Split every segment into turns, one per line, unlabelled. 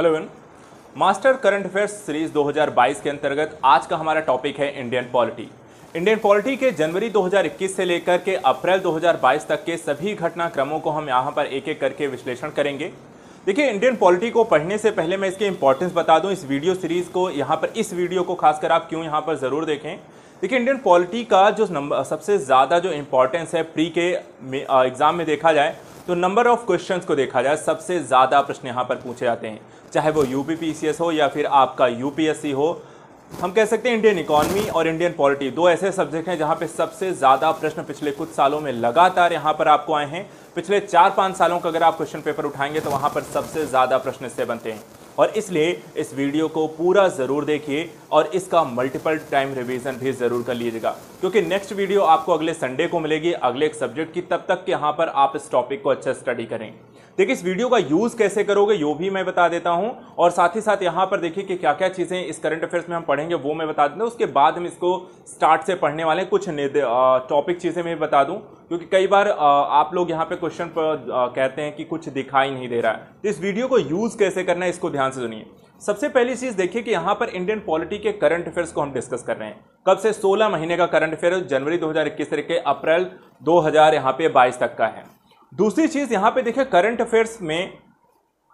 hello N master current affairs series 2022 के अंतर्गत आज का हमारा टॉपिक है इंडियन पॉलिटी इंडियन पॉलिटी के जनवरी 2021 से लेकर के अप्रैल 2022 तक के सभी घटनाक्रमों को हम यहाँ पर एक एक करके विश्लेषण करेंगे देखिए इंडियन पॉलिटी को पढ़ने से पहले मैं इसके इंपॉर्टेंस बता दूं इस वीडियो सीरीज़ को यहाँ पर इस वीडियो को खासकर आप क्यों यहाँ पर ज़रूर देखें देखिए इंडियन पॉलिटी का जो नंबर सबसे ज़्यादा जो इम्पोर्टेंस है प्री के एग्ज़ाम में देखा जाए तो नंबर ऑफ क्वेश्चंस को देखा जाए सबसे ज़्यादा प्रश्न यहाँ पर पूछे जाते हैं चाहे वो यू हो या फिर आपका यू हो हम कह सकते हैं इंडियन इकोनॉमी और इंडियन पॉलिटी दो ऐसे सब्जेक्ट हैं जहाँ पे सबसे ज़्यादा प्रश्न पिछले कुछ सालों में लगातार यहाँ पर आपको आए हैं पिछले चार पाँच सालों का अगर आप क्वेश्चन पेपर उठाएंगे तो वहाँ पर सबसे ज़्यादा प्रश्न इससे बनते हैं और इसलिए इस वीडियो को पूरा ज़रूर देखिए और इसका मल्टीपल टाइम रिवीजन भी ज़रूर कर लीजिएगा क्योंकि नेक्स्ट वीडियो आपको अगले संडे को मिलेगी अगले एक सब्जेक्ट की तब तक यहाँ पर आप इस टॉपिक को अच्छा स्टडी करें देखिए इस वीडियो का यूज़ कैसे करोगे यो भी मैं बता देता हूँ और साथ ही साथ यहाँ पर देखिए कि क्या क्या चीज़ें इस करंट अफेयर्स में हम पढ़ेंगे वो मैं बता देता हूँ उसके बाद हम इसको स्टार्ट से पढ़ने वाले कुछ टॉपिक चीज़ें मैं बता दूँ क्योंकि कई बार आप लोग यहाँ पे क्वेश्चन पर कहते हैं कि कुछ दिखाई नहीं दे रहा है तो इस वीडियो को यूज़ कैसे करना है इसको ध्यान से सुनिए सबसे पहली चीज़ देखिए कि यहाँ पर इंडियन पॉलिटी के करंट अफेयर्स को हम डिस्कस कर रहे हैं कब से 16 महीने का करंट अफेयर जनवरी 2021 से लेकर अप्रैल 2000 यहाँ पे बाईस तक का है दूसरी चीज़ यहाँ पे देखिए करंट अफेयर्स में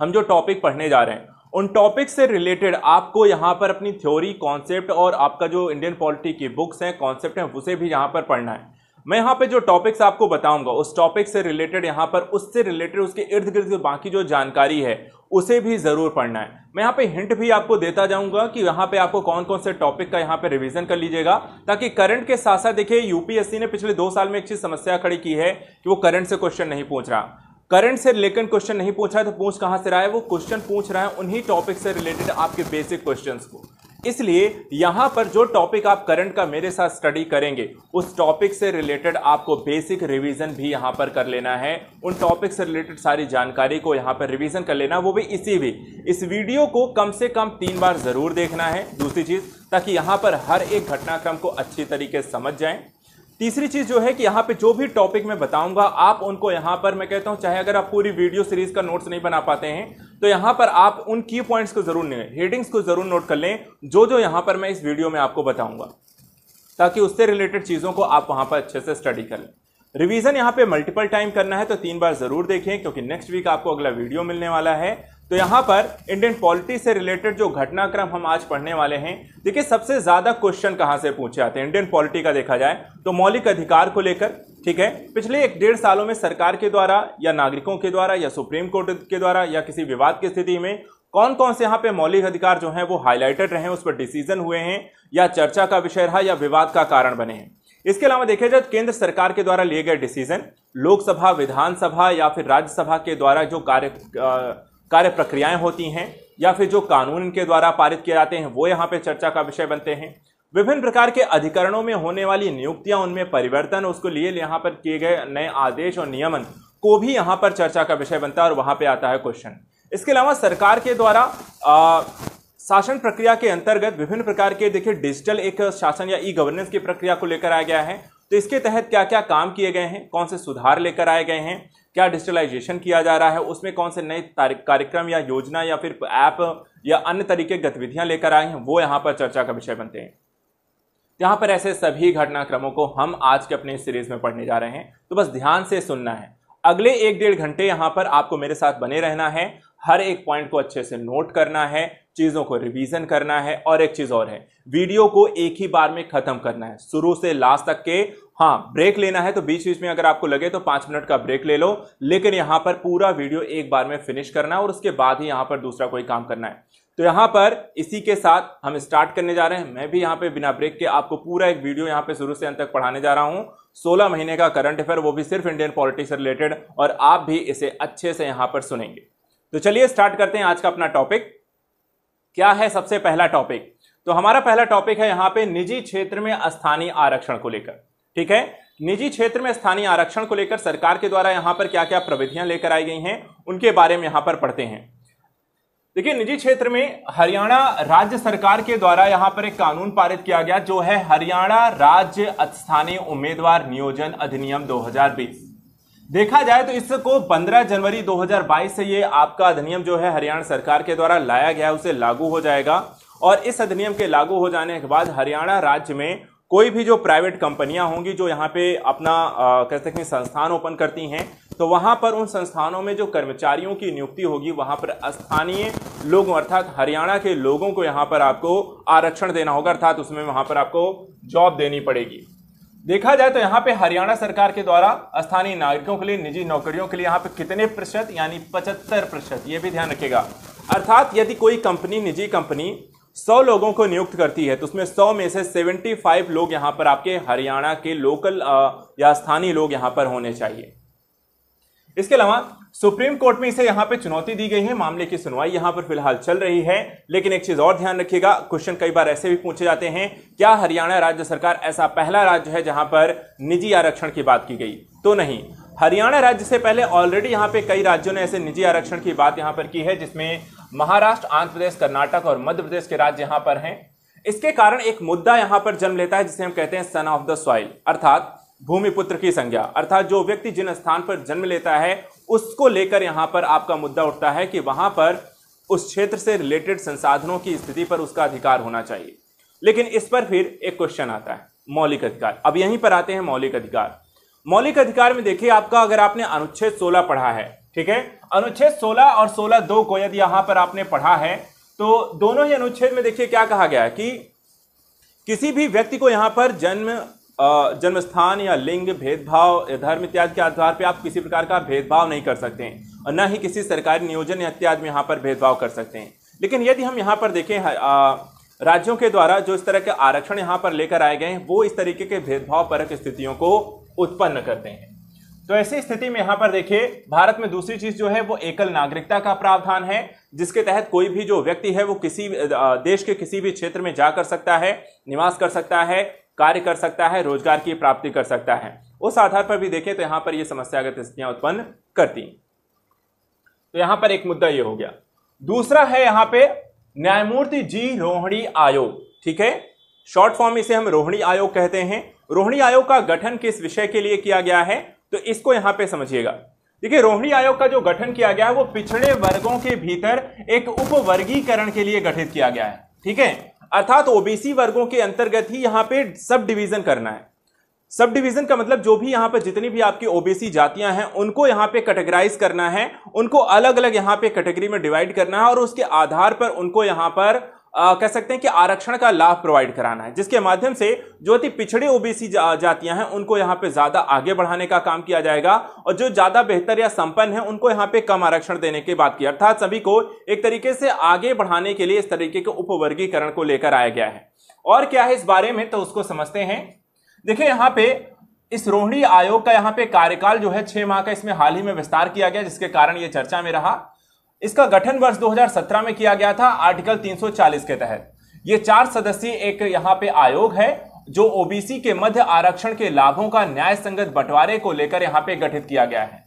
हम जो टॉपिक पढ़ने जा रहे हैं उन टॉपिक से रिलेटेड आपको यहाँ पर अपनी थ्योरी कॉन्सेप्ट और आपका जो इंडियन पॉलिटी की बुक्स हैं कॉन्सेप्ट हैं उसे भी यहाँ पर पढ़ना है मैं यहाँ पे जो टॉपिक्स आपको बताऊंगा उस टॉपिक से रिलेटेड यहाँ पर उससे रिलेटेड उसके इर्द गिर्द बाकी जो जानकारी है उसे भी ज़रूर पढ़ना है मैं यहाँ पे हिंट भी आपको देता जाऊंगा कि यहाँ पे आपको कौन कौन से टॉपिक का यहाँ पे रिवीजन कर लीजिएगा ताकि करंट के साथ साथ देखिए यूपीएससी ने पिछले दो साल में एक चीज़ समस्या खड़ी की है कि वो करंट से क्वेश्चन नहीं पूछ रहा करंट से रिलेटेड क्वेश्चन नहीं पूछा है तो पूछ कहाँ से रहा है वो क्वेश्चन पूछ रहा है उन्हीं टॉपिक से रिलेटेड आपके बेसिक क्वेश्चन को इसलिए यहां पर जो टॉपिक आप करंट का मेरे साथ स्टडी करेंगे उस टॉपिक से रिलेटेड आपको बेसिक रिवीजन भी यहां पर कर लेना है उन टॉपिक से रिलेटेड सारी जानकारी को यहां पर रिवीजन कर लेना वो भी इसी भी इस वीडियो को कम से कम तीन बार जरूर देखना है दूसरी चीज ताकि यहां पर हर एक घटनाक्रम को अच्छी तरीके से समझ जाएं तीसरी चीज जो है कि यहाँ पे जो भी टॉपिक मैं बताऊंगा आप उनको यहाँ पर मैं कहता हूँ चाहे अगर आप पूरी वीडियो सीरीज का नोट्स नहीं बना पाते हैं तो यहाँ पर आप उन की पॉइंट्स को जरूर हेडिंग्स को जरूर नोट कर लें जो जो यहाँ पर मैं इस वीडियो में आपको बताऊंगा ताकि उससे रिलेटेड चीज़ों को आप वहाँ पर अच्छे से स्टडी कर लें रिविजन यहाँ पर मल्टीपल टाइम करना है तो तीन बार जरूर देखें क्योंकि नेक्स्ट वीक आपको अगला वीडियो मिलने वाला है तो यहाँ पर इंडियन पॉलिटी से रिलेटेड जो घटनाक्रम हम आज पढ़ने वाले हैं देखिए सबसे ज़्यादा क्वेश्चन कहाँ से पूछे जाते हैं इंडियन पॉलिटी का देखा जाए तो मौलिक अधिकार को लेकर ठीक है पिछले एक डेढ़ सालों में सरकार के द्वारा या नागरिकों के द्वारा या सुप्रीम कोर्ट के द्वारा या किसी विवाद की स्थिति में कौन कौन से यहाँ पे मौलिक अधिकार जो हैं वो हाईलाइटेड रहे उस पर डिसीजन हुए हैं या चर्चा का विषय रहा या विवाद का कारण बने हैं इसके अलावा देखिए जाए केंद्र सरकार के द्वारा लिए गए डिसीजन लोकसभा विधानसभा या फिर राज्यसभा के द्वारा जो कार्य कार्य प्रक्रियाएं होती हैं या फिर जो कानून इनके द्वारा पारित किए जाते हैं वो यहाँ पे चर्चा का विषय बनते हैं विभिन्न प्रकार के अधिकरणों में होने वाली नियुक्तियां उनमें परिवर्तन उसको लिए यहाँ पर किए गए नए आदेश और नियमन को भी यहाँ पर चर्चा का विषय बनता है और वहाँ पे आता है क्वेश्चन इसके अलावा सरकार के द्वारा आ, शासन प्रक्रिया के अंतर्गत विभिन्न प्रकार के देखिए डिजिटल एक शासन या ई गवर्नेंस की प्रक्रिया को लेकर आया गया है तो इसके तहत क्या क्या काम किए गए हैं कौन से सुधार लेकर आए गए हैं क्या डिजिटलाइजेशन किया जा रहा है उसमें कौन से नए कार्यक्रम या योजना या फिर ऐप या अन्य तरीके गतिविधियां लेकर आए हैं वो यहाँ पर चर्चा का विषय बनते हैं यहाँ पर ऐसे सभी घटनाक्रमों को हम आज के अपने सीरीज में पढ़ने जा रहे हैं तो बस ध्यान से सुनना है अगले एक डेढ़ घंटे यहाँ पर आपको मेरे साथ बने रहना है हर एक पॉइंट को अच्छे से नोट करना है चीज़ों को रिवीजन करना है और एक चीज़ और है वीडियो को एक ही बार में ख़त्म करना है शुरू से लास्ट तक के हाँ ब्रेक लेना है तो बीच बीच में अगर आपको लगे तो पांच मिनट का ब्रेक ले लो लेकिन यहां पर पूरा वीडियो एक बार में फिनिश करना है और उसके बाद ही यहां पर दूसरा कोई काम करना है तो यहां पर इसी के साथ हम स्टार्ट करने जा रहे हैं मैं भी यहाँ पे बिना ब्रेक के आपको पूरा एक वीडियो यहां पे शुरू से अंत तक पढ़ाने जा रहा हूं 16 महीने का करंट अफेयर वो भी सिर्फ इंडियन पॉलिटिक्स से रिलेटेड और आप भी इसे अच्छे से यहां पर सुनेंगे तो चलिए स्टार्ट करते हैं आज का अपना टॉपिक क्या है सबसे पहला टॉपिक तो हमारा पहला टॉपिक है यहां पे निजी क्षेत्र में स्थानीय आरक्षण को लेकर ठीक है निजी क्षेत्र में स्थानीय आरक्षण को लेकर सरकार के द्वारा यहां पर क्या क्या प्रविधियां लेकर आई गई हैं उनके बारे में यहां पर पढ़ते हैं देखिए निजी क्षेत्र में हरियाणा राज्य सरकार के द्वारा यहां पर एक कानून पारित किया गया जो है हरियाणा राज्य स्थानीय उम्मीदवार नियोजन अधिनियम दो देखा जाए तो इसको 15 जनवरी 2022 से ये आपका अधिनियम जो है हरियाणा सरकार के द्वारा लाया गया उसे लागू हो जाएगा और इस अधिनियम के लागू हो जाने के बाद हरियाणा राज्य में कोई भी जो प्राइवेट कंपनियां होंगी जो यहाँ पे अपना कह सकते हैं संस्थान ओपन करती हैं तो वहाँ पर उन संस्थानों में जो कर्मचारियों की नियुक्ति होगी वहाँ पर स्थानीय लोगों अर्थात हरियाणा के लोगों को यहाँ पर आपको आरक्षण देना होगा अर्थात उसमें वहाँ पर आपको जॉब देनी पड़ेगी देखा जाए तो यहाँ पे हरियाणा सरकार के द्वारा स्थानीय नागरिकों के लिए निजी नौकरियों के लिए यहाँ पे कितने प्रतिशत यानी पचहत्तर प्रतिशत ये भी ध्यान रखेगा अर्थात यदि कोई कंपनी निजी कंपनी सौ लोगों को नियुक्त करती है तो उसमें सौ में से सेवेंटी फाइव लोग यहाँ पर आपके हरियाणा के लोकल या स्थानीय लोग यहाँ पर होने चाहिए इसके अलावा सुप्रीम कोर्ट में इसे यहां पे चुनौती दी गई है मामले की सुनवाई यहां पर फिलहाल चल रही है लेकिन एक चीज और ध्यान रखिएगा क्वेश्चन कई बार ऐसे भी पूछे जाते हैं क्या हरियाणा राज्य सरकार ऐसा पहला राज्य है जहां पर निजी आरक्षण की बात की गई तो नहीं हरियाणा राज्य से पहले ऑलरेडी यहां पे कई राज्यों ने ऐसे निजी आरक्षण की बात यहां पर की है जिसमें महाराष्ट्र आंध्र प्रदेश कर्नाटक और मध्य प्रदेश के राज्य यहां पर हैं इसके कारण एक मुद्दा यहां पर जन्म लेता है जिसे हम कहते हैं सन ऑफ द सॉइल अर्थात भूमिपुत्र की संज्ञा अर्थात जो व्यक्ति जिन स्थान पर जन्म लेता है उसको लेकर यहाँ पर आपका मुद्दा उठता है कि वहाँ पर उस क्षेत्र से रिलेटेड संसाधनों की स्थिति पर उसका अधिकार होना चाहिए लेकिन इस पर फिर एक क्वेश्चन आता है मौलिक अधिकार अब यहीं पर आते हैं मौलिक अधिकार मौलिक अधिकार में देखिए आपका अगर आपने अनुच्छेद 16 पढ़ा है ठीक है अनुच्छेद 16 और 16 दो को यदि यहां पर आपने पढ़ा है तो दोनों ही अनुच्छेद में देखिए क्या कहा गया है कि किसी भी व्यक्ति को यहां पर जन्म जन्म स्थान या लिंग भेदभाव धर्म इत्यादि के आधार पर आप किसी प्रकार का भेदभाव नहीं कर सकते हैं और न ही किसी सरकारी नियोजन या इत्यादि में यहाँ पर भेदभाव कर सकते हैं लेकिन यदि हम यहाँ पर देखें राज्यों के द्वारा जो इस तरह के आरक्षण यहाँ पर लेकर आए गए हैं वो इस तरीके के भेदभाव परक स्थितियों को उत्पन्न करते हैं तो ऐसी स्थिति में यहाँ पर देखिए भारत में दूसरी चीज जो है वो एकल नागरिकता का प्रावधान है जिसके तहत कोई भी जो व्यक्ति है वो किसी देश के किसी भी क्षेत्र में जा कर सकता है निवास कर सकता है कार्य कर सकता है रोजगार की प्राप्ति कर सकता है उस आधार पर भी देखें तो यहां पर यह समस्यागत स्थितियां उत्पन्न करती तो यहां पर एक मुद्दा यह हो गया दूसरा है यहां पे न्यायमूर्ति जी रोहिणी आयोग ठीक है शॉर्ट फॉर्म इसे हम रोहिणी आयोग कहते हैं रोहिणी आयोग का गठन किस विषय के लिए किया गया है तो इसको यहां पे समझिएगा देखिए रोहिणी आयोग का जो गठन किया गया है वो पिछड़े वर्गों के भीतर एक उपवर्गीकरण के लिए गठित किया गया है ठीक है अर्थात ओबीसी वर्गों के अंतर्गत ही यहां पे सब डिवीजन करना है सब डिवीजन का मतलब जो भी यहां पर जितनी भी आपकी ओबीसी जातियां हैं उनको यहां पे कैटेगराइज करना है उनको अलग अलग यहां पे कैटेगरी में डिवाइड करना है और उसके आधार पर उनको यहां पर आ, कह सकते हैं कि आरक्षण का लाभ प्रोवाइड कराना है जिसके माध्यम से जो अति पिछड़े ओबीसी जा, जातियां हैं उनको यहाँ पे ज्यादा आगे बढ़ाने का काम किया जाएगा और जो ज्यादा बेहतर या संपन्न है उनको यहाँ पे कम आरक्षण देने की बात की अर्थात सभी को एक तरीके से आगे बढ़ाने के लिए इस तरीके के उपवर्गीकरण को लेकर आया गया है और क्या है इस बारे में तो उसको समझते हैं देखिये यहाँ पे इस रोहिणी आयोग का यहाँ पे कार्यकाल जो है छह माह का इसमें हाल ही में विस्तार किया गया जिसके कारण ये चर्चा में रहा इसका गठन वर्ष 2017 में किया गया था आर्टिकल 340 के तहत ये चार सदस्यीय एक यहाँ पे आयोग है जो ओबीसी के मध्य आरक्षण के लाभों का न्याय संगत बंटवारे को लेकर यहाँ पे गठित किया गया है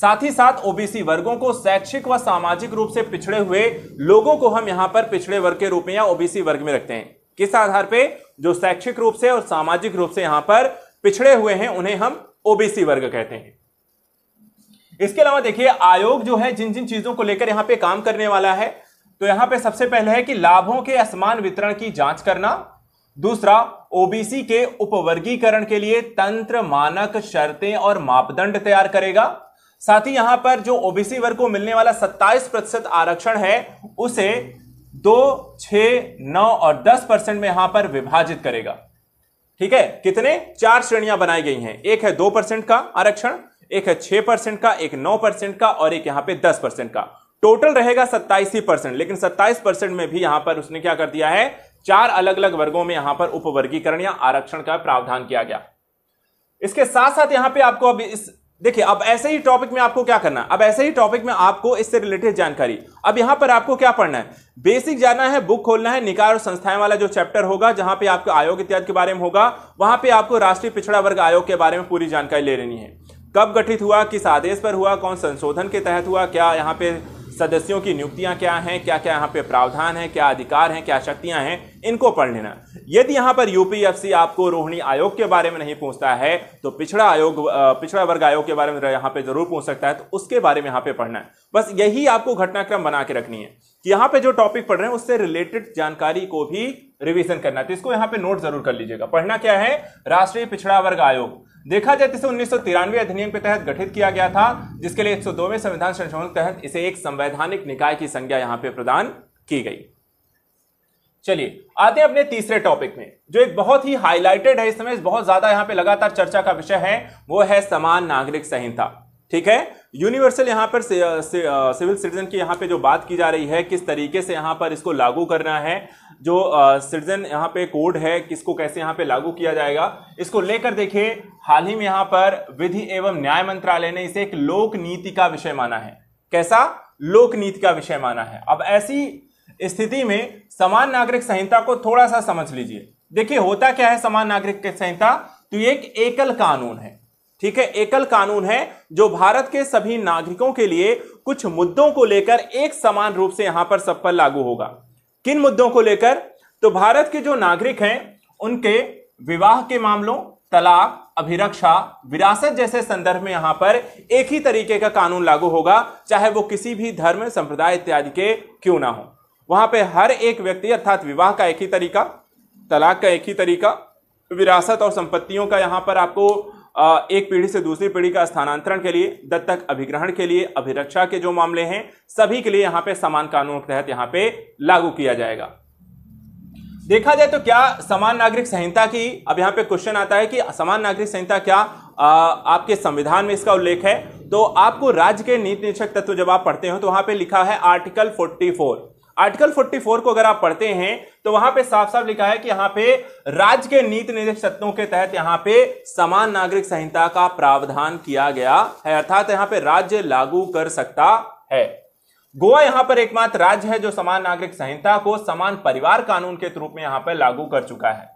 साथ ही साथ ओबीसी वर्गों को शैक्षिक व सामाजिक रूप से पिछड़े हुए लोगों को हम यहाँ पर पिछड़े वर्ग के रूप में या ओबीसी वर्ग में रखते हैं किस आधार पे जो शैक्षिक रूप से और सामाजिक रूप से यहाँ पर पिछड़े हुए हैं उन्हें हम ओबीसी वर्ग कहते हैं इसके अलावा देखिए आयोग जो है जिन जिन चीजों को लेकर यहां पे काम करने वाला है तो यहां पे सबसे पहले है कि लाभों के असमान वितरण की जांच करना दूसरा ओबीसी के उपवर्गीकरण के लिए तंत्र मानक शर्तें और मापदंड तैयार करेगा साथ ही यहां पर जो ओबीसी वर्ग को मिलने वाला 27 प्रतिशत आरक्षण है उसे दो छ नौ और दस परसेंट में यहां पर विभाजित करेगा ठीक है कितने चार श्रेणियां बनाई गई हैं एक है दो परसेंट का आरक्षण एक है छह परसेंट का एक नौ परसेंट का और एक यहां पे दस परसेंट का टोटल रहेगा सत्ताईस ही परसेंट लेकिन सत्ताईस परसेंट में भी यहां पर उसने क्या कर दिया है चार अलग अलग वर्गों में यहां पर उपवर्गीकरण या आरक्षण का प्रावधान किया गया इसके साथ साथ यहां पे आपको अब इस देखिए अब ऐसे ही टॉपिक में आपको क्या करना है अब ऐसे ही टॉपिक में आपको इससे रिलेटेड जानकारी अब यहां पर आपको क्या पढ़ना है बेसिक जाना है बुक खोलना है निकाय और संस्थाएं वाला जो चैप्टर होगा जहां पे आपको आयोग इत्यादि के बारे में होगा वहां पे आपको राष्ट्रीय पिछड़ा वर्ग आयोग के बारे में पूरी जानकारी ले लेनी है कब गठित हुआ किस आदेश पर हुआ कौन संशोधन के तहत हुआ क्या यहाँ पे सदस्यों की नियुक्तियां क्या हैं क्या क्या यहाँ पे प्रावधान है क्या अधिकार हैं क्या शक्तियां हैं इनको पढ़ लेना यदि यहाँ पर यूपीएफसी आपको रोहिणी आयोग के बारे में नहीं पूछता है तो पिछड़ा आयोग पिछड़ा वर्ग आयोग के बारे में यहाँ पे जरूर पूछ सकता है तो उसके बारे में यहाँ पे पढ़ना है बस यही आपको घटनाक्रम बना के रखनी है कि यहां पे जो टॉपिक पढ़ रहे हैं उससे रिलेटेड जानकारी को भी रिवीजन करना है तो इसको यहां पे नोट जरूर कर लीजिएगा पढ़ना क्या है राष्ट्रीय पिछड़ा वर्ग आयोग देखा जाए तो इसे उन्नीस अधिनियम के तहत गठित किया गया था जिसके लिए 102वें संविधान संशोधन के तहत इसे एक संवैधानिक निकाय की संज्ञा यहां पर प्रदान की गई चलिए आते हैं अपने तीसरे टॉपिक में जो एक बहुत ही हाईलाइटेड है इस समय बहुत ज्यादा यहां पे लगातार चर्चा का विषय है वो है समान नागरिक संहिता ठीक है यूनिवर्सल यहाँ पर सिविल सिटीजन की यहाँ पे जो बात की जा रही है किस तरीके से यहाँ पर इसको लागू करना है जो सिटीजन यहाँ पे कोड है किसको कैसे यहाँ पे लागू किया जाएगा इसको लेकर देखिए हाल ही में यहाँ पर विधि एवं न्याय मंत्रालय ने इसे एक लोक नीति का विषय माना है कैसा लोक नीति का विषय माना है अब ऐसी स्थिति में समान नागरिक संहिता को थोड़ा सा समझ लीजिए देखिए होता क्या है समान नागरिक संहिता तो ये एक एकल कानून है ठीक है एकल कानून है जो भारत के सभी नागरिकों के लिए कुछ मुद्दों को लेकर एक समान रूप से यहां पर सब पर लागू होगा किन मुद्दों को लेकर तो भारत के जो नागरिक हैं उनके विवाह के मामलों तलाक अभिरक्षा विरासत जैसे संदर्भ में यहां पर एक ही तरीके का कानून लागू होगा चाहे वो किसी भी धर्म संप्रदाय इत्यादि के क्यों ना हो वहां पे हर एक व्यक्ति अर्थात विवाह का एक ही तरीका तलाक का एक ही तरीका विरासत और संपत्तियों का यहां पर आपको एक पीढ़ी से दूसरी पीढ़ी का स्थानांतरण के लिए दत्तक अभिग्रहण के लिए अभिरक्षा के जो मामले हैं सभी के लिए यहां पे समान कानून के तहत यहां पे लागू किया जाएगा देखा जाए तो क्या समान नागरिक संहिता की अब यहां पे क्वेश्चन आता है कि समान नागरिक संहिता क्या आ, आपके संविधान में इसका उल्लेख है तो आपको राज्य के नीति निरीक्षक तत्व जब आप पढ़ते हो तो वहां पे लिखा है आर्टिकल 44 आर्टिकल 44 को अगर आप पढ़ते हैं तो वहां पे साफ साफ लिखा है कि यहाँ पे राज्य के नीति निर्देश तत्वों के तहत यहाँ पे समान नागरिक संहिता का प्रावधान किया गया है अर्थात यहाँ पे राज्य लागू कर सकता है गोवा यहां पर एकमात्र राज्य है जो समान नागरिक संहिता को समान परिवार कानून के रूप में यहां पर लागू कर चुका है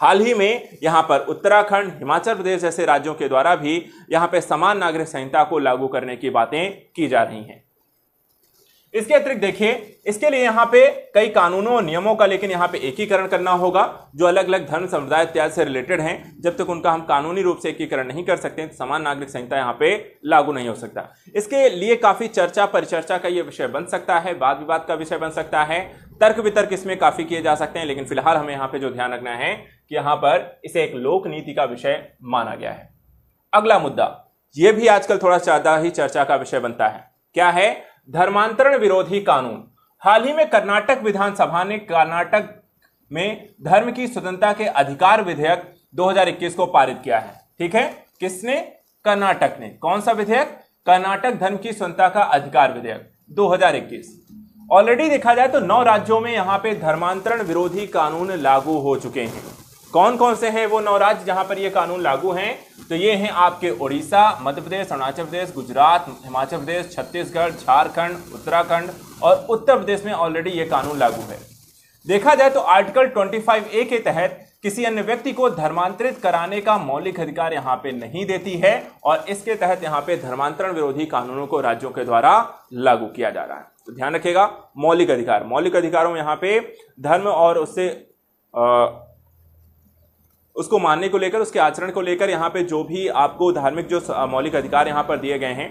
हाल ही में यहां पर उत्तराखंड हिमाचल प्रदेश जैसे राज्यों के द्वारा भी यहां पर समान नागरिक संहिता को लागू करने की बातें की जा रही हैं इसके अतिरिक्त देखिए इसके लिए यहाँ पे कई कानूनों और नियमों का लेकिन यहाँ पे एकीकरण करना होगा जो अलग अलग धर्म समुदाय इत्यादि से रिलेटेड हैं जब तक उनका हम कानूनी रूप से एकीकरण नहीं कर सकते तो समान नागरिक संहिता यहाँ पे लागू नहीं हो सकता इसके लिए काफी चर्चा परिचर्चा का ये विषय बन सकता है वाद विवाद का विषय बन सकता है तर्क वितर्क इसमें काफी किए जा सकते हैं लेकिन फिलहाल हमें यहाँ पे जो ध्यान रखना है कि यहाँ पर इसे एक लोक नीति का विषय माना गया है अगला मुद्दा ये भी आजकल थोड़ा ज्यादा ही चर्चा का विषय बनता है क्या है धर्मांतरण विरोधी कानून हाल ही में कर्नाटक विधानसभा ने कर्नाटक में धर्म की स्वतंत्रता के अधिकार विधेयक 2021 को पारित किया है ठीक है किसने कर्नाटक ने कौन सा विधेयक कर्नाटक धर्म की स्वतंत्रता का अधिकार विधेयक 2021 ऑलरेडी देखा जाए तो नौ राज्यों में यहां पे धर्मांतरण विरोधी कानून लागू हो चुके हैं कौन कौन से हैं वो नौ राज्य जहां पर ये कानून लागू हैं तो ये हैं आपके उड़ीसा मध्य प्रदेश अरुणाचल प्रदेश गुजरात हिमाचल प्रदेश छत्तीसगढ़ झारखंड उत्तराखंड और उत्तर प्रदेश में ऑलरेडी ये कानून लागू है देखा जाए तो आर्टिकल 25 ए के तहत किसी अन्य व्यक्ति को धर्मांतरित कराने का मौलिक अधिकार यहाँ पे नहीं देती है और इसके तहत यहाँ पे धर्मांतरण विरोधी कानूनों को राज्यों के द्वारा लागू किया जा रहा है तो ध्यान रखिएगा मौलिक अधिकार मौलिक अधिकारों में यहाँ पे धर्म और उससे आ, उसको मानने को लेकर उसके आचरण को लेकर यहाँ पे जो भी आपको धार्मिक जो मौलिक अधिकार यहाँ पर दिए गए हैं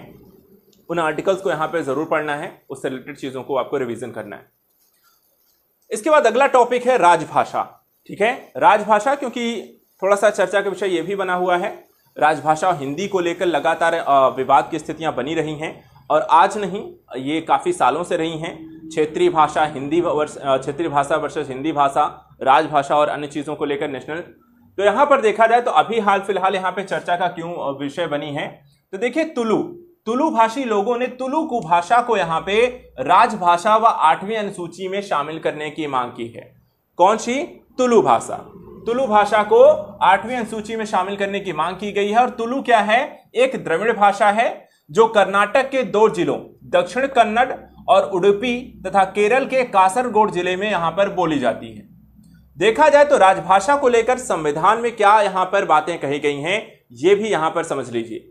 उन आर्टिकल्स को यहाँ पर ज़रूर पढ़ना है उससे रिलेटेड चीज़ों को आपको रिविजन करना है इसके बाद अगला टॉपिक है राजभाषा ठीक है राजभाषा क्योंकि थोड़ा सा चर्चा का विषय ये भी बना हुआ है राजभाषा और हिंदी को लेकर लगातार विवाद की स्थितियां बनी रही हैं और आज नहीं ये काफ़ी सालों से रही हैं क्षेत्रीय भाषा हिंदी वर्ष क्षेत्रीय भाषा वर्सेस हिंदी भाषा राजभाषा और अन्य चीज़ों को लेकर नेशनल तो यहां पर देखा जाए तो अभी हाल फिलहाल यहाँ पे चर्चा का क्यों विषय बनी है तो देखिए तुलु तुलु भाषी लोगों ने तुलु को भाषा को यहाँ पे राजभाषा व आठवीं अनुसूची में शामिल करने की मांग की है कौन सी तुलु भाषा तुलु भाषा को आठवीं अनुसूची में शामिल करने की मांग की गई है और तुलु क्या है एक द्रविड़ भाषा है जो कर्नाटक के दो जिलों दक्षिण कन्नड़ और उडुपी तथा केरल के कासरगोड जिले में यहां पर बोली जाती है देखा जाए तो राजभाषा को लेकर संविधान में क्या यहां पर बातें कही गई हैं ये भी यहां पर समझ लीजिए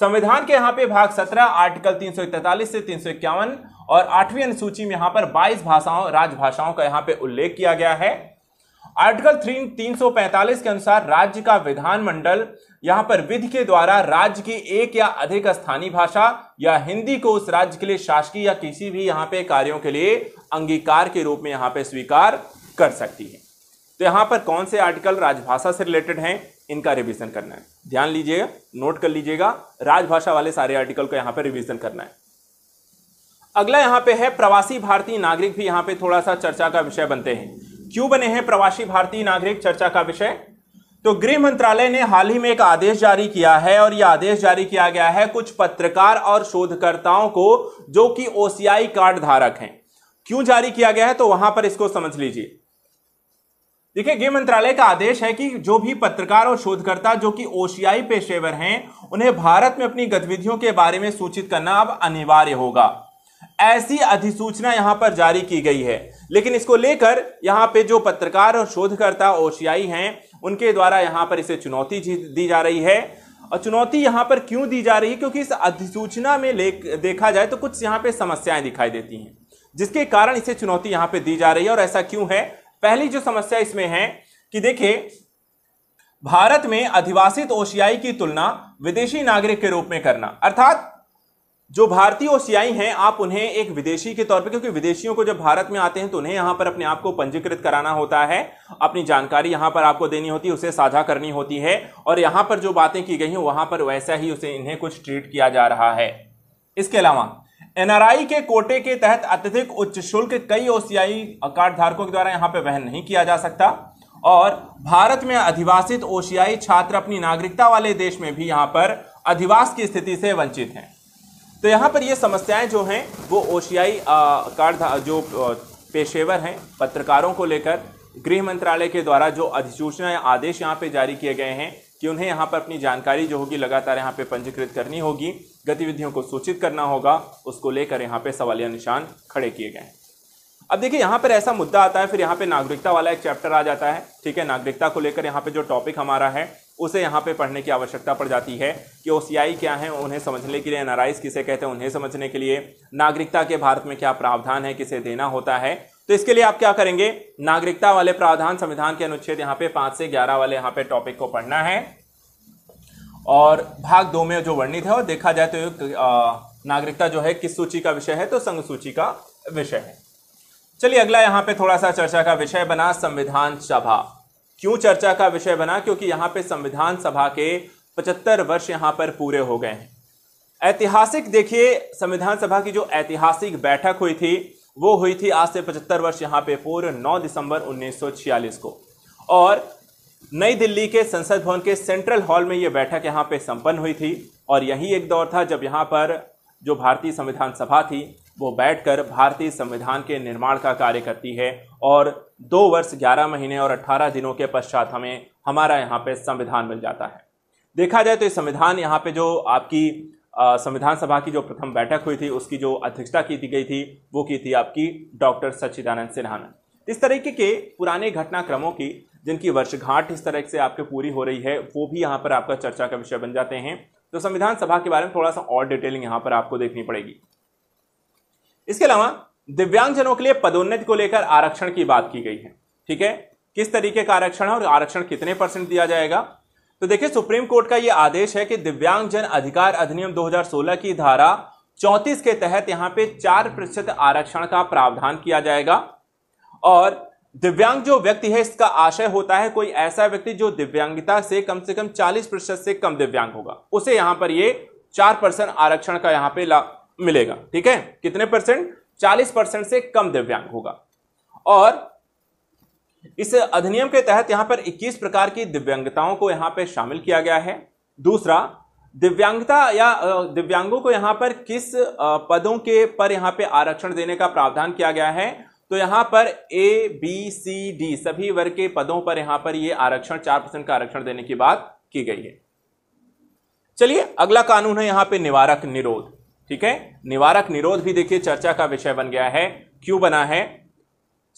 संविधान के यहां पे भाग 17 आर्टिकल 343 से तीन और आठवीं अनुसूची में यहां पर 22 भाषाओं राजभाषाओं का यहां पे उल्लेख किया गया है आर्टिकल थ्री 345 के अनुसार राज्य का विधान मंडल यहां पर विधि के द्वारा राज्य की एक या अधिक स्थानीय भाषा या हिंदी को उस राज्य के लिए शासकीय या किसी भी यहां पे कार्यों के लिए अंगीकार के रूप में यहां पे स्वीकार कर सकती है तो यहाँ पर कौन से आर्टिकल राजभाषा से रिलेटेड हैं इनका रिविजन करना है ध्यान लीजिएगा नोट कर लीजिएगा राजभाषा वाले सारे आर्टिकल को यहाँ पर रिविजन करना है अगला यहाँ पे है प्रवासी भारतीय नागरिक भी यहाँ पे थोड़ा सा चर्चा का विषय बनते हैं क्यों बने हैं प्रवासी भारतीय नागरिक चर्चा का विषय तो गृह मंत्रालय ने हाल ही में एक आदेश जारी किया है और यह आदेश जारी किया गया है कुछ पत्रकार और शोधकर्ताओं को जो कि ओसीआई कार्ड धारक हैं क्यों जारी किया गया है तो वहां पर इसको समझ लीजिए देखिए गृह मंत्रालय का आदेश है कि जो भी पत्रकार और शोधकर्ता जो कि ओशियाई पेशेवर हैं उन्हें भारत में अपनी गतिविधियों के बारे में सूचित करना अब अनिवार्य होगा ऐसी अधिसूचना यहां पर जारी की गई है लेकिन इसको लेकर यहां पे जो पत्रकार और शोधकर्ता ओशियाई हैं उनके द्वारा यहां पर इसे चुनौती दी जा रही है और चुनौती यहां पर क्यों दी जा रही है क्योंकि इस अधिसूचना में देखा जाए तो कुछ यहां पे समस्याएं दिखाई देती हैं जिसके कारण इसे चुनौती यहां पे दी जा रही है और ऐसा क्यों है पहली जो समस्या इसमें है कि देखिए भारत में अधिवासित ओशियाई की तुलना विदेशी नागरिक के रूप में करना अर्थात जो भारतीय ओशियाई हैं आप उन्हें एक विदेशी के तौर पे क्योंकि विदेशियों को जब भारत में आते हैं तो उन्हें यहाँ पर अपने आप को पंजीकृत कराना होता है अपनी जानकारी यहाँ पर आपको देनी होती है उसे साझा करनी होती है और यहाँ पर जो बातें की गई हैं वहाँ पर वैसा ही उसे इन्हें कुछ ट्रीट किया जा रहा है इसके अलावा एनआरआई के कोटे के तहत अत्यधिक उच्च शुल्क कई ओसीआई कार्ड धारकों के द्वारा यहां पर वहन नहीं किया जा सकता और भारत में अधिवासित ओशियाई छात्र अपनी नागरिकता वाले देश में भी यहां पर अधिवास की स्थिति से वंचित हैं तो यहां पर ये समस्याएं जो हैं वो ओशियाई कार्ड जो पेशेवर हैं पत्रकारों को लेकर गृह मंत्रालय के द्वारा जो अधिसूचना या आदेश यहाँ पे जारी किए गए हैं कि उन्हें यहाँ पर अपनी जानकारी जो होगी लगातार यहाँ पे पंजीकृत करनी होगी गतिविधियों को सूचित करना होगा उसको लेकर यहाँ पे सवालिया निशान खड़े किए गए हैं अब देखिए यहाँ पर ऐसा मुद्दा आता है फिर यहाँ पे नागरिकता वाला एक चैप्टर आ जाता है ठीक है नागरिकता को लेकर यहाँ पे जो टॉपिक हमारा है उसे यहाँ पे पढ़ने की आवश्यकता पड़ जाती है कि ओ क्या है उन्हें समझने के लिए एन किसे कहते हैं उन्हें समझने के लिए नागरिकता के भारत में क्या प्रावधान है किसे देना होता है तो इसके लिए आप क्या करेंगे नागरिकता वाले प्रावधान संविधान के अनुच्छेद यहां पे पांच से ग्यारह वाले यहां पे टॉपिक को पढ़ना है और भाग दो में जो वर्णित है और देखा जाए तो नागरिकता जो है किस सूची का विषय है तो संघ सूची का विषय है चलिए अगला यहां पे थोड़ा सा चर्चा का विषय बना संविधान सभा क्यों चर्चा का विषय बना क्योंकि यहां पे संविधान सभा के 75 वर्ष यहां पर पूरे हो गए हैं ऐतिहासिक देखिए संविधान सभा की जो ऐतिहासिक बैठक हुई थी वो हुई थी आज से पचहत्तर वर्ष यहाँ पे पूर्व 9 दिसंबर 1946 को और नई दिल्ली के संसद भवन के सेंट्रल हॉल में ये बैठक यहाँ पे संपन्न हुई थी और यही एक दौर था जब यहाँ पर जो भारतीय संविधान सभा थी वो बैठकर भारतीय संविधान के निर्माण का कार्य करती है और दो वर्ष ग्यारह महीने और अट्ठारह दिनों के पश्चात हमें हमारा यहाँ पे संविधान मिल जाता है देखा जाए तो ये संविधान यहाँ पे जो आपकी संविधान सभा की जो प्रथम बैठक हुई थी उसकी जो अध्यक्षता की गई थी वो की थी आपकी डॉक्टर सच्चिदानंद सिन्हा ने इस तरीके के पुराने घटनाक्रमों की जिनकी वर्षगांठ इस तरह से आपके पूरी हो रही है वो भी यहाँ पर आपका चर्चा का विषय बन जाते हैं तो संविधान सभा के बारे में थोड़ा सा और डिटेलिंग यहाँ पर आपको देखनी पड़ेगी इसके अलावा दिव्यांगजनों के लिए पदोन्नति को लेकर आरक्षण की बात की गई है ठीक है किस तरीके का आरक्षण है और आरक्षण कितने परसेंट दिया जाएगा तो देखिए सुप्रीम कोर्ट का यह आदेश है कि दिव्यांग जन अधिकार अधिनियम 2016 की धारा 34 के तहत यहां पे चार प्रतिशत आरक्षण का प्रावधान किया जाएगा और दिव्यांग जो व्यक्ति है इसका आशय होता है कोई ऐसा व्यक्ति जो दिव्यांगता से कम से कम 40 प्रतिशत से कम दिव्यांग होगा उसे यहां पर ये चार परसेंट आरक्षण का यहां पे मिलेगा ठीक है कितने परसेंट चालीस परसेंट से कम दिव्यांग होगा और इस अधिनियम के तहत यहां पर 21 प्रकार की दिव्यांगताओं को यहां पर शामिल किया गया है दूसरा दिव्यांगता या दिव्यांगों को यहां पर किस पदों के पर यहां पर आरक्षण देने का प्रावधान किया गया है तो यहां पर ए बी सी डी सभी वर्ग के पदों पर यहां पर ये आरक्षण चार परसेंट का आरक्षण देने की बात की गई है चलिए अगला कानून है यहां पे निवारक निरोध ठीक है निवारक निरोध भी देखिए चर्चा का विषय बन गया है क्यों बना है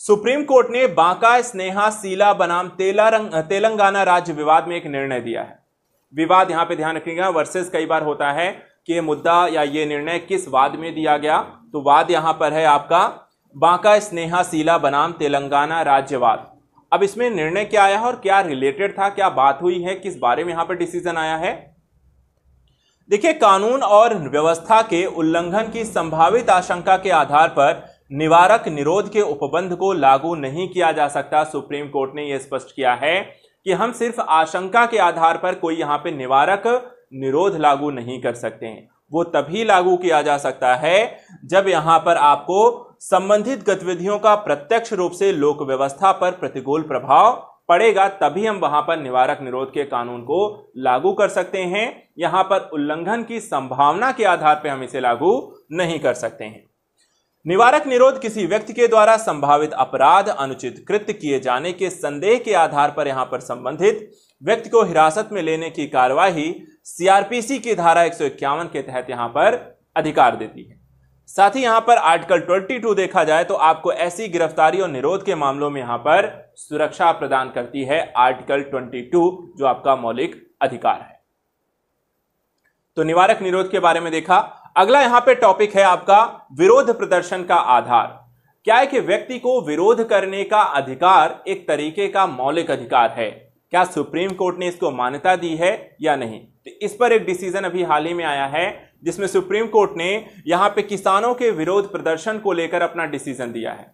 सुप्रीम कोर्ट ने बांका स्नेहा सीला बनाम तेलारंग तेलंगाना राज्य विवाद में एक निर्णय दिया है विवाद यहां पे ध्यान रखिएगा वर्सेस कई बार होता है कि मुद्दा या ये निर्णय किस वाद में दिया गया तो वाद यहां पर है आपका बांका स्नेहा सीला बनाम तेलंगाना राज्यवाद अब इसमें निर्णय क्या आया है और क्या रिलेटेड था क्या बात हुई है किस बारे में यहां पर डिसीजन आया है देखिए कानून और व्यवस्था के उल्लंघन की संभावित आशंका के आधार पर निवारक निरोध के उपबंध को लागू नहीं किया जा सकता सुप्रीम कोर्ट ने यह स्पष्ट किया है कि हम सिर्फ आशंका के आधार पर कोई यहाँ पे निवारक निरोध लागू नहीं कर सकते हैं वो तभी लागू किया जा सकता है जब यहाँ पर आपको संबंधित गतिविधियों का प्रत्यक्ष रूप से लोक व्यवस्था पर प्रतिकूल प्रभाव पड़ेगा तभी हम वहां पर निवारक निरोध के कानून को लागू कर सकते हैं यहां पर उल्लंघन की संभावना के आधार पर हम इसे लागू नहीं कर सकते हैं निवारक निरोध किसी व्यक्ति के द्वारा संभावित अपराध अनुचित कृत्य किए जाने के संदेह के आधार पर यहां पर संबंधित व्यक्ति को हिरासत में लेने की कार्यवाही सीआरपीसी की धारा एक के तहत यहां पर अधिकार देती है साथ ही यहां पर आर्टिकल 22 देखा जाए तो आपको ऐसी गिरफ्तारी और निरोध के मामलों में यहां पर सुरक्षा प्रदान करती है आर्टिकल 22 जो आपका मौलिक अधिकार है तो निवारक निरोध के बारे में देखा अगला यहां पे टॉपिक है आपका विरोध प्रदर्शन का आधार क्या है कि व्यक्ति को विरोध करने का अधिकार एक तरीके का मौलिक अधिकार है क्या सुप्रीम कोर्ट ने इसको मान्यता दी है या नहीं तो इस पर एक डिसीजन अभी हाल ही में आया है जिसमें सुप्रीम कोर्ट ने यहां पे किसानों के विरोध प्रदर्शन को लेकर अपना डिसीजन दिया है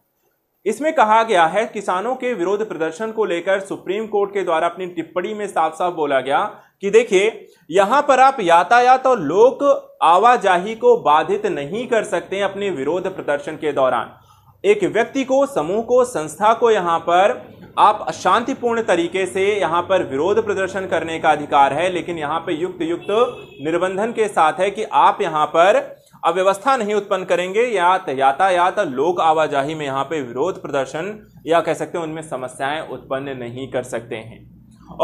इसमें कहा गया है किसानों के विरोध प्रदर्शन को लेकर सुप्रीम कोर्ट के द्वारा अपनी टिप्पणी में साफ साफ बोला गया कि देखिए यहां पर आप यातायात और लोक आवाजाही को बाधित नहीं कर सकते अपने विरोध प्रदर्शन के दौरान एक व्यक्ति को समूह को संस्था को यहां पर आप शांतिपूर्ण तरीके से यहां पर विरोध प्रदर्शन करने का अधिकार है लेकिन यहां पर युक्त युक्त निर्बंधन के साथ है कि आप यहां पर अव्यवस्था नहीं उत्पन्न करेंगे या यातायात लोक आवाजाही में यहां पर विरोध प्रदर्शन या कह सकते हैं उनमें समस्याएं उत्पन्न नहीं कर सकते हैं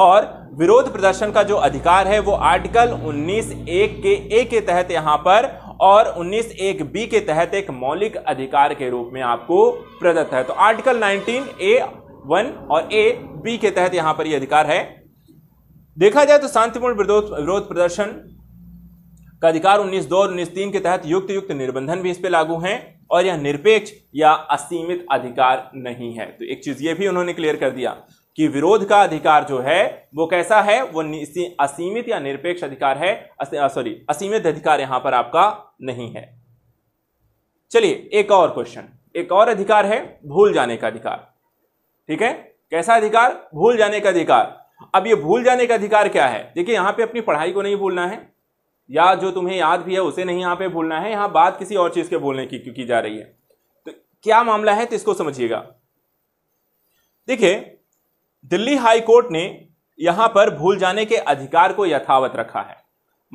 और विरोध प्रदर्शन का जो अधिकार है वो आर्टिकल 19 एक के ए के तहत यहां पर और 19 एक बी के तहत एक मौलिक अधिकार के रूप में आपको प्रदत्त है तो आर्टिकल 19 ए वन और ए बी के तहत यहां पर यह अधिकार है देखा जाए तो शांतिपूर्ण विरोध प्रदर्शन का अधिकार उन्नीस दो और उन्नीस तीन के तहत युक्त युक्त निर्बंधन भी इस पर लागू हैं और यह निरपेक्ष या असीमित अधिकार नहीं है तो एक चीज ये भी उन्होंने क्लियर कर दिया कि विरोध का अधिकार जो है वो कैसा है वो असीमित या निरपेक्ष अधिकार है सॉरी असीमित अधिकार यहां पर आपका नहीं है चलिए एक और क्वेश्चन एक और अधिकार है भूल जाने का अधिकार ठीक है कैसा अधिकार भूल जाने का अधिकार अब ये भूल जाने का अधिकार क्या है देखिए यहां पे अपनी पढ़ाई को नहीं भूलना है या जो तुम्हें याद भी है उसे नहीं यहां पे भूलना है यहां बात किसी और चीज के भूलने की की जा रही है तो क्या मामला है तो इसको समझिएगा देखिए दिल्ली हाई कोर्ट ने यहां पर भूल जाने के अधिकार को यथावत रखा है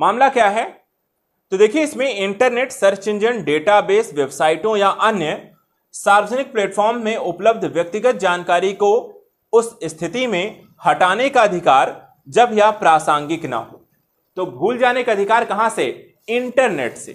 मामला क्या है तो देखिए इसमें इंटरनेट सर्च इंजन डेटाबेस वेबसाइटों या अन्य सार्वजनिक प्लेटफॉर्म में उपलब्ध व्यक्तिगत जानकारी को उस स्थिति में हटाने का अधिकार जब यह प्रासंगिक ना हो तो भूल जाने का अधिकार कहां से इंटरनेट से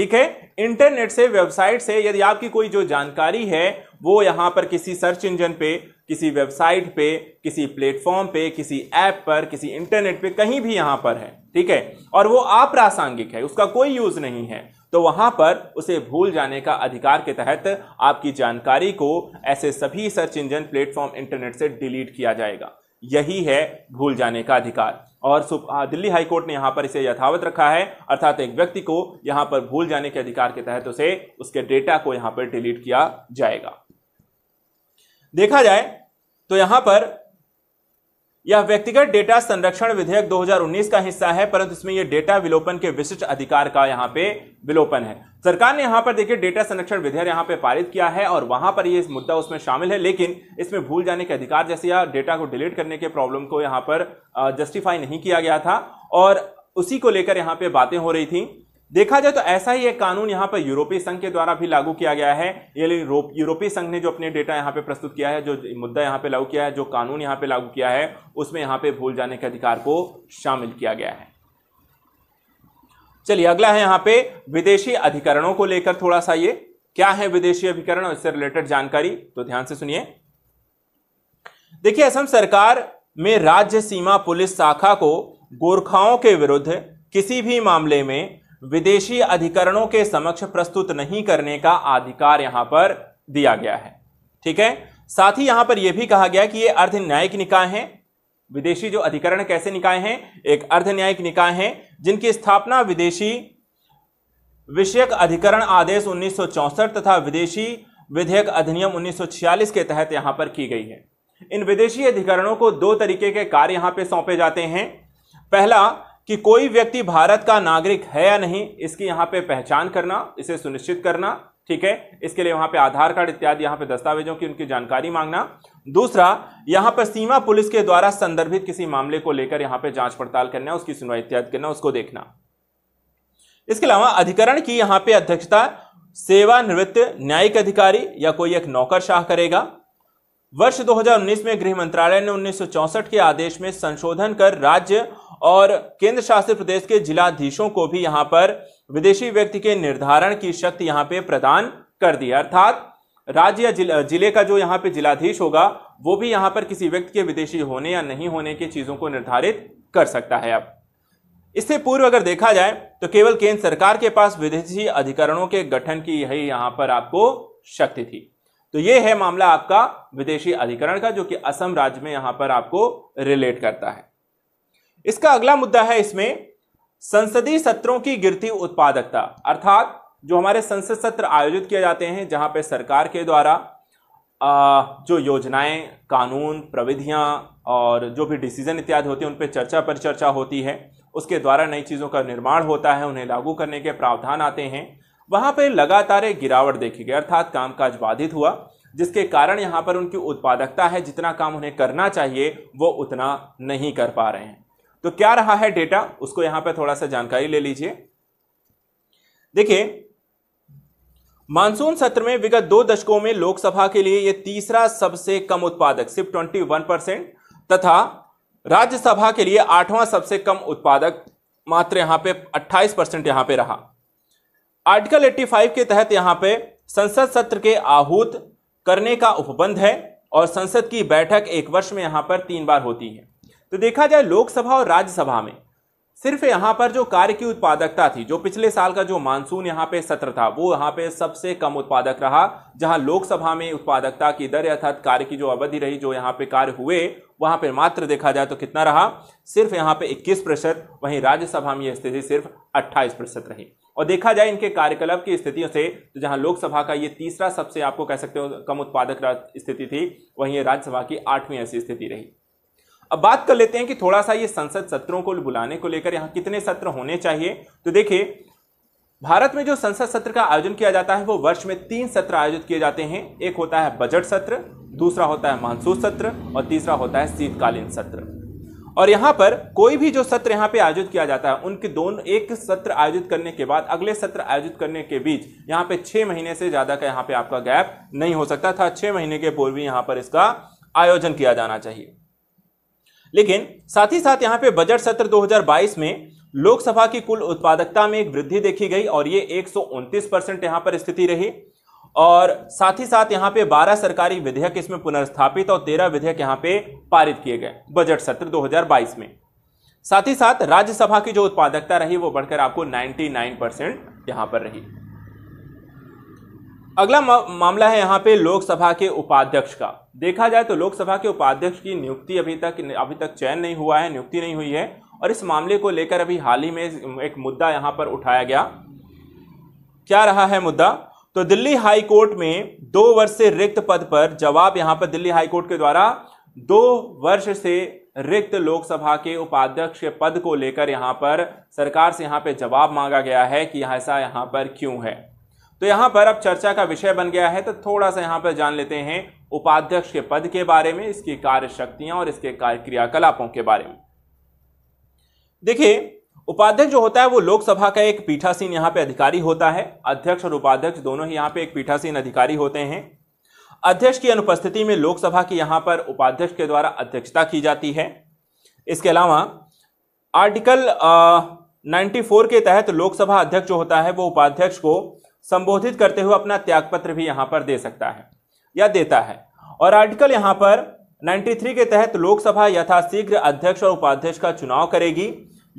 ठीक है इंटरनेट से वेबसाइट से यदि आपकी कोई जो जानकारी है वो यहां पर किसी सर्च इंजन पे किसी वेबसाइट पे किसी प्लेटफॉर्म पे किसी ऐप पर किसी इंटरनेट पे कहीं भी यहां पर है ठीक है और वो अप्रासंगिक है उसका कोई यूज नहीं है तो वहां पर उसे भूल जाने का अधिकार के तहत आपकी जानकारी को ऐसे सभी सर्च इंजन प्लेटफॉर्म इंटरनेट से डिलीट किया जाएगा यही है भूल जाने का अधिकार और हाँ, दिल्ली हाईकोर्ट ने यहां पर इसे यथावत रखा है अर्थात एक व्यक्ति को यहां पर भूल जाने के अधिकार के तहत उसे उसके डेटा को यहां पर डिलीट किया जाएगा देखा जाए तो यहां पर यह व्यक्तिगत डेटा संरक्षण विधेयक 2019 का हिस्सा है परंतु इसमें यह डेटा विलोपन के विशिष्ट अधिकार का यहां पे विलोपन है सरकार ने यहां पर देखिए डेटा संरक्षण विधेयक यहां पे पारित किया है और वहां पर यह मुद्दा उसमें शामिल है लेकिन इसमें भूल जाने के अधिकार जैसे या डेटा को डिलीट करने के प्रॉब्लम को यहां पर जस्टिफाई नहीं किया गया था और उसी को लेकर यहां पर बातें हो रही थी देखा जाए तो ऐसा ही एक कानून यहाँ पर यूरोपीय संघ के द्वारा भी लागू किया गया है यूरोपीय संघ ने जो अपने डेटा यहाँ पे प्रस्तुत किया है जो मुद्दा यहाँ पे लागू किया है जो कानून यहाँ पे लागू किया है उसमें यहाँ पे भूल जाने के अधिकार को शामिल किया गया है चलिए अगला है यहाँ पे विदेशी अधिकरणों को लेकर थोड़ा सा ये क्या है विदेशी अधिकरण और इससे रिलेटेड जानकारी तो ध्यान से सुनिए देखिए असम सरकार में राज्य सीमा पुलिस शाखा को गोरखाओं के विरुद्ध किसी भी मामले में विदेशी अधिकरणों के समक्ष प्रस्तुत नहीं करने का अधिकार यहां पर दिया गया है ठीक है साथ ही यहां पर यह भी कहा गया कि ये अर्ध न्यायिक निकाय हैं विदेशी जो अधिकरण कैसे निकाय हैं एक अर्ध न्यायिक निकाय हैं जिनकी स्थापना विदेशी विषयक अधिकरण आदेश 1964 तथा विदेशी विधेयक अधिनियम 1946 के तहत यहां पर की गई है इन विदेशी अधिकरणों को दो तरीके के कार्य यहां पर सौंपे जाते हैं पहला कि कोई व्यक्ति भारत का नागरिक है या नहीं इसकी यहाँ पे पहचान करना इसे सुनिश्चित करना ठीक है इसके लिए वहां पे आधार कार्ड इत्यादि यहाँ पे दस्तावेजों की उनकी जानकारी मांगना दूसरा यहाँ पर सीमा पुलिस के द्वारा संदर्भित किसी मामले को लेकर यहाँ पे जांच पड़ताल करना उसकी सुनवाई इत्यादि करना उसको देखना इसके अलावा अधिकरण की यहाँ पे अध्यक्षता सेवानिवृत्त न्यायिक अधिकारी या कोई एक शाह करेगा वर्ष 2019 में गृह मंत्रालय ने उन्नीस के आदेश में संशोधन कर राज्य और केंद्र शासित प्रदेश के जिलाधीशों को भी यहां पर विदेशी व्यक्ति के निर्धारण की शक्ति यहां पे प्रदान कर दी अर्थात राज्य या जिल, जिले का जो यहां पे जिलाधीश होगा वो भी यहां पर किसी व्यक्ति के विदेशी होने या नहीं होने की चीजों को निर्धारित कर सकता है अब इससे पूर्व अगर देखा जाए तो केवल केंद्र सरकार के पास विदेशी अधिकरणों के गठन की यही यहां पर आपको शक्ति थी तो ये है मामला आपका विदेशी अधिकरण का जो कि असम राज्य में यहां पर आपको रिलेट करता है इसका अगला मुद्दा है इसमें संसदीय सत्रों की गिरती उत्पादकता अर्थात जो हमारे संसद सत्र आयोजित किए जाते हैं जहां पर सरकार के द्वारा जो योजनाएं कानून प्रविधियां और जो भी डिसीजन इत्यादि होते हैं उन पर चर्चा पर चर्चा होती है उसके द्वारा नई चीज़ों का निर्माण होता है उन्हें लागू करने के प्रावधान आते हैं वहां पर लगातार एक गिरावट देखी गई अर्थात कामकाज बाधित हुआ जिसके कारण यहां पर उनकी उत्पादकता है जितना काम उन्हें करना चाहिए वो उतना नहीं कर पा रहे हैं तो क्या रहा है डेटा उसको यहां पर थोड़ा सा जानकारी ले लीजिए देखिए मानसून सत्र में विगत दो दशकों में लोकसभा के लिए यह तीसरा सबसे कम उत्पादक सिर्फ 21 परसेंट तथा राज्यसभा के लिए आठवां सबसे कम उत्पादक मात्र यहां पे 28 परसेंट यहां पे रहा आर्टिकल 85 के तहत यहाँ पे संसद सत्र के आहूत करने का उपबंध है और संसद की बैठक एक वर्ष में यहां पर तीन बार होती है तो देखा जाए लोकसभा और राज्यसभा में सिर्फ यहां पर जो कार्य की उत्पादकता थी जो पिछले साल का जो मानसून यहां पे सत्र था वो यहाँ पे सबसे कम उत्पादक रहा जहां लोकसभा में उत्पादकता की दर अर्थात कार्य की जो अवधि रही जो यहां पे कार्य हुए वहां पे मात्र देखा जाए तो कितना रहा सिर्फ यहाँ पे 21 प्रतिशत वहीं राज्यसभा में यह स्थिति सिर्फ 28 प्रतिशत रही और देखा जाए इनके कार्यकलाप की स्थितियों से तो जहां लोकसभा का ये तीसरा सबसे आपको कह सकते हो कम उत्पादक स्थिति थी वहीं ये राज्यसभा की आठवीं ऐसी स्थिति रही अब बात कर लेते हैं कि थोड़ा सा ये संसद सत्रों को बुलाने को लेकर यहाँ कितने सत्र होने चाहिए तो देखिए भारत में जो संसद सत्र का आयोजन किया जाता है वो वर्ष में तीन सत्र आयोजित किए जाते हैं एक होता है बजट सत्र दूसरा होता है मानसून सत्र और तीसरा होता है शीतकालीन सत्र और यहां पर कोई भी जो सत्र यहां पे आयोजित किया जाता है उनके दोनों एक सत्र आयोजित करने के बाद अगले सत्र आयोजित करने के बीच यहां पे छह महीने से ज्यादा का यहां पे आपका गैप नहीं हो सकता था छह महीने के पूर्व यहां पर इसका आयोजन किया जाना चाहिए लेकिन साथ ही साथ यहां पे बजट सत्र 2022 में लोकसभा की कुल उत्पादकता में एक वृद्धि देखी गई और ये एक परसेंट यहां पर स्थिति रही और साथ ही साथ यहाँ पे 12 सरकारी विधेयक इसमें पुनर्स्थापित और 13 विधेयक यहाँ पे पारित किए गए बजट सत्र 2022 में साथ ही साथ राज्यसभा की जो उत्पादकता रही वो बढ़कर आपको 99 परसेंट यहां पर रही अगला मामला है यहाँ पे लोकसभा के उपाध्यक्ष का देखा जाए तो लोकसभा के उपाध्यक्ष की नियुक्ति अभी तक अभी तक चयन नहीं हुआ है नियुक्ति नहीं हुई है और इस मामले को लेकर अभी हाल ही में एक मुद्दा यहाँ पर उठाया गया क्या रहा है मुद्दा तो दिल्ली हाई कोर्ट में दो वर्ष से रिक्त पद पर जवाब यहां पर दिल्ली हाई कोर्ट के द्वारा दो वर्ष से रिक्त लोकसभा के उपाध्यक्ष पद को लेकर यहां पर सरकार से यहां पर जवाब मांगा गया है कि ऐसा यहां पर क्यों है तो यहां पर अब चर्चा का विषय बन गया है तो थोड़ा सा यहां पर जान लेते हैं उपाध्यक्ष के पद के बारे में इसकी कार्य शक्तियां और इसके कार्य क्रियाकलापों के बारे में देखिए उपाध्यक्ष जो होता है वो लोकसभा का एक पीठासीन यहाँ पे अधिकारी होता है अध्यक्ष और उपाध्यक्ष दोनों ही यहाँ पे एक पीठासीन अधिकारी होते हैं अध्यक्ष की अनुपस्थिति में लोकसभा की यहाँ पर उपाध्यक्ष के द्वारा अध्यक्षता की जाती है इसके अलावा आर्टिकल नाइन्टी फोर के तहत लोकसभा अध्यक्ष जो होता है वो उपाध्यक्ष को संबोधित करते हुए अपना त्यागपत्र भी यहाँ पर दे सकता है या देता है और आर्टिकल यहाँ पर 93 के तहत लोकसभा यथाशीघ्र अध्यक्ष और उपाध्यक्ष का चुनाव करेगी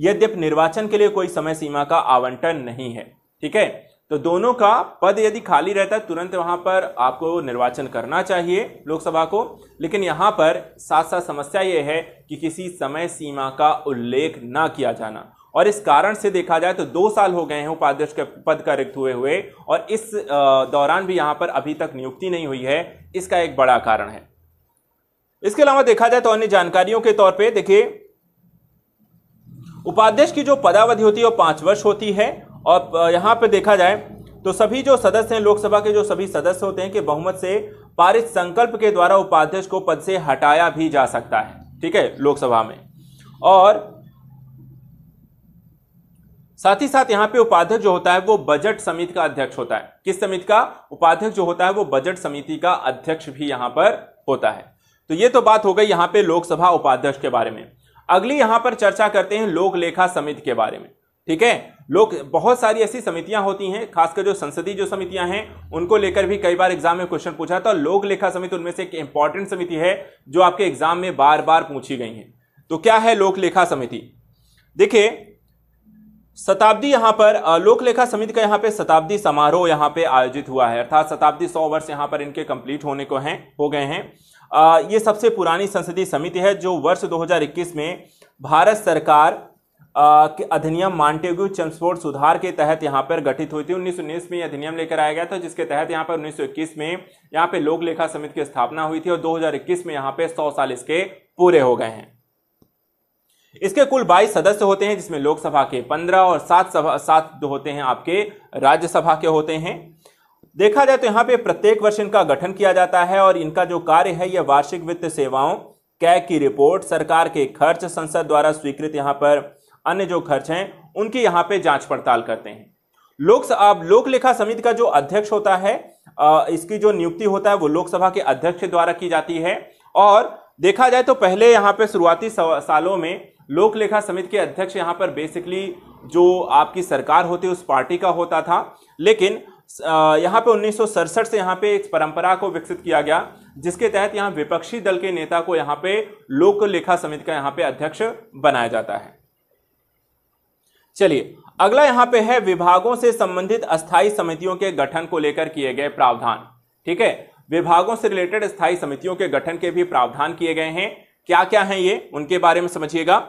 यद्यप निर्वाचन के लिए कोई समय सीमा का आवंटन नहीं है ठीक है तो दोनों का पद यदि खाली रहता है तुरंत वहां पर आपको निर्वाचन करना चाहिए लोकसभा को लेकिन यहां पर साथ साथ समस्या यह है कि किसी समय सीमा का उल्लेख ना किया जाना और इस कारण से देखा जाए तो दो साल हो गए हैं उपाध्यक्ष के पद का रिक्त हुए हुए और इस दौरान भी यहां पर अभी तक नियुक्ति नहीं हुई है इसका एक बड़ा कारण है इसके अलावा देखा जाए तो अन्य जानकारियों के तौर पर देखिए उपाध्यक्ष की जो पदावधि होती है वो पाँच वर्ष होती है और यहाँ पे देखा जाए तो सभी जो सदस्य हैं लोकसभा के जो सभी सदस्य होते हैं कि बहुमत से पारित संकल्प के द्वारा उपाध्यक्ष को पद से हटाया भी जा सकता है ठीक है लोकसभा में और साथ ही साथ यहां पे उपाध्यक्ष जो होता है वो बजट समिति का अध्यक्ष होता है किस समिति का उपाध्यक्ष जो होता है वो बजट समिति का अध्यक्ष भी यहां पर होता है तो ये तो बात हो गई यहां पे लोकसभा उपाध्यक्ष के बारे में अगली यहां पर चर्चा करते हैं लोक लेखा समिति के बारे में ठीक है लोग बहुत सारी ऐसी समितियां होती हैं खासकर जो संसदीय जो समितियां हैं उनको लेकर भी कई बार एग्जाम में क्वेश्चन पूछा था लोक लेखा समिति उनमें से एक इंपॉर्टेंट समिति है जो आपके एग्जाम में बार बार पूछी गई है तो क्या है लोक लेखा समिति देखिए शताब्दी यहां पर लोक लेखा समिति का यहां पे शताब्दी समारोह यहां पे आयोजित हुआ है अर्थात शताब्दी सौ वर्ष यहां पर इनके कंप्लीट होने को हैं हो गए हैं ये सबसे पुरानी संसदीय समिति है जो वर्ष 2021 में भारत सरकार आ, के अधिनियम मॉन्टेग्यू चम्सफोर्ड सुधार के तहत यहाँ पर गठित हुई थी उन्नीस में यह अधिनियम लेकर आया गया था जिसके तहत यहाँ पर 1921 में यहाँ पे लोक लेखा समिति की स्थापना हुई थी और 2021 में यहाँ पे 100 साल इसके पूरे हो गए हैं इसके कुल 22 सदस्य होते हैं जिसमें लोकसभा के 15 और सात सभा सात होते हैं आपके राज्यसभा के होते हैं देखा जाए तो यहाँ पे प्रत्येक वर्ष इनका गठन किया जाता है और इनका जो कार्य है यह वार्षिक वित्त सेवाओं कै की रिपोर्ट सरकार के खर्च संसद द्वारा स्वीकृत यहाँ पर अन्य जो खर्च हैं उनकी यहाँ पे जांच पड़ताल करते हैं लोक अब लोक लेखा समिति का जो अध्यक्ष होता है इसकी जो नियुक्ति होता है वो लोकसभा के अध्यक्ष द्वारा की जाती है और देखा जाए तो पहले यहाँ पे शुरुआती सालों में लोक लेखा समिति के अध्यक्ष यहाँ पर बेसिकली जो आपकी सरकार होती है उस पार्टी का होता था लेकिन यहाँ पे उन्नीस से यहाँ पे एक परंपरा को विकसित किया गया जिसके तहत यहाँ विपक्षी दल के नेता को यहाँ पे लोक लेखा समिति का यहाँ पे अध्यक्ष बनाया जाता है चलिए अगला यहाँ पे है विभागों से संबंधित अस्थायी समितियों के गठन को लेकर किए गए प्रावधान ठीक है विभागों से रिलेटेड स्थायी समितियों के गठन के भी प्रावधान किए गए हैं क्या क्या है ये उनके बारे में समझिएगा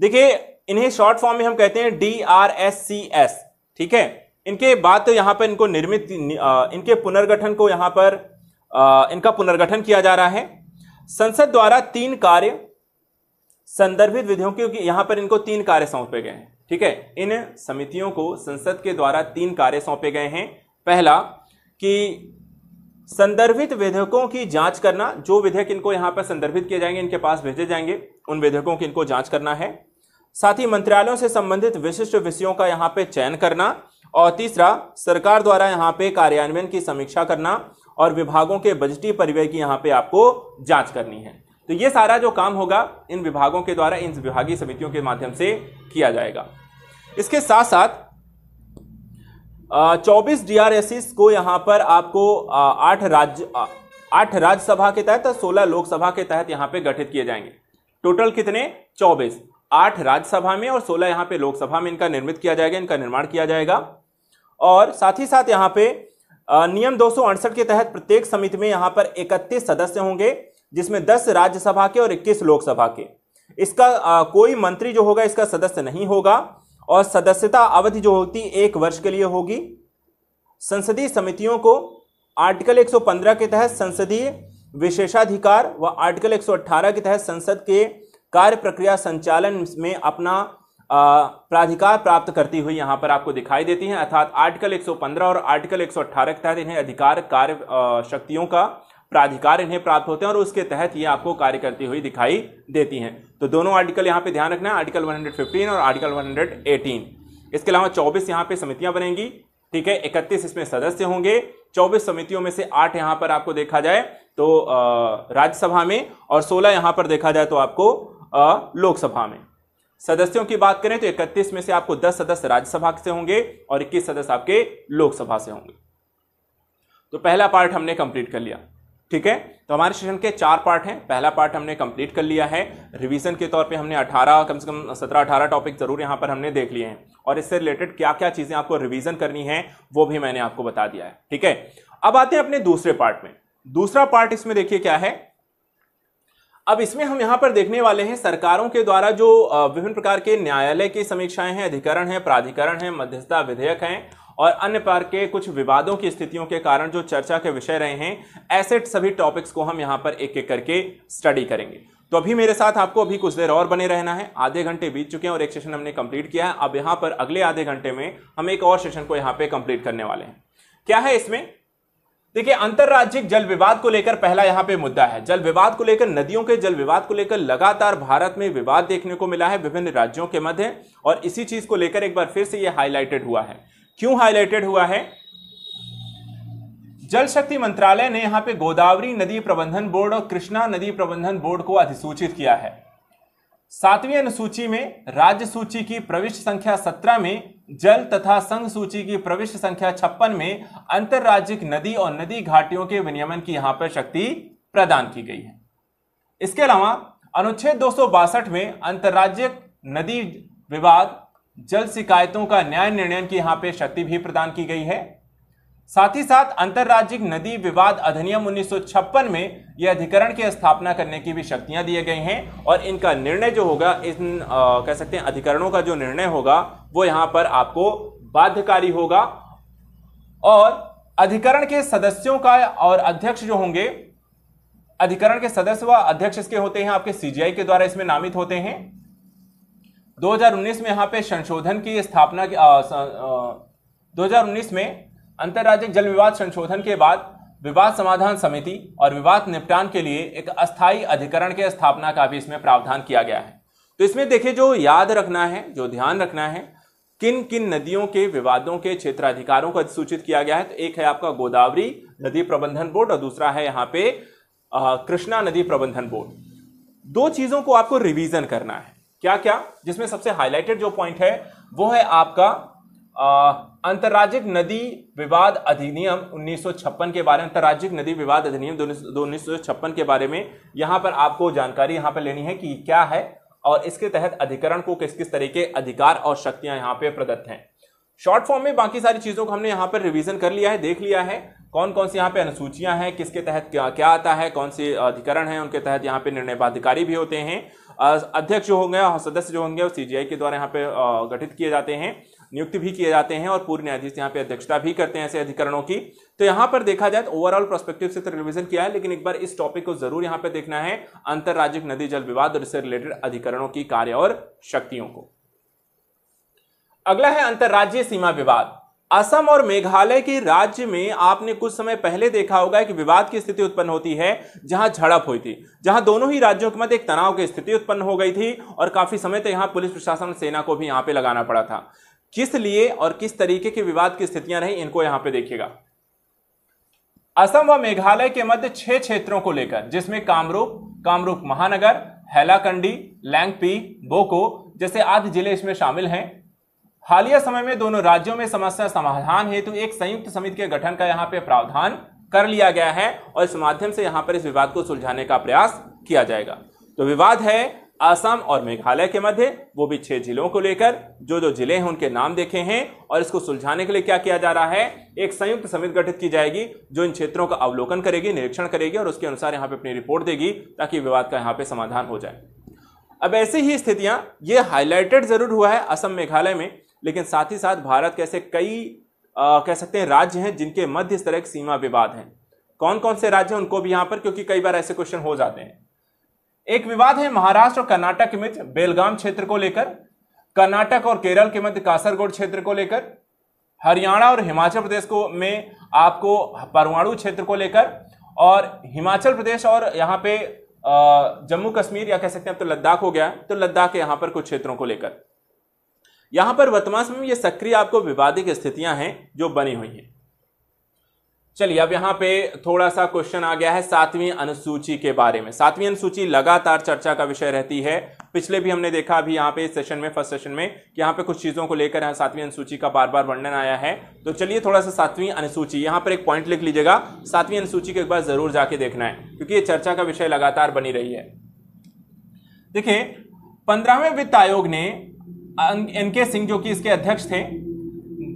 देखिए इन्हें शॉर्ट फॉर्म में हम कहते हैं D R S C S ठीक है इनके बाद तो यहाँ पर इनको निर्मित इनके पुनर्गठन को यहाँ पर इनका पुनर्गठन किया जा रहा है संसद द्वारा तीन कार्य संदर्भित विधियों क्योंकि यहां पर इनको तीन कार्य सौंपे गए हैं ठीक है इन समितियों को संसद के द्वारा तीन कार्य सौंपे गए हैं पहला कि संदर्भित विधेयकों की जांच करना जो विधेयक इनको यहां पर संदर्भित किए जाएंगे इनके पास भेजे जाएंगे उन विधेयकों की इनको जांच करना है साथ ही मंत्रालयों से संबंधित विशिष्ट विषयों का यहां पर चयन करना और तीसरा सरकार द्वारा यहाँ पे कार्यान्वयन की समीक्षा करना और विभागों के बजटीय परिवय की यहाँ पे आपको जांच करनी है तो ये सारा जो काम होगा इन विभागों के द्वारा इन विभागीय समितियों के माध्यम से किया जाएगा इसके साथ साथ चौबीस डी को यहाँ पर आपको आठ राज्य आठ राज्यसभा के तहत सोलह लोकसभा के तहत यहाँ पे गठित किए जाएंगे टोटल कितने चौबीस आठ राज्यसभा में और सोलह यहाँ पे लोकसभा में इनका निर्मित किया जाएगा इनका निर्माण किया जाएगा और साथ ही साथ यहाँ पे नियम दो के तहत प्रत्येक समिति में यहाँ पर इकतीस सदस्य होंगे जिसमें दस राज्यसभा के और इक्कीस लोकसभा के इसका आ, कोई मंत्री जो होगा इसका सदस्य नहीं होगा और सदस्यता अवधि जो होती एक वर्ष के लिए होगी संसदीय समितियों को आर्टिकल 115 के तहत संसदीय विशेषाधिकार व आर्टिकल 118 के तहत संसद के कार्य प्रक्रिया संचालन में अपना प्राधिकार प्राप्त करती हुई यहां पर आपको दिखाई देती हैं अर्थात आर्टिकल 115 और आर्टिकल 118 के तहत इन्हें अधिकार कार्य शक्तियों का प्राधिकार इन्हें प्राप्त होते हैं और उसके तहत ये आपको कार्य करती हुई दिखाई देती हैं तो दोनों आर्टिकल यहाँ पे ध्यान रखना है आर्टिकल 115 और आर्टिकल 118 इसके अलावा 24 यहाँ पे समितियां बनेंगी ठीक है 31 इसमें सदस्य होंगे 24 समितियों में से 8 यहाँ पर आपको देखा जाए तो राज्यसभा में और 16 यहाँ पर देखा जाए तो आपको लोकसभा में सदस्यों की बात करें तो 31 में से आपको 10 सदस्य राज्यसभा से होंगे और 21 सदस्य आपके लोकसभा से होंगे तो पहला पार्ट हमने कंप्लीट कर लिया ठीक है तो हमारे सेशन के चार पार्ट हैं पहला पार्ट हमने कंप्लीट कर लिया है रिवीजन के तौर पे हमने 18 कम से कम 17 18 टॉपिक जरूर यहाँ पर हमने देख लिए हैं और इससे रिलेटेड क्या क्या चीज़ें आपको रिवीजन करनी है वो भी मैंने आपको बता दिया है ठीक है अब आते हैं अपने दूसरे पार्ट में दूसरा पार्ट इसमें देखिए क्या है अब इसमें हम यहां पर देखने वाले हैं सरकारों के द्वारा जो विभिन्न प्रकार के न्यायालय की समीक्षाएं हैं अधिकरण हैं प्राधिकरण हैं मध्यस्थता विधेयक हैं और अन्य प्रकार के कुछ विवादों की स्थितियों के कारण जो चर्चा के विषय रहे हैं ऐसे सभी टॉपिक्स को हम यहां पर एक एक करके स्टडी करेंगे तो अभी मेरे साथ आपको अभी कुछ देर और बने रहना है आधे घंटे बीत चुके हैं और एक सेशन हमने कंप्लीट किया है अब यहां पर अगले आधे घंटे में हम एक और सेशन को यहां पर कंप्लीट करने वाले हैं क्या है इसमें देखिए अंतर्राज्यिक जल विवाद को लेकर पहला यहां पे मुद्दा है जल विवाद को लेकर नदियों के जल विवाद को लेकर लगातार भारत में विवाद देखने को मिला है विभिन्न राज्यों के मध्य और इसी चीज को लेकर एक बार फिर से यह हाईलाइटेड हुआ है क्यों हाईलाइटेड हुआ है जल शक्ति मंत्रालय ने यहां पे गोदावरी नदी प्रबंधन बोर्ड और कृष्णा नदी प्रबंधन बोर्ड को अधिसूचित किया है सातवीं अनुसूची में राज्य सूची की प्रविष्ट संख्या सत्रह में जल तथा संघ सूची की प्रविष्ट संख्या छप्पन में अंतर्राज्यिक नदी और नदी घाटियों के विनियमन की यहां पर शक्ति प्रदान की गई है इसके अलावा अनुच्छेद दो में अंतर्राज्य नदी विवाद जल शिकायतों का न्याय निर्णय की यहां पर शक्ति भी प्रदान की गई है साथ ही साथ अंतर्राज्यिक नदी विवाद अधिनियम 1956 में यह अधिकरण की स्थापना करने की भी शक्तियां दिए गए हैं और इनका निर्णय जो होगा इन आ, कह सकते हैं अधिकरणों का जो निर्णय होगा वो यहां पर आपको बाध्यकारी होगा और अधिकरण के सदस्यों का और अध्यक्ष जो होंगे अधिकरण के सदस्य व अध्यक्ष इसके होते हैं आपके सीजीआई के द्वारा इसमें नामित होते हैं 2019 में यहां पे संशोधन की स्थापना की 2019 में अंतर्राज्यिक जल विवाद संशोधन के बाद विवाद समाधान समिति और विवाद निपटान के लिए एक अस्थायी अधिकरण के स्थापना का भी इसमें प्रावधान किया गया है तो इसमें देखिए जो याद रखना है जो ध्यान रखना है किन किन नदियों के विवादों के क्षेत्राधिकारों को अधिसूचित किया गया है तो एक है आपका गोदावरी नदी प्रबंधन बोर्ड और दूसरा है यहाँ पे कृष्णा नदी प्रबंधन बोर्ड दो चीजों को आपको रिवीजन करना है क्या क्या जिसमें सबसे हाईलाइटेड जो पॉइंट है वो है आपका अंतर्राज्यिक नदी विवाद अधिनियम 1956 के बारे में अंतर्राज्यिक नदी विवाद अधिनियम उन्नीस के बारे में यहां पर आपको जानकारी यहां पर लेनी है कि क्या है और इसके तहत अधिकरण को किस किस तरह के अधिकार और शक्तियां यहाँ पे प्रदत्त हैं शॉर्ट फॉर्म में बाकी सारी चीजों को हमने यहाँ पर रिवीजन कर लिया है देख लिया है कौन कौन सी यहाँ पे अनुसूचियां हैं किसके तहत क्या क्या आता है कौन से अधिकरण हैं उनके तहत यहाँ पे निर्णय अधिकारी भी होते हैं अध्यक्ष जो होंगे और सदस्य जो होंगे वो सीजीआई के द्वारा यहाँ पे गठित किए जाते हैं नियुक्त भी किए जाते हैं और पूर्व न्यायाधीश यहाँ पे अध्यक्षता भी करते हैं ऐसे अधिकरणों की तो यहाँ पर देखा जाए तो ओवरऑल प्रोस्पेक्टिव से तो रिविजन किया है लेकिन एक बार इस टॉपिक को जरूर यहाँ पे देखना है अंतर्राज्यिक नदी जल विवाद और इससे रिलेटेड अधिकरणों की कार्य और शक्तियों को अगला है अंतर्राज्यीय सीमा विवाद असम और मेघालय के राज्य में आपने कुछ समय पहले देखा होगा कि विवाद की स्थिति उत्पन्न होती है जहां झड़प हुई थी जहां दोनों ही राज्यों के मध्य एक तनाव की स्थिति उत्पन्न हो गई थी और काफी समय तक यहां पुलिस प्रशासन सेना को भी यहां पे लगाना पड़ा था किस लिए और किस तरीके के विवाद की स्थितियां रही इनको यहां पे देखिएगा असम व मेघालय के मध्य छह क्षेत्रों को लेकर जिसमें कामरूप कामरूप महानगर हैलाकंडी लैंगपी बोको जैसे आदि जिले इसमें शामिल हैं हालिया समय में दोनों राज्यों में समस्या समाधान हेतु एक संयुक्त समिति के गठन का यहां पर प्रावधान कर लिया गया है और इस माध्यम से यहां पर इस विवाद को सुलझाने का प्रयास किया जाएगा तो विवाद है आसाम और मेघालय के मध्य वो भी छह जिलों को लेकर जो जो जिले हैं उनके नाम देखे हैं और इसको सुलझाने के लिए क्या किया जा रहा है एक संयुक्त समिति गठित की जाएगी जो इन क्षेत्रों का अवलोकन करेगी निरीक्षण करेगी और उसके अनुसार यहाँ पे अपनी रिपोर्ट देगी ताकि विवाद का यहाँ पे समाधान हो जाए अब ऐसी ही स्थितियां ये हाईलाइटेड जरूर हुआ है असम मेघालय में लेकिन साथ ही साथ भारत कैसे कई आ, कह सकते हैं राज्य हैं जिनके मध्य स्तर एक सीमा विवाद हैं कौन कौन से राज्य हैं उनको भी यहाँ पर क्योंकि कई बार ऐसे क्वेश्चन हो जाते हैं एक विवाद है महाराष्ट्र और कर्नाटक के मध्य बेलगाम क्षेत्र को लेकर कर्नाटक और केरल के मध्य कासरगोड क्षेत्र को लेकर हरियाणा और हिमाचल प्रदेश को में आपको परमाणु क्षेत्र को लेकर और हिमाचल प्रदेश और यहाँ पे जम्मू कश्मीर या कह सकते हैं तो लद्दाख हो गया तो लद्दाख के यहाँ पर कुछ क्षेत्रों को लेकर यहाँ पर वर्तमान समय में ये सक्रिय आपको विवादित स्थितियां हैं जो बनी हुई हैं चलिए अब यहाँ पे थोड़ा सा क्वेश्चन आ गया है सातवीं अनुसूची के बारे में सातवीं अनुसूची लगातार चर्चा का विषय रहती है पिछले भी हमने देखा अभी यहाँ पे सेशन में फर्स्ट सेशन में कि यहाँ पे कुछ चीज़ों को लेकर यहाँ सातवीं अनुसूची का बार बार वर्णन आया है तो चलिए थोड़ा सा सातवीं अनुसूची यहाँ पर एक पॉइंट लिख लीजिएगा सातवीं अनुसूची को एक बार जरूर जाके देखना है क्योंकि ये चर्चा का विषय लगातार बनी रही है देखिए पंद्रहवें वित्त आयोग ने अं- एन सिंह जो कि इसके अध्यक्ष थे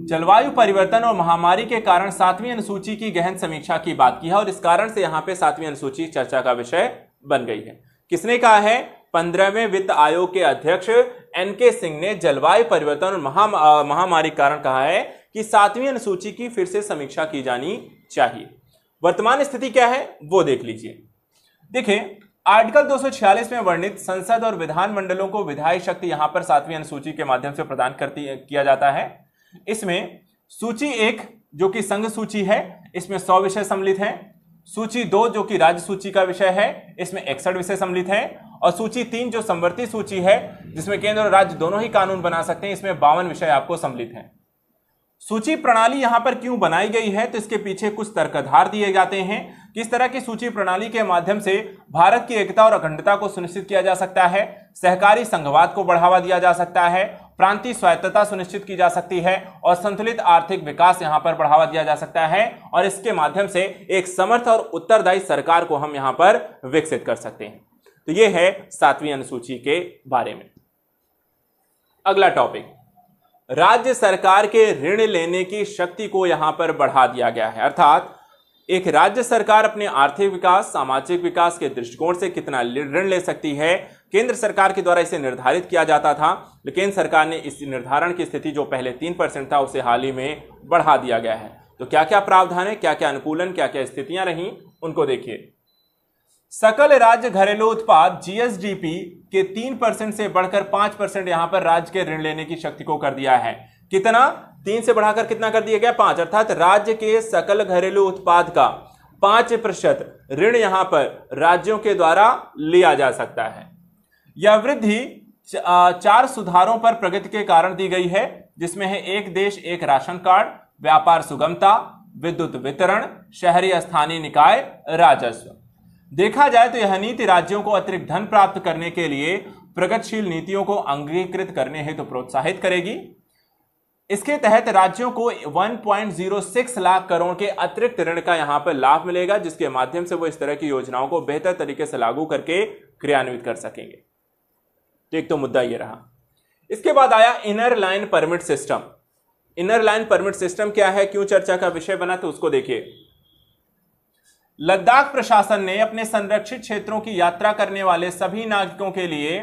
जलवायु परिवर्तन और महामारी के कारण सातवीं अनुसूची की गहन समीक्षा की बात की है और इस कारण से यहाँ पे सातवीं अनुसूची चर्चा का विषय बन गई है किसने कहा है पंद्रहवें वित्त आयोग के अध्यक्ष एन के सिंह ने जलवायु परिवर्तन और महा, महामारी कारण कहा है कि सातवीं अनुसूची की फिर से समीक्षा की जानी चाहिए वर्तमान स्थिति क्या है वो देख लीजिए देखिए आर्टिकल 246 में वर्णित संसद और विधानमंडलों को विधायी शक्ति यहां पर सातवीं अनुसूची के माध्यम से प्रदान करती किया जाता है इसमें सूची एक जो कि संघ सूची है इसमें सौ विषय सम्मिलित हैं सूची दो जो कि राज्य सूची का विषय है इसमें इकसठ विषय सम्मिलित हैं और सूची तीन जो संवर्ती सूची है जिसमें केंद्र और राज्य दोनों ही कानून बना सकते हैं इसमें बावन विषय आपको सम्मिलित हैं सूची प्रणाली यहां पर क्यों बनाई गई है तो इसके पीछे कुछ तर्कधार दिए जाते हैं किस तरह की सूची प्रणाली के माध्यम से भारत की एकता और अखंडता को सुनिश्चित किया जा सकता है सहकारी संघवाद को बढ़ावा दिया जा सकता है प्रांतीय स्वायत्तता सुनिश्चित की जा सकती है और संतुलित आर्थिक विकास यहाँ पर बढ़ावा दिया जा सकता है और इसके माध्यम से एक समर्थ और उत्तरदायी सरकार को हम यहाँ पर विकसित कर सकते हैं तो ये है सातवीं अनुसूची के बारे में अगला टॉपिक राज्य सरकार के ऋण लेने की शक्ति को यहां पर बढ़ा दिया गया है अर्थात एक राज्य सरकार अपने आर्थिक विकास सामाजिक विकास के दृष्टिकोण से कितना ऋण ले सकती है केंद्र सरकार के द्वारा इसे निर्धारित किया जाता था लेकिन सरकार ने इस निर्धारण की स्थिति जो पहले तीन परसेंट था उसे हाल ही में बढ़ा दिया गया है तो क्या क्या प्रावधान है क्या क्या अनुकूलन क्या क्या स्थितियां रहीं उनको देखिए सकल राज्य घरेलू उत्पाद जीएसडीपी के तीन परसेंट से बढ़कर पांच परसेंट यहां पर राज्य के ऋण लेने की शक्ति को कर दिया है कितना तीन से बढ़ाकर कितना कर दिया गया पांच अर्थात राज्य के सकल घरेलू उत्पाद का पांच प्रतिशत ऋण यहां पर राज्यों के द्वारा लिया जा सकता है यह वृद्धि चार सुधारों पर प्रगति के कारण दी गई है जिसमें है एक देश एक राशन कार्ड व्यापार सुगमता विद्युत वितरण शहरी स्थानीय निकाय राजस्व देखा जाए तो यह नीति राज्यों को अतिरिक्त धन प्राप्त करने के लिए प्रगतिशील नीतियों को अंगीकृत करने हेतु तो प्रोत्साहित करेगी इसके तहत राज्यों को 1.06 लाख करोड़ के अतिरिक्त ऋण का यहां पर लाभ मिलेगा जिसके माध्यम से वो इस तरह की योजनाओं को बेहतर तरीके से लागू करके क्रियान्वित कर सकेंगे तो एक तो मुद्दा ये रहा इसके बाद आया inner line permit system inner line permit system क्या है क्यों चर्चा का विषय बना तो उसको देखिए लद्दाख प्रशासन ने अपने संरक्षित क्षेत्रों की यात्रा करने वाले सभी नागरिकों के लिए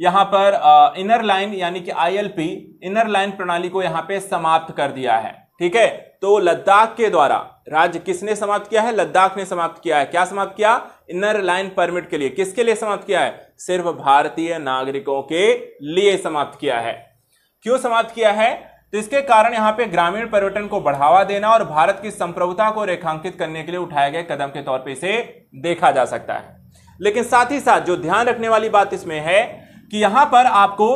यहां पर इनर लाइन यानी कि आईएलपी इनर लाइन प्रणाली को यहां पे समाप्त कर दिया है ठीक है तो लद्दाख के द्वारा राज्य किसने समाप्त किया है लद्दाख ने समाप्त किया है क्या समाप्त किया इनर लाइन परमिट के लिए किसके लिए समाप्त किया है सिर्फ भारतीय नागरिकों के लिए समाप्त किया है क्यों समाप्त किया है तो इसके कारण यहां पे ग्रामीण पर्यटन को बढ़ावा देना और भारत की संप्रभुता को रेखांकित करने के लिए उठाए गए कदम के तौर पर इसे देखा जा सकता है लेकिन साथ ही साथ जो ध्यान रखने वाली बात इसमें है कि यहां पर आपको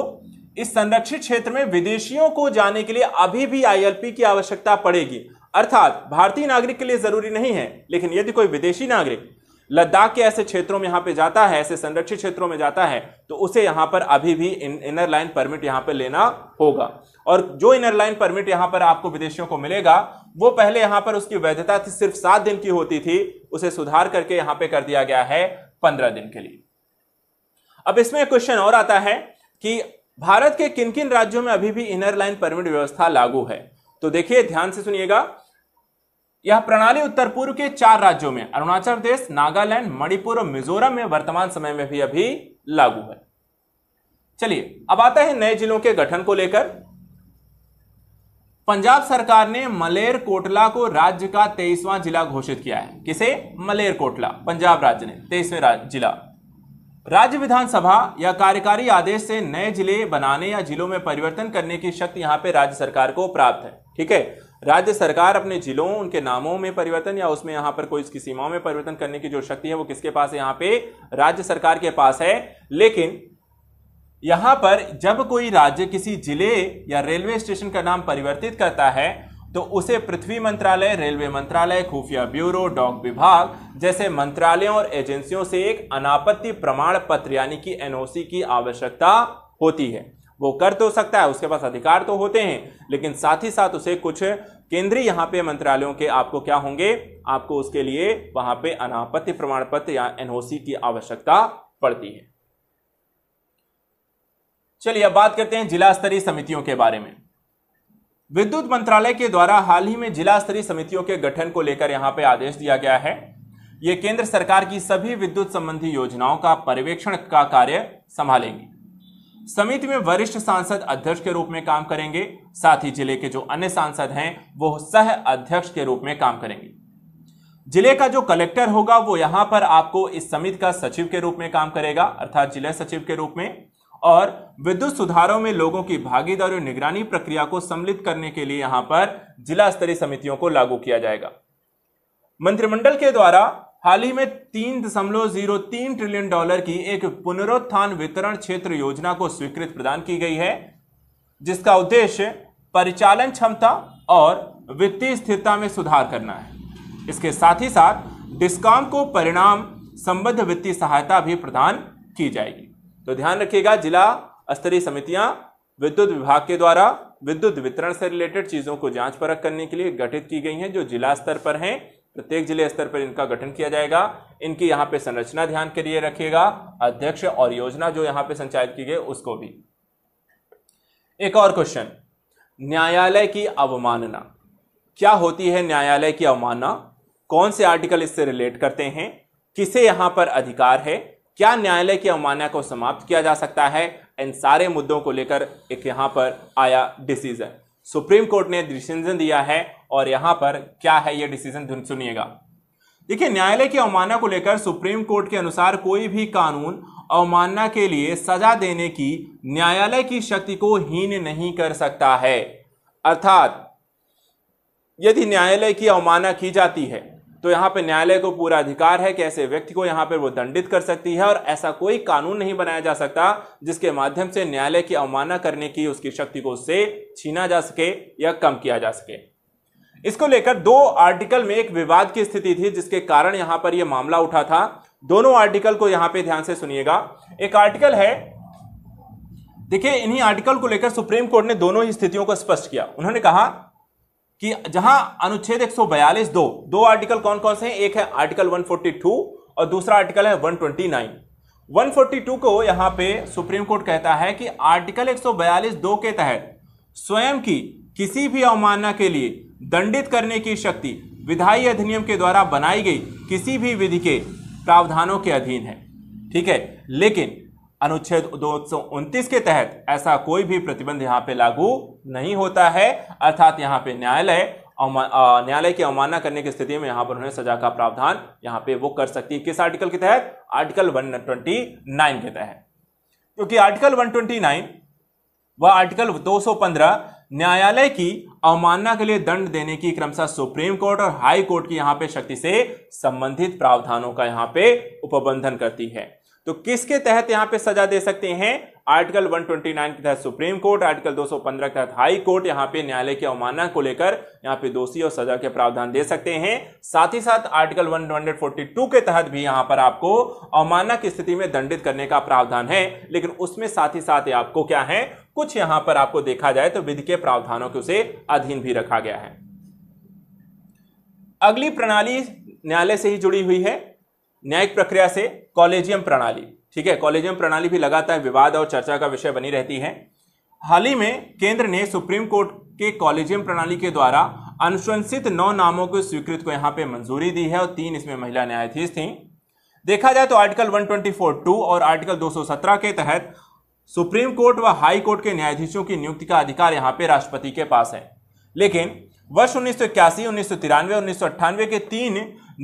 इस संरक्षित क्षेत्र में विदेशियों को जाने के लिए अभी भी आईएलपी की आवश्यकता पड़ेगी अर्थात भारतीय नागरिक के लिए जरूरी नहीं है लेकिन यदि कोई विदेशी नागरिक लद्दाख के ऐसे क्षेत्रों में यहाँ पे जाता है ऐसे संरक्षित क्षेत्रों में जाता है तो उसे यहाँ पर अभी भी इन, इनर लाइन परमिट यहाँ पर लेना होगा और जो इनर लाइन परमिट यहाँ पर आपको विदेशियों को मिलेगा वो पहले यहाँ पर उसकी वैधता थी सिर्फ सात दिन की होती थी उसे सुधार करके यहाँ पे कर दिया गया है पंद्रह दिन के लिए अब इसमें क्वेश्चन और आता है कि भारत के किन किन राज्यों में अभी भी इनर लाइन परमिट व्यवस्था लागू है तो देखिए ध्यान से सुनिएगा यह प्रणाली उत्तर पूर्व के चार राज्यों में अरुणाचल प्रदेश नागालैंड मणिपुर और मिजोरम में वर्तमान समय में भी अभी लागू है चलिए अब आता है नए जिलों के गठन को लेकर पंजाब सरकार ने मलेर कोटला को राज्य का तेईसवां जिला घोषित किया है किसे मलेर कोटला पंजाब राज्य ने तेईसवें जिला राज्य विधानसभा या कार्यकारी आदेश से नए जिले बनाने या जिलों में परिवर्तन करने की शक्ति यहाँ पे राज्य सरकार को प्राप्त है ठीक है राज्य सरकार अपने जिलों उनके नामों में परिवर्तन या उसमें यहाँ पर कोई इसकी सीमाओं में परिवर्तन करने की जो शक्ति है वो किसके पास है यहाँ पे राज्य सरकार के पास है लेकिन यहां पर जब कोई राज्य किसी जिले या रेलवे स्टेशन का नाम परिवर्तित करता है तो उसे पृथ्वी मंत्रालय रेलवे मंत्रालय खुफिया ब्यूरो डॉक विभाग जैसे मंत्रालयों और एजेंसियों से एक अनापत्ति प्रमाण पत्र यानी कि एनओसी की आवश्यकता होती है वो कर तो सकता है उसके पास अधिकार तो होते हैं लेकिन साथ ही साथ उसे कुछ केंद्रीय यहाँ पे मंत्रालयों के आपको क्या होंगे आपको उसके लिए वहां पे अनापत्ति प्रमाण पत्र या एनओसी की आवश्यकता पड़ती है चलिए अब बात करते हैं जिला स्तरीय समितियों के बारे में विद्युत मंत्रालय के द्वारा हाल ही में जिला स्तरीय समितियों के गठन को लेकर यहां पे आदेश दिया गया है ये केंद्र सरकार की सभी विद्युत संबंधी योजनाओं का पर्यवेक्षण का कार्य संभालेंगे समिति में वरिष्ठ सांसद अध्यक्ष के रूप में काम करेंगे साथ ही जिले के जो अन्य सांसद हैं वो सह अध्यक्ष के रूप में काम करेंगे जिले का जो कलेक्टर होगा वो यहां पर आपको इस समिति का सचिव के रूप में काम करेगा अर्थात जिला सचिव के रूप में और विद्युत सुधारों में लोगों की भागीदारी और निगरानी प्रक्रिया को सम्मिलित करने के लिए यहां पर जिला स्तरीय समितियों को लागू किया जाएगा मंत्रिमंडल के द्वारा हाल ही में तीन दशमलव जीरो तीन ट्रिलियन डॉलर की एक पुनरुत्थान वितरण क्षेत्र योजना को स्वीकृत प्रदान की गई है जिसका उद्देश्य परिचालन क्षमता और वित्तीय स्थिरता में सुधार करना है इसके साथ ही साथ डिस्कॉम को परिणाम संबद्ध वित्तीय सहायता भी प्रदान की जाएगी तो ध्यान रखिएगा जिला स्तरीय समितियां विद्युत विभाग के द्वारा विद्युत वितरण से रिलेटेड चीजों को जांच परख करने के लिए गठित की गई हैं जो जिला स्तर पर हैं प्रत्येक जिले स्तर पर इनका गठन किया जाएगा इनकी यहाँ पे संरचना ध्यान के लिए रखिएगा अध्यक्ष और योजना जो यहाँ पे संचालित की गई उसको भी एक और क्वेश्चन न्यायालय की अवमानना क्या होती है न्यायालय की अवमानना कौन से आर्टिकल इससे रिलेट करते हैं किसे यहाँ पर अधिकार है क्या न्यायालय की अवमान्या को समाप्त किया जा सकता है इन सारे मुद्दों को लेकर एक यहाँ पर आया डिसीजन सुप्रीम कोर्ट ने डिसीजन दिया है और यहाँ पर क्या है ये डिसीजन सुनिएगा देखिए न्यायालय की अवमानना को लेकर सुप्रीम कोर्ट के अनुसार कोई भी कानून अवमानना के लिए सजा देने की न्यायालय की शक्ति को हीन नहीं कर सकता है अर्थात यदि न्यायालय की अवमानना की जाती है तो यहां पर न्यायालय को पूरा अधिकार है कि ऐसे व्यक्ति को यहां पर वो दंडित कर सकती है और ऐसा कोई कानून नहीं बनाया जा सकता जिसके माध्यम से न्यायालय की अवमानना करने की उसकी शक्ति को उससे छीना जा सके या कम किया जा सके इसको लेकर दो आर्टिकल में एक विवाद की स्थिति थी जिसके कारण यहां पर यह मामला उठा था दोनों आर्टिकल को यहां पे ध्यान से सुनिएगा एक आर्टिकल है देखिए इन्हीं आर्टिकल को लेकर सुप्रीम कोर्ट ने दोनों ही स्थितियों को स्पष्ट किया उन्होंने कहा कि जहां अनुच्छेद 142 दो दो आर्टिकल कौन कौन से हैं एक है आर्टिकल 142 और दूसरा आर्टिकल है 129 142 को यहां पे सुप्रीम कोर्ट कहता है कि आर्टिकल 142 दो के तहत स्वयं की किसी भी अवमानना के लिए दंडित करने की शक्ति विधायी अधिनियम के द्वारा बनाई गई किसी भी विधि के प्रावधानों के अधीन है ठीक है लेकिन अनुच्छेद दो के तहत ऐसा कोई भी प्रतिबंध यहाँ पे लागू नहीं होता है अर्थात यहाँ पे न्यायालय न्यायालय की अवमानना करने की स्थिति में यहाँ पर उन्हें सजा का प्रावधान यहाँ पे वो कर सकती है किस आर्टिकल के तहत आर्टिकल 129 के तहत क्योंकि आर्टिकल 129 व आर्टिकल 215 न्यायालय की अवमानना के लिए दंड देने की क्रमशः सुप्रीम कोर्ट और हाई कोर्ट की यहां पे शक्ति से संबंधित प्रावधानों का यहां पे उपबंधन करती है तो किसके तहत यहां पे सजा दे सकते हैं आर्टिकल 129 के तहत सुप्रीम कोर्ट आर्टिकल 215 के तहत हाई कोर्ट यहां पे न्यायालय की अवमानना को लेकर यहां पे दोषी और सजा के प्रावधान दे सकते हैं साथ ही साथ आर्टिकल 142 के तहत भी यहां पर आपको अवमानना की स्थिति में दंडित करने का प्रावधान है लेकिन उसमें साथ ही साथ आपको क्या है कुछ यहां पर आपको देखा जाए तो विधि के प्रावधानों के उसे अधीन भी रखा गया है अगली प्रणाली न्यायालय से ही जुड़ी हुई है न्यायिक प्रक्रिया से कॉलेजियम प्रणाली ठीक है कॉलेजियम प्रणाली भी लगातार विवाद और चर्चा का विषय बनी रहती है हाल ही में केंद्र ने सुप्रीम कोर्ट के कॉलेजियम प्रणाली के द्वारा अनुशंसित नौ नामों की स्वीकृत को यहां पे मंजूरी दी है और तीन इसमें महिला न्यायाधीश थी देखा जाए तो आर्टिकल टू और आर्टिकल 217 के तहत सुप्रीम कोर्ट व हाई कोर्ट के न्यायाधीशों की नियुक्ति का अधिकार यहां पे राष्ट्रपति के पास है लेकिन वर्ष उन्नीस सौ इक्यासी उन्नीस सौ तिरानवे उन्नीस सौ अट्ठानवे के तीन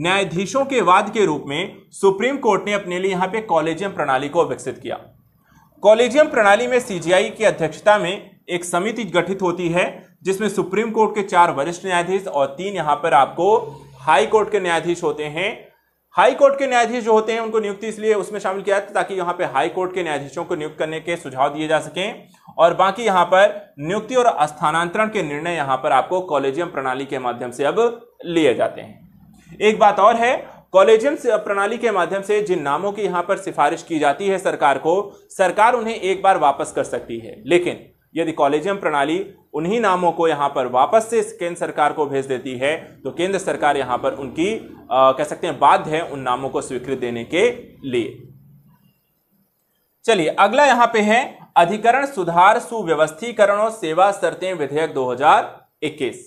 न्यायाधीशों के वाद के रूप में सुप्रीम कोर्ट ने अपने लिए यहाँ पे कॉलेजियम प्रणाली को विकसित किया कॉलेजियम प्रणाली में सीजीआई की अध्यक्षता में एक समिति गठित होती है जिसमें सुप्रीम कोर्ट के चार वरिष्ठ न्यायाधीश और तीन यहाँ पर आपको हाई कोर्ट के न्यायाधीश होते हैं हाई कोर्ट के न्यायाधीश जो होते हैं उनको नियुक्ति इसलिए उसमें शामिल किया जाता ताकि यहाँ पे हाई कोर्ट के न्यायाधीशों को नियुक्त करने के सुझाव दिए जा सकें और बाकी यहाँ पर नियुक्ति और स्थानांतरण के निर्णय यहाँ पर आपको कॉलेजियम प्रणाली के माध्यम से अब लिए जाते हैं एक बात और है कॉलेजियम प्रणाली के माध्यम से जिन नामों की यहाँ पर सिफारिश की जाती है सरकार को सरकार उन्हें एक बार वापस कर सकती है लेकिन यदि कॉलेजियम प्रणाली उन्हीं नामों को यहाँ पर वापस से केंद्र सरकार को भेज देती है तो केंद्र सरकार यहाँ पर उनकी आ, कह सकते हैं बाध्य है उन नामों को स्वीकृत देने के लिए चलिए अगला यहाँ पे है अधिकरण सुधार सुव्यवस्थीकरण और सेवा शर्तें विधेयक 2021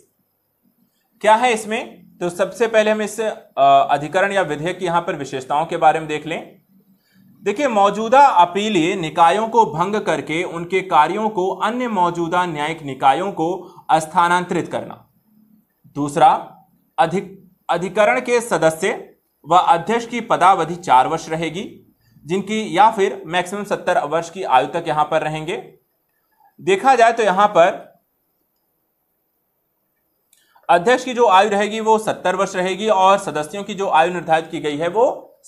क्या है इसमें तो सबसे पहले हम इस अधिकरण या विधेयक की यहां पर विशेषताओं के बारे में देख लें देखिए मौजूदा अपीलीय निकायों को भंग करके उनके कार्यों को अन्य मौजूदा न्यायिक निकायों को स्थानांतरित करना दूसरा अधिक अधिकरण के सदस्य व अध्यक्ष की पदावधि चार वर्ष रहेगी जिनकी या फिर मैक्सिमम सत्तर वर्ष की आयु तक यहां पर रहेंगे देखा जाए तो यहां पर अध्यक्ष की जो आयु रहेगी वो सत्तर वर्ष रहेगी और सदस्यों की जो आयु निर्धारित की गई है वो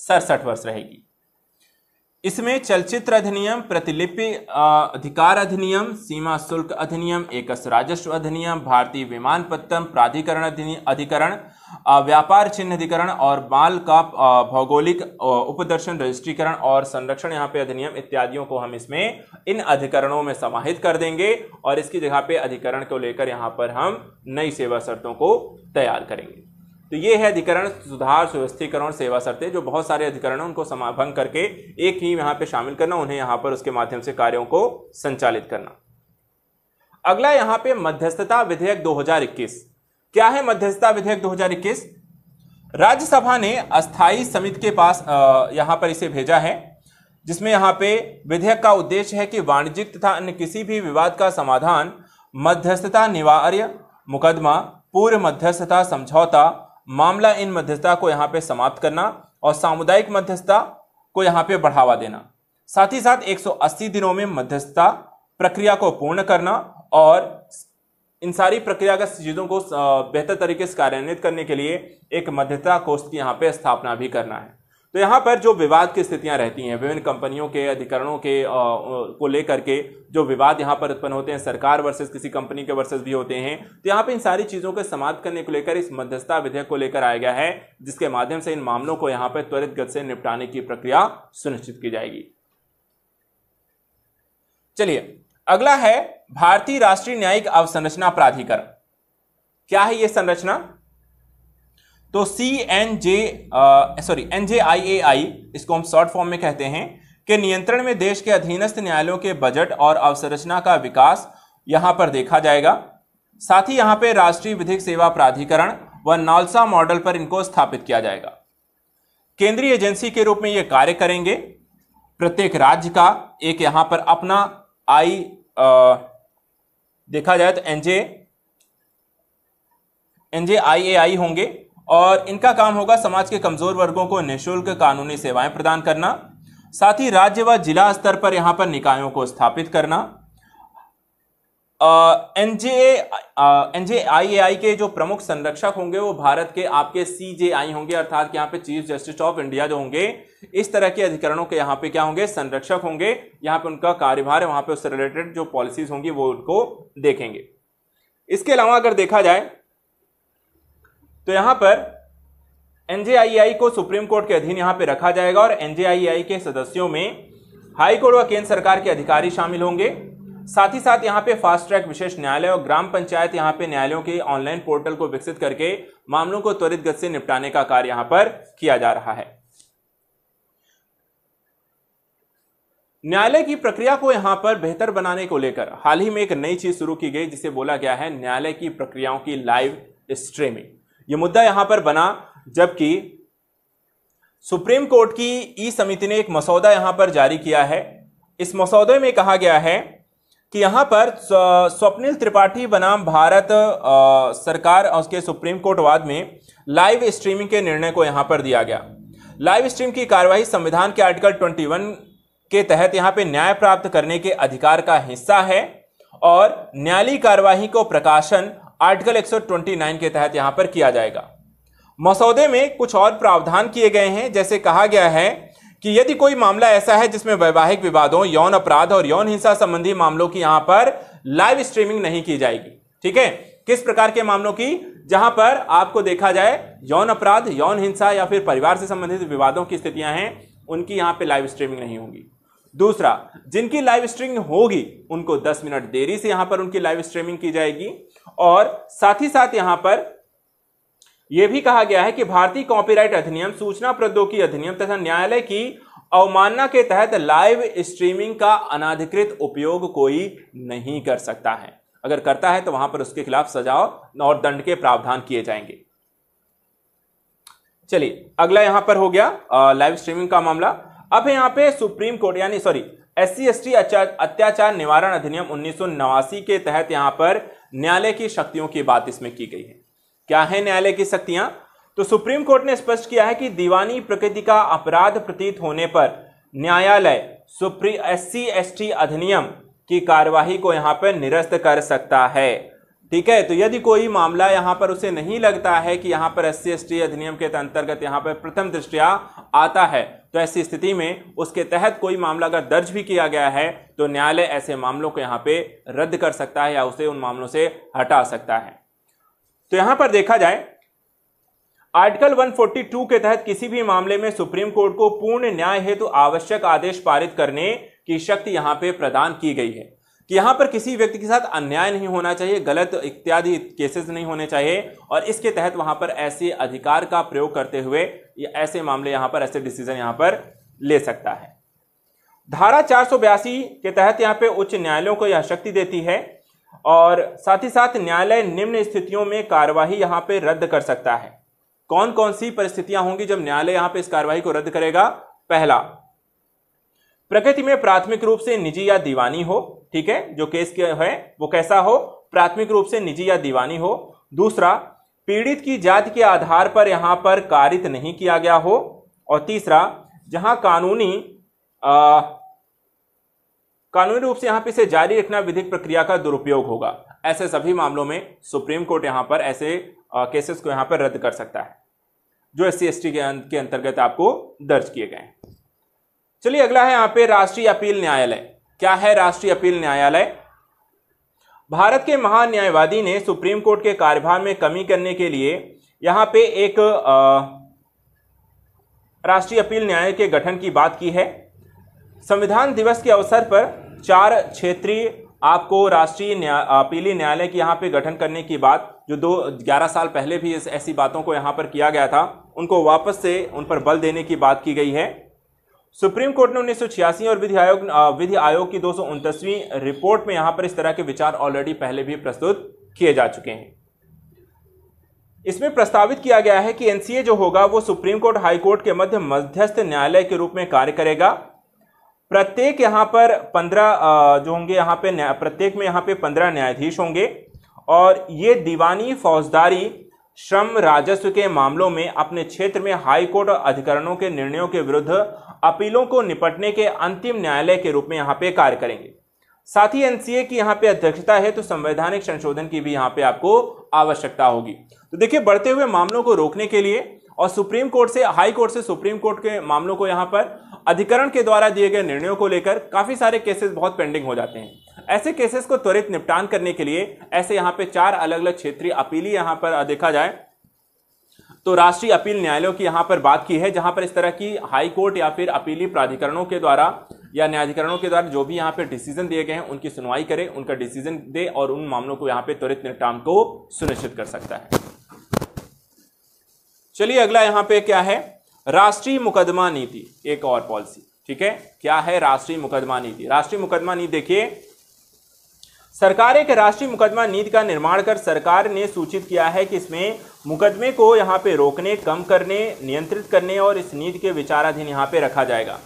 सड़सठ वर्ष रहेगी इसमें चलचित्र अधिनियम प्रतिलिपि अधिकार अधिनियम सीमा शुल्क अधिनियम एकस राजस्व अधिनियम भारतीय विमानपत्तन प्राधिकरण अधिकरण व्यापार चिन्ह अधिकरण और माल का भौगोलिक उपदर्शन रजिस्ट्रीकरण और संरक्षण यहाँ पे अधिनियम इत्यादियों को हम इसमें इन अधिकरणों में समाहित कर देंगे और इसकी जगह पे अधिकरण को लेकर यहाँ पर हम नई सेवा शर्तों को तैयार करेंगे तो ये है अधिकरण सुधार सुव्यवस्थीकरण सेवा शर्तें जो बहुत सारे अधिकरण हैं उनको समाभंग करके एक ही यहाँ पे शामिल करना उन्हें यहाँ पर उसके माध्यम से कार्यों को संचालित करना अगला यहाँ पे मध्यस्थता विधेयक 2021 क्या है मध्यस्थता विधेयक 2021 राज्यसभा ने अस्थायी समिति के पास यहाँ पर इसे भेजा है जिसमें यहाँ पे विधेयक का उद्देश्य है कि वाणिज्यिक तथा अन्य किसी भी विवाद का समाधान मध्यस्थता निवार्य मुकदमा पूर्व मध्यस्थता समझौता मामला इन मध्यस्थता को यहाँ पे समाप्त करना और सामुदायिक मध्यस्थता को यहाँ पे बढ़ावा देना साथ ही साथ 180 दिनों में मध्यस्थता प्रक्रिया को पूर्ण करना और इन सारी प्रक्रियागत चीज़ों को बेहतर तरीके से कार्यान्वित करने के लिए एक मध्यस्थता कोष की यहाँ पे स्थापना भी करना है तो यहाँ पर जो विवाद की स्थितियाँ रहती हैं विभिन्न कंपनियों के अधिकरणों के आ, को लेकर के जो विवाद यहाँ पर उत्पन्न होते हैं सरकार वर्सेस किसी कंपनी के वर्सेस भी होते हैं तो यहाँ पर इन सारी चीज़ों को समाप्त करने को लेकर इस मध्यस्थता विधेयक को लेकर आया गया है जिसके माध्यम से इन मामलों को यहाँ पर त्वरित गति से निपटाने की प्रक्रिया सुनिश्चित की जाएगी चलिए अगला है भारतीय राष्ट्रीय न्यायिक अवसंरचना प्राधिकरण क्या है यह संरचना तो C N J sorry N J I A I इसको हम शॉर्ट फॉर्म में कहते हैं कि नियंत्रण में देश के अधीनस्थ न्यायालयों के बजट और अवसंरचना का विकास यहां पर देखा जाएगा साथ ही यहां पर राष्ट्रीय विधिक सेवा प्राधिकरण व नालसा मॉडल पर इनको स्थापित किया जाएगा केंद्रीय एजेंसी के रूप में ये कार्य करेंगे प्रत्येक राज्य का एक यहां पर अपना आई आ, देखा जाए तो एनजे एनजे आई ए आई होंगे और इनका काम होगा समाज के कमजोर वर्गों को निःशुल्क कानूनी सेवाएं प्रदान करना साथ ही राज्य व जिला स्तर पर यहां पर निकायों को स्थापित करना एन जे आई के जो प्रमुख संरक्षक होंगे वो भारत के आपके सी जे आई होंगे अर्थात यहाँ पे चीफ जस्टिस ऑफ इंडिया जो होंगे इस तरह के अधिकरणों के यहाँ पे क्या होंगे संरक्षक होंगे यहाँ पे उनका कार्यभार है वहां पे उससे रिलेटेड जो पॉलिसीज होंगी वो उनको देखेंगे इसके अलावा अगर देखा जाए तो यहां पर एनजेआईआई e को सुप्रीम कोर्ट के अधीन यहां पे रखा जाएगा और एनजेआईआई e के सदस्यों में हाई कोर्ट व केंद्र सरकार के अधिकारी शामिल होंगे साथ ही साथ यहां पे फास्ट ट्रैक विशेष न्यायालय और ग्राम पंचायत यहां पे न्यायालयों के ऑनलाइन पोर्टल को विकसित करके मामलों को त्वरित गति से निपटाने का कार्य यहां पर किया जा रहा है न्यायालय की प्रक्रिया को यहां पर बेहतर बनाने को लेकर हाल ही में एक नई चीज शुरू की गई जिसे बोला गया है न्यायालय की प्रक्रियाओं की लाइव स्ट्रीमिंग यह मुद्दा यहां पर बना जबकि सुप्रीम कोर्ट की ई समिति ने एक मसौदा यहां पर जारी किया है इस मसौदे में कहा गया है कि यहां पर स्वप्निल त्रिपाठी बनाम भारत सरकार उसके सुप्रीम कोर्ट वाद में लाइव स्ट्रीमिंग के निर्णय को यहां पर दिया गया लाइव स्ट्रीम की कार्यवाही संविधान के आर्टिकल 21 के तहत यहां पे न्याय प्राप्त करने के अधिकार का हिस्सा है और न्यायालय कार्यवाही को प्रकाशन आर्टिकल 129 के तहत यहां पर किया जाएगा मसौदे में कुछ और प्रावधान किए गए हैं जैसे कहा गया है कि यदि कोई मामला ऐसा है जिसमें वैवाहिक विवादों यौन अपराध और यौन हिंसा संबंधी मामलों की यहां पर लाइव स्ट्रीमिंग नहीं की जाएगी ठीक है किस प्रकार के मामलों की जहां पर आपको देखा जाए यौन अपराध यौन हिंसा या फिर परिवार से संबंधित विवादों की स्थितियां हैं उनकी यहां पे लाइव स्ट्रीमिंग नहीं होगी दूसरा जिनकी लाइव स्ट्रीमिंग होगी उनको 10 मिनट देरी से यहां पर उनकी लाइव स्ट्रीमिंग की जाएगी और साथ ही साथ यहां पर यह भी कहा गया है कि भारतीय कॉपीराइट अधिनियम सूचना प्रौद्योगिकी अधिनियम तथा न्यायालय की अवमानना के तहत लाइव स्ट्रीमिंग का अनाधिकृत उपयोग कोई नहीं कर सकता है अगर करता है तो वहां पर उसके खिलाफ सजाओ और दंड के प्रावधान किए जाएंगे चलिए अगला यहां पर हो गया लाइव स्ट्रीमिंग का मामला अब यहाँ पे सुप्रीम कोर्ट यानी sorry S C S T अत्याचार निवारण अधिनियम उन्नीस के तहत यहाँ पर न्यायालय की शक्तियों की बात इसमें की गई है क्या है न्यायालय की शक्तियां तो सुप्रीम कोर्ट ने स्पष्ट किया है कि दीवानी प्रकृति का अपराध प्रतीत होने पर न्यायालय सुप्री एस सी अधिनियम की कार्यवाही को यहाँ पर निरस्त कर सकता है ठीक है तो यदि कोई मामला यहाँ पर उसे नहीं लगता है कि यहाँ पर एस सी अधिनियम के अंतर्गत यहाँ पर प्रथम दृष्टिया आता है तो ऐसी स्थिति में उसके तहत कोई मामला अगर दर्ज भी किया गया है तो न्यायालय ऐसे मामलों को यहाँ पे रद्द कर सकता है या उसे उन मामलों से हटा सकता है तो यहां पर देखा जाए आर्टिकल 142 के तहत किसी भी मामले में सुप्रीम कोर्ट को पूर्ण न्याय हेतु आवश्यक आदेश पारित करने की शक्ति यहां पे प्रदान की गई है कि यहां पर किसी व्यक्ति के साथ अन्याय नहीं होना चाहिए गलत इत्यादि केसेस नहीं होने चाहिए और इसके तहत वहां पर ऐसे अधिकार का प्रयोग करते हुए ऐसे मामले यहां पर ऐसे डिसीजन यहां पर ले सकता है धारा चार के तहत यहां पर उच्च न्यायालयों को यह शक्ति देती है और साथ ही साथ न्यायालय निम्न स्थितियों में कार्यवाही यहां पर रद्द कर सकता है कौन कौन सी परिस्थितियां होंगी जब न्यायालय यहां पे इस कार्यवाही को रद्द करेगा पहला प्रकृति में प्राथमिक रूप से निजी या दीवानी हो ठीक है जो केस के है वो कैसा हो प्राथमिक रूप से निजी या दीवानी हो दूसरा पीड़ित की जाति के आधार पर यहाँ पर कारित नहीं किया गया हो और तीसरा जहाँ कानूनी आ, कानूनी रूप से यहाँ पे इसे जारी रखना विधिक प्रक्रिया का दुरुपयोग होगा ऐसे सभी मामलों में सुप्रीम कोर्ट यहाँ पर ऐसे आ, केसेस को यहाँ पर रद्द कर सकता है जो एस सी के, अं-, के अंतर्गत आपको दर्ज किए गए हैं चलिए अगला है यहाँ पे राष्ट्रीय अपील न्यायालय क्या है राष्ट्रीय अपील न्यायालय भारत के महान न्यायवादी ने सुप्रीम कोर्ट के कार्यभार में कमी करने के लिए यहां पे एक राष्ट्रीय अपील न्यायालय के गठन की बात की है संविधान दिवस के अवसर पर चार क्षेत्रीय आपको राष्ट्रीय न्या, अपीली न्यायालय की यहाँ पे गठन करने की बात जो दो ग्यारह साल पहले भी इस ऐसी बातों को यहाँ पर किया गया था उनको वापस से उन पर बल देने की बात की गई है सुप्रीम कोर्ट ने उन्नीस और विधि आयोग विधि आयोग की दो रिपोर्ट में यहां पर इस तरह के विचार ऑलरेडी पहले भी प्रस्तुत किए जा चुके हैं इसमें प्रस्तावित किया गया है कि एनसीए जो होगा वो सुप्रीम कोर्ट हाई कोर्ट के मध्य मध्यस्थ न्यायालय के रूप में कार्य करेगा प्रत्येक यहां पर पंद्रह जो होंगे यहां पे प्रत्येक में यहां पे पंद्रह न्यायाधीश होंगे और ये दीवानी फौजदारी श्रम राजस्व के मामलों में अपने क्षेत्र में हाईकोर्ट और अधिकरणों के निर्णयों के विरुद्ध अपीलों को निपटने के अंतिम न्यायालय के रूप में यहाँ पे कार्य करेंगे साथ ही एनसीए की यहाँ पे अध्यक्षता है तो संवैधानिक संशोधन की भी यहाँ पे आपको आवश्यकता होगी तो देखिए बढ़ते हुए मामलों को रोकने के लिए और सुप्रीम कोर्ट से हाई कोर्ट से सुप्रीम कोर्ट के मामलों को यहाँ पर अधिकरण के द्वारा दिए गए निर्णयों को लेकर काफी सारे केसेस बहुत पेंडिंग हो जाते हैं ऐसे केसेस को त्वरित निपटान करने के लिए ऐसे यहां पे चार अलग अलग क्षेत्रीय अपीली यहां पर देखा जाए तो राष्ट्रीय अपील न्यायालयों की यहां पर बात की है जहां पर इस तरह की हाई कोर्ट या फिर अपीली प्राधिकरणों के द्वारा या न्यायाधिकरणों के द्वारा जो भी यहां पर डिसीजन दिए गए हैं उनकी सुनवाई करे उनका डिसीजन दे और उन मामलों को यहां पर त्वरित निपटान को सुनिश्चित कर सकता है चलिए अगला यहां पर क्या है राष्ट्रीय मुकदमा नीति एक और पॉलिसी ठीक है क्या है राष्ट्रीय मुकदमा नीति राष्ट्रीय मुकदमा नीति देखिए सरकार एक राष्ट्रीय मुकदमा नीति का निर्माण कर सरकार ने सूचित किया है कि इसमें मुकदमे को यहाँ पे रोकने कम करने नियंत्रित करने और इस नीति के विचाराधीन यहाँ पे रखा जाएगा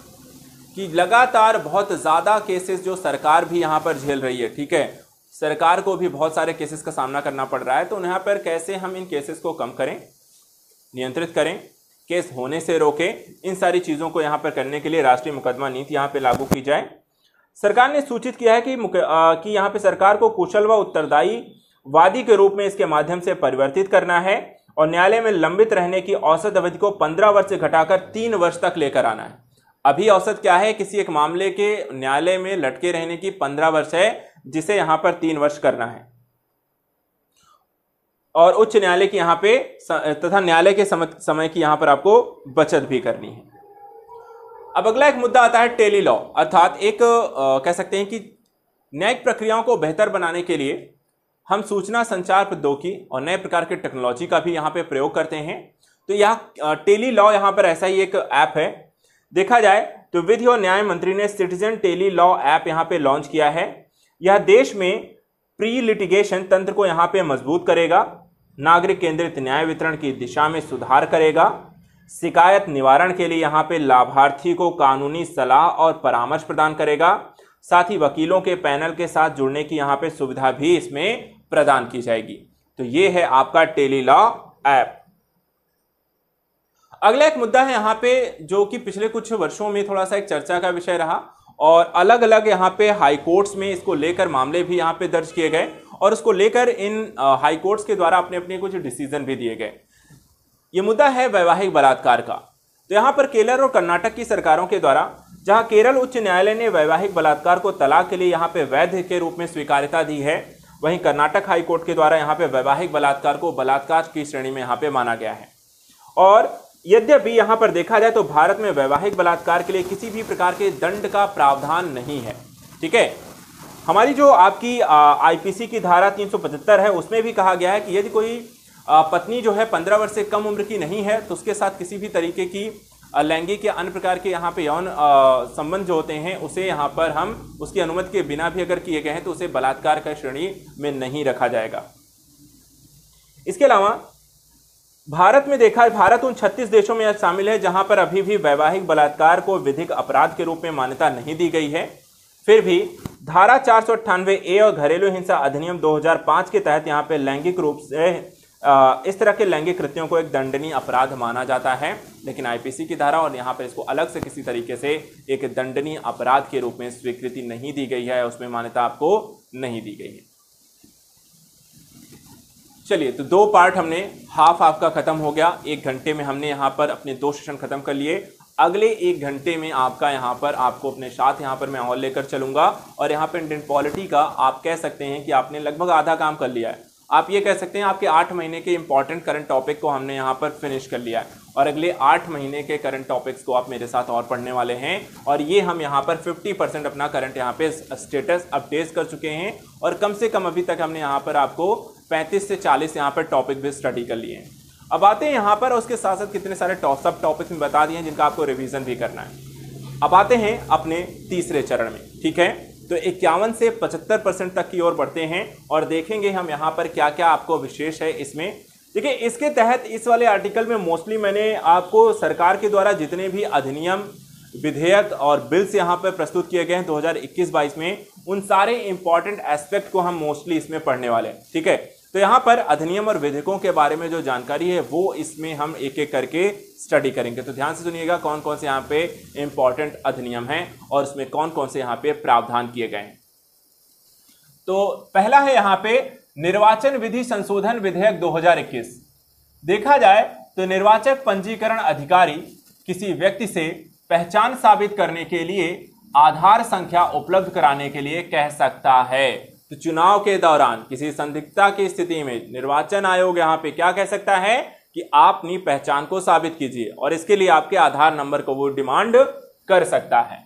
कि लगातार बहुत ज़्यादा केसेस जो सरकार भी यहाँ पर झेल रही है ठीक है सरकार को भी बहुत सारे केसेस का सामना करना पड़ रहा है तो यहाँ पर कैसे हम इन केसेस को कम करें नियंत्रित करें केस होने से रोकें इन सारी चीज़ों को यहाँ पर करने के लिए राष्ट्रीय मुकदमा नीति यहाँ पर लागू की जाए सरकार ने सूचित किया है कि आ, कि यहाँ पे सरकार को कुशल व उत्तरदायी वादी के रूप में इसके माध्यम से परिवर्तित करना है और न्यायालय में लंबित रहने की औसत अवधि को पंद्रह वर्ष से घटाकर तीन वर्ष तक लेकर आना है अभी औसत क्या है किसी एक मामले के न्यायालय में लटके रहने की पंद्रह वर्ष है जिसे यहां पर तीन वर्ष करना है और उच्च न्यायालय की यहां पे तथा न्यायालय के समय की यहां पर आपको बचत भी करनी है अब अगला एक मुद्दा आता है टेली लॉ अर्थात एक आ, कह सकते हैं कि न्यायिक प्रक्रियाओं को बेहतर बनाने के लिए हम सूचना संचार प्रौद्योगिकी और नए प्रकार के टेक्नोलॉजी का भी यहाँ पे प्रयोग करते हैं तो यह टेली लॉ यहाँ पर ऐसा ही एक ऐप है देखा जाए तो विधि और न्याय मंत्री ने सिटीजन टेली लॉ ऐप यहाँ पे लॉन्च किया है यह देश में प्री लिटिगेशन तंत्र को यहाँ पे मजबूत करेगा नागरिक केंद्रित न्याय वितरण की दिशा में सुधार करेगा शिकायत निवारण के लिए यहाँ पे लाभार्थी को कानूनी सलाह और परामर्श प्रदान करेगा साथ ही वकीलों के पैनल के साथ जुड़ने की यहाँ पे सुविधा भी इसमें प्रदान की जाएगी तो ये है आपका टेली लॉ ऐप अगला एक मुद्दा है यहाँ पे जो कि पिछले कुछ वर्षों में थोड़ा सा एक चर्चा का विषय रहा और अलग अलग यहाँ पे हाई कोर्ट्स में इसको लेकर मामले भी यहाँ पे दर्ज किए गए और उसको लेकर इन हाई कोर्ट्स के द्वारा अपने अपने कुछ डिसीजन भी दिए गए ये मुद्दा है वैवाहिक बलात्कार का तो यहाँ पर केरल और कर्नाटक की सरकारों के द्वारा जहाँ केरल उच्च न्यायालय ने वैवाहिक बलात्कार को तलाक के लिए यहाँ पे वैध के रूप में स्वीकारिता दी है वहीं कर्नाटक हाईकोर्ट के द्वारा यहाँ पे वैवाहिक बलात्कार को बलात्कार की श्रेणी में यहाँ पे माना गया है और यद्यपि यहाँ पर देखा जाए तो भारत में वैवाहिक बलात्कार के लिए किसी भी प्रकार के दंड का प्रावधान नहीं है ठीक है हमारी जो आपकी आईपीसी की धारा तीन है उसमें भी कहा गया है कि यदि कोई पत्नी जो है पंद्रह वर्ष से कम उम्र की नहीं है तो उसके साथ किसी भी तरीके की लैंगिक या अन्य प्रकार के यहाँ पे यौन संबंध जो होते हैं उसे यहाँ पर हम उसकी अनुमति के बिना भी अगर किए गए हैं तो उसे बलात्कार का श्रेणी में नहीं रखा जाएगा इसके अलावा भारत में देखा है भारत उन 36 देशों में शामिल है जहां पर अभी भी वैवाहिक बलात्कार को विधिक अपराध के रूप में मान्यता नहीं दी गई है फिर भी धारा चार ए और घरेलू हिंसा अधिनियम 2005 के तहत यहां पर लैंगिक रूप से इस तरह के लैंगिक कृत्यों को एक दंडनीय अपराध माना जाता है लेकिन आईपीसी की धारा और यहाँ पर इसको अलग से किसी तरीके से एक दंडनीय अपराध के रूप में स्वीकृति नहीं दी गई है उसमें मान्यता आपको नहीं दी गई है चलिए तो दो पार्ट हमने हाफ हाफ का खत्म हो गया एक घंटे में हमने यहाँ पर अपने दो सेशन खत्म कर लिए अगले एक घंटे में आपका यहाँ पर आपको अपने साथ यहाँ पर मैं और लेकर चलूंगा और यहाँ पर इंडियन पॉलिटी का आप कह सकते हैं कि आपने लगभग आधा काम कर लिया है आप ये कह सकते हैं आपके आठ महीने के इंपॉर्टेंट करंट टॉपिक को हमने यहाँ पर फिनिश कर लिया है और अगले आठ महीने के करंट टॉपिक्स को आप मेरे साथ और पढ़ने वाले हैं और ये हम यहाँ पर 50 परसेंट अपना करंट यहाँ पे स्टेटस अपडेट कर चुके हैं और कम से कम अभी तक हमने यहाँ पर आपको 35 से 40 यहाँ पर टॉपिक भी स्टडी कर लिए हैं अब आते हैं यहाँ पर उसके साथ साथ कितने सारे टॉप सब टॉपिक्स में बता दिए हैं जिनका आपको रिविजन भी करना है अब आते हैं अपने तीसरे चरण में ठीक है तो इक्यावन से पचहत्तर परसेंट तक की ओर बढ़ते हैं और देखेंगे हम यहाँ पर क्या क्या आपको विशेष है इसमें देखिए इसके तहत इस वाले आर्टिकल में मोस्टली मैंने आपको सरकार के द्वारा जितने भी अधिनियम विधेयक और बिल्स यहाँ पर प्रस्तुत किए गए हैं 2021-22 में उन सारे इंपॉर्टेंट एस्पेक्ट को हम मोस्टली इसमें पढ़ने वाले हैं ठीक है तो यहाँ पर अधिनियम और विधेयकों के बारे में जो जानकारी है वो इसमें हम एक एक करके स्टडी करेंगे तो ध्यान से सुनिएगा कौन कौन से यहाँ पे इंपॉर्टेंट अधिनियम हैं और उसमें कौन कौन से यहाँ पे प्रावधान किए गए हैं तो पहला है यहाँ पे निर्वाचन विधि संशोधन विधेयक 2021 देखा जाए तो निर्वाचक पंजीकरण अधिकारी किसी व्यक्ति से पहचान साबित करने के लिए आधार संख्या उपलब्ध कराने के लिए कह सकता है तो चुनाव के दौरान किसी संदिग्धता की स्थिति में निर्वाचन आयोग यहाँ पे क्या कह सकता है कि आप अपनी पहचान को साबित कीजिए और इसके लिए आपके आधार नंबर को वो डिमांड कर सकता है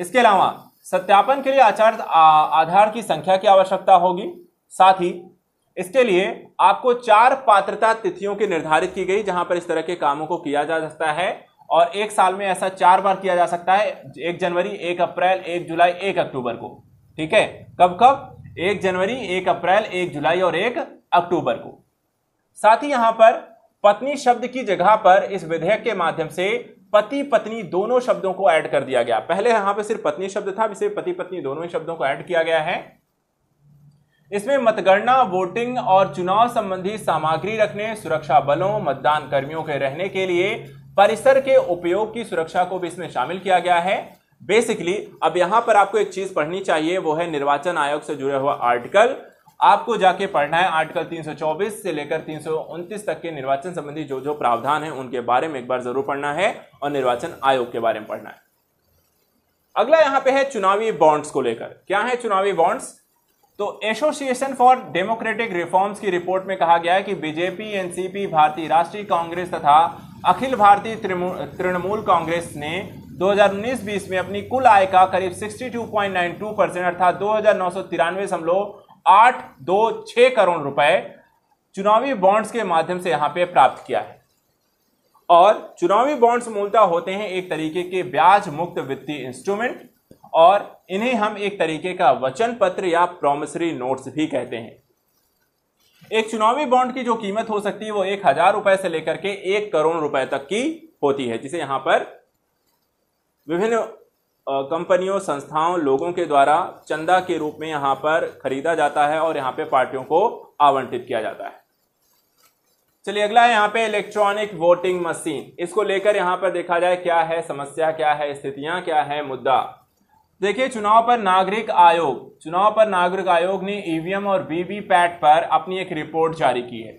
इसके अलावा सत्यापन के लिए आचार आधार की संख्या की आवश्यकता होगी साथ ही इसके लिए आपको चार पात्रता तिथियों की निर्धारित की गई जहां पर इस तरह के कामों को किया जा सकता है और एक साल में ऐसा चार बार किया जा सकता है एक जनवरी एक अप्रैल एक जुलाई एक अक्टूबर को ठीक है कब कब एक जनवरी एक अप्रैल एक जुलाई और एक अक्टूबर को साथ ही यहां पर पत्नी शब्द की जगह पर इस विधेयक के माध्यम से पति पत्नी दोनों शब्दों को ऐड कर दिया गया पहले यहां पर सिर्फ पत्नी शब्द था इसे पति पत्नी दोनों ही शब्दों को ऐड किया गया है इसमें मतगणना वोटिंग और चुनाव संबंधी सामग्री रखने सुरक्षा बलों मतदान कर्मियों के रहने के लिए परिसर के उपयोग की सुरक्षा को भी इसमें शामिल किया गया है बेसिकली अब यहां पर आपको एक चीज पढ़नी चाहिए वो है निर्वाचन आयोग से जुड़े हुआ आर्टिकल आपको जाके पढ़ना है आर्टिकल 324 से लेकर 329 तक के निर्वाचन संबंधी जो जो प्रावधान है उनके बारे में एक बार जरूर पढ़ना है और निर्वाचन आयोग के बारे में पढ़ना है अगला यहां पे है चुनावी बॉन्ड्स को लेकर क्या है चुनावी बॉन्ड्स तो एसोसिएशन फॉर डेमोक्रेटिक रिफॉर्म्स की रिपोर्ट में कहा गया है कि बीजेपी एनसीपी भारतीय राष्ट्रीय कांग्रेस तथा अखिल भारतीय तृणमूल कांग्रेस ने 2019-20 में अपनी कुल आय का करीब 62.92 परसेंट अर्थात दो हजार हम लोग आठ दो करोड़ रुपए चुनावी बॉन्ड्स के माध्यम से यहां पे प्राप्त किया है और चुनावी बॉन्ड्स मूलतः होते हैं एक तरीके के ब्याज मुक्त वित्तीय इंस्ट्रूमेंट और इन्हें हम एक तरीके का वचन पत्र या प्रोमिसरी नोट्स भी कहते हैं एक चुनावी बॉन्ड की जो कीमत हो सकती है वो एक हजार रुपए से लेकर के एक करोड़ रुपए तक की होती है जिसे यहां पर विभिन्न कंपनियों संस्थाओं लोगों के द्वारा चंदा के रूप में यहां पर खरीदा जाता है और यहां पे पार्टियों को आवंटित किया जाता है चलिए अगला है यहाँ पे इलेक्ट्रॉनिक वोटिंग मशीन इसको लेकर यहाँ पर देखा जाए क्या है समस्या क्या है स्थितियां क्या है मुद्दा देखिए चुनाव पर नागरिक आयोग चुनाव पर नागरिक आयोग ने ईवीएम e और वीवीपैट पर अपनी एक रिपोर्ट जारी की है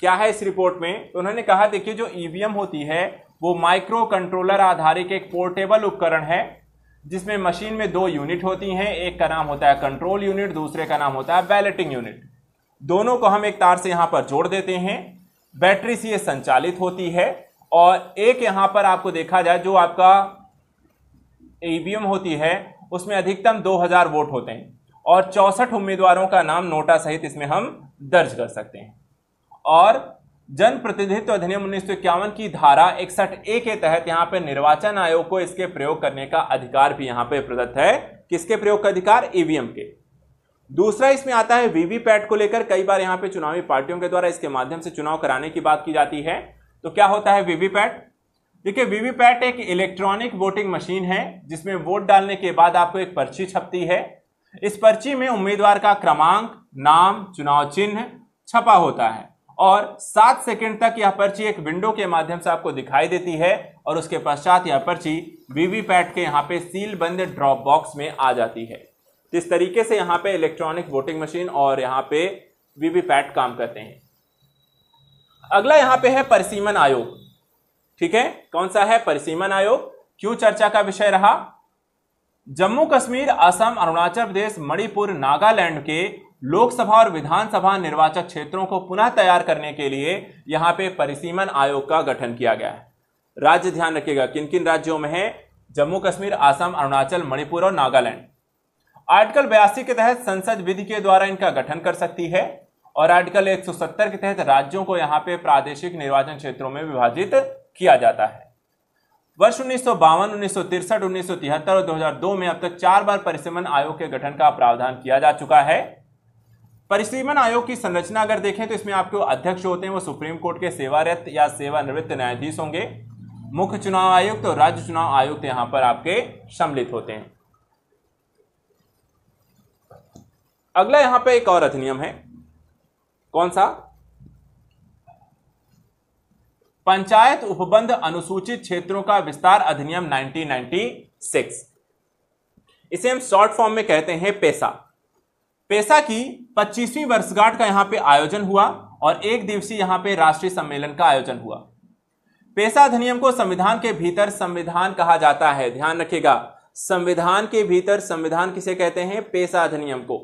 क्या है इस रिपोर्ट में तो उन्होंने कहा देखिए जो ईवीएम e होती है वो माइक्रो कंट्रोलर आधारित एक पोर्टेबल उपकरण है जिसमें मशीन में दो यूनिट होती हैं एक का नाम होता है कंट्रोल यूनिट दूसरे का नाम होता है बैलेटिंग यूनिट दोनों को हम एक तार से यहाँ पर जोड़ देते हैं बैटरी से ये संचालित होती है और एक यहाँ पर आपको देखा जाए जो आपका ईवीएम होती है उसमें अधिकतम 2000 वोट होते हैं और चौसठ उम्मीदवारों का नाम नोटा सहित इसमें हम दर्ज कर सकते हैं और जनप्रतिनिधित्व अधिनियम उन्नीस की धारा इकसठ ए के तहत यहाँ पे निर्वाचन आयोग को इसके प्रयोग करने का अधिकार भी यहाँ पे प्रदत्त है किसके प्रयोग का अधिकार ईवीएम e के दूसरा इसमें आता है वीवीपैट को लेकर कई बार यहाँ पे चुनावी पार्टियों के द्वारा इसके माध्यम से चुनाव कराने की बात की जाती है तो क्या होता है वीवीपैट देखिए वीवीपैट एक इलेक्ट्रॉनिक वोटिंग मशीन है जिसमें वोट डालने के बाद आपको एक पर्ची छपती है इस पर्ची में उम्मीदवार का क्रमांक नाम चुनाव चिन्ह छपा होता है और सात सेकंड तक यह पर्ची एक विंडो के माध्यम से आपको दिखाई देती है और उसके पश्चात यह पर्ची वीवीपैट के यहाँ पे सील बंद ड्रॉप बॉक्स में आ जाती है तो इस तरीके से यहाँ पे इलेक्ट्रॉनिक वोटिंग मशीन और यहाँ पे वीवीपैट काम करते हैं अगला यहाँ पे है परिसीमन आयोग ठीक है कौन सा है परिसीमन आयोग क्यों चर्चा का विषय रहा जम्मू कश्मीर असम अरुणाचल प्रदेश मणिपुर नागालैंड के लोकसभा और विधानसभा निर्वाचक क्षेत्रों को पुनः तैयार करने के लिए यहां पे परिसीमन आयोग का गठन किया गया है राज्य ध्यान रखिएगा किन किन राज्यों में है जम्मू कश्मीर आसाम अरुणाचल मणिपुर और नागालैंड आर्टिकल बयासी के तहत संसद विधि के द्वारा इनका गठन कर सकती है और आर्टिकल 170 के तहत राज्यों को यहाँ पे प्रादेशिक निर्वाचन क्षेत्रों में विभाजित किया जाता है वर्ष उन्नीस सौ बावन उन्नीस सौ तिरसठ उन्नीस सौ तिहत्तर और 2002 में अब तक चार बार परिसीमन आयोग के गठन का प्रावधान किया जा चुका है परिसीमन आयोग की संरचना अगर देखें तो इसमें आपके अध्यक्ष होते हैं वो सुप्रीम कोर्ट के सेवारत या सेवानिवृत्त न्यायाधीश होंगे मुख्य चुनाव आयुक्त तो और राज्य चुनाव आयुक्त यहां पर आपके सम्मिलित होते हैं अगला यहां पे एक और अधिनियम है कौन सा पंचायत उपबंध अनुसूचित क्षेत्रों का विस्तार अधिनियम 1996 इसे हम शॉर्ट फॉर्म में कहते हैं पैसा पेशा की पच्चीसवीं वर्षगांठ का यहां पे आयोजन हुआ और एक दिवसीय यहां पे राष्ट्रीय सम्मेलन का आयोजन हुआ पेशा अधिनियम को संविधान के भीतर संविधान कहा जाता है ध्यान रखिएगा संविधान के भीतर संविधान किसे कहते हैं पेशा अधिनियम को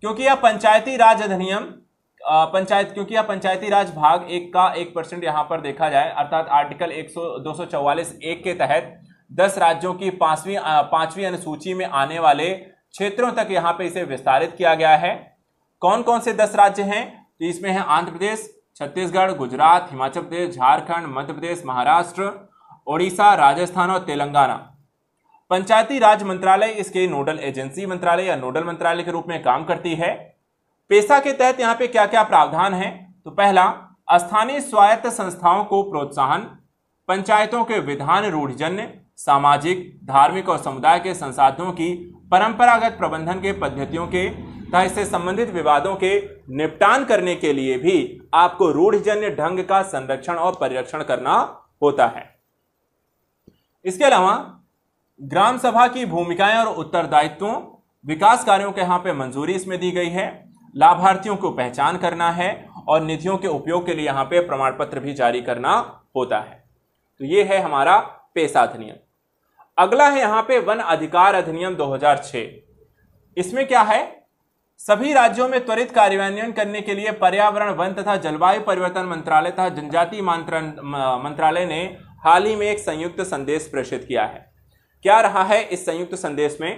क्योंकि यह पंचायती राज अधिनियम पंचायत क्योंकि यह पंचायती राज भाग एक का एक परसेंट यहां पर देखा जाए अर्थात आर्टिकल एक सौ दो सौ चौवालीस एक के तहत दस राज्यों की पांचवी पांचवी अनुसूची में आने वाले क्षेत्रों तक यहाँ पे इसे विस्तारित किया गया है कौन कौन से दस राज्य हैं तो इसमें है आंध्र प्रदेश छत्तीसगढ़ गुजरात हिमाचल प्रदेश झारखंड मध्य प्रदेश महाराष्ट्र ओडिशा राजस्थान और तेलंगाना पंचायती राज मंत्रालय इसके नोडल एजेंसी मंत्रालय या नोडल मंत्रालय के रूप में काम करती है पेशा के तहत यहाँ पे क्या क्या प्रावधान है तो पहला स्थानीय स्वायत्त संस्थाओं को प्रोत्साहन पंचायतों के विधान रूढ़जन्य सामाजिक धार्मिक और समुदाय के संसाधनों की परंपरागत प्रबंधन के पद्धतियों के तथा इससे संबंधित विवादों के निपटान करने के लिए भी आपको रूढ़जन्य ढंग का संरक्षण और परिरक्षण करना होता है इसके अलावा ग्राम सभा की भूमिकाएं और उत्तरदायित्वों विकास कार्यों के यहां पे मंजूरी इसमें दी गई है लाभार्थियों को पहचान करना है और निधियों के उपयोग के लिए यहां पे प्रमाण पत्र भी जारी करना होता है तो ये है हमारा पेशा नियम अगला है यहां पे वन अधिकार अधिनियम 2006 इसमें क्या है सभी राज्यों में त्वरित कार्यान्वयन करने के लिए पर्यावरण वन तथा जलवायु परिवर्तन मंत्रालय तथा जनजाति मंत्रालय ने हाल ही में एक संयुक्त संदेश प्रेषित किया है क्या रहा है इस संयुक्त संदेश में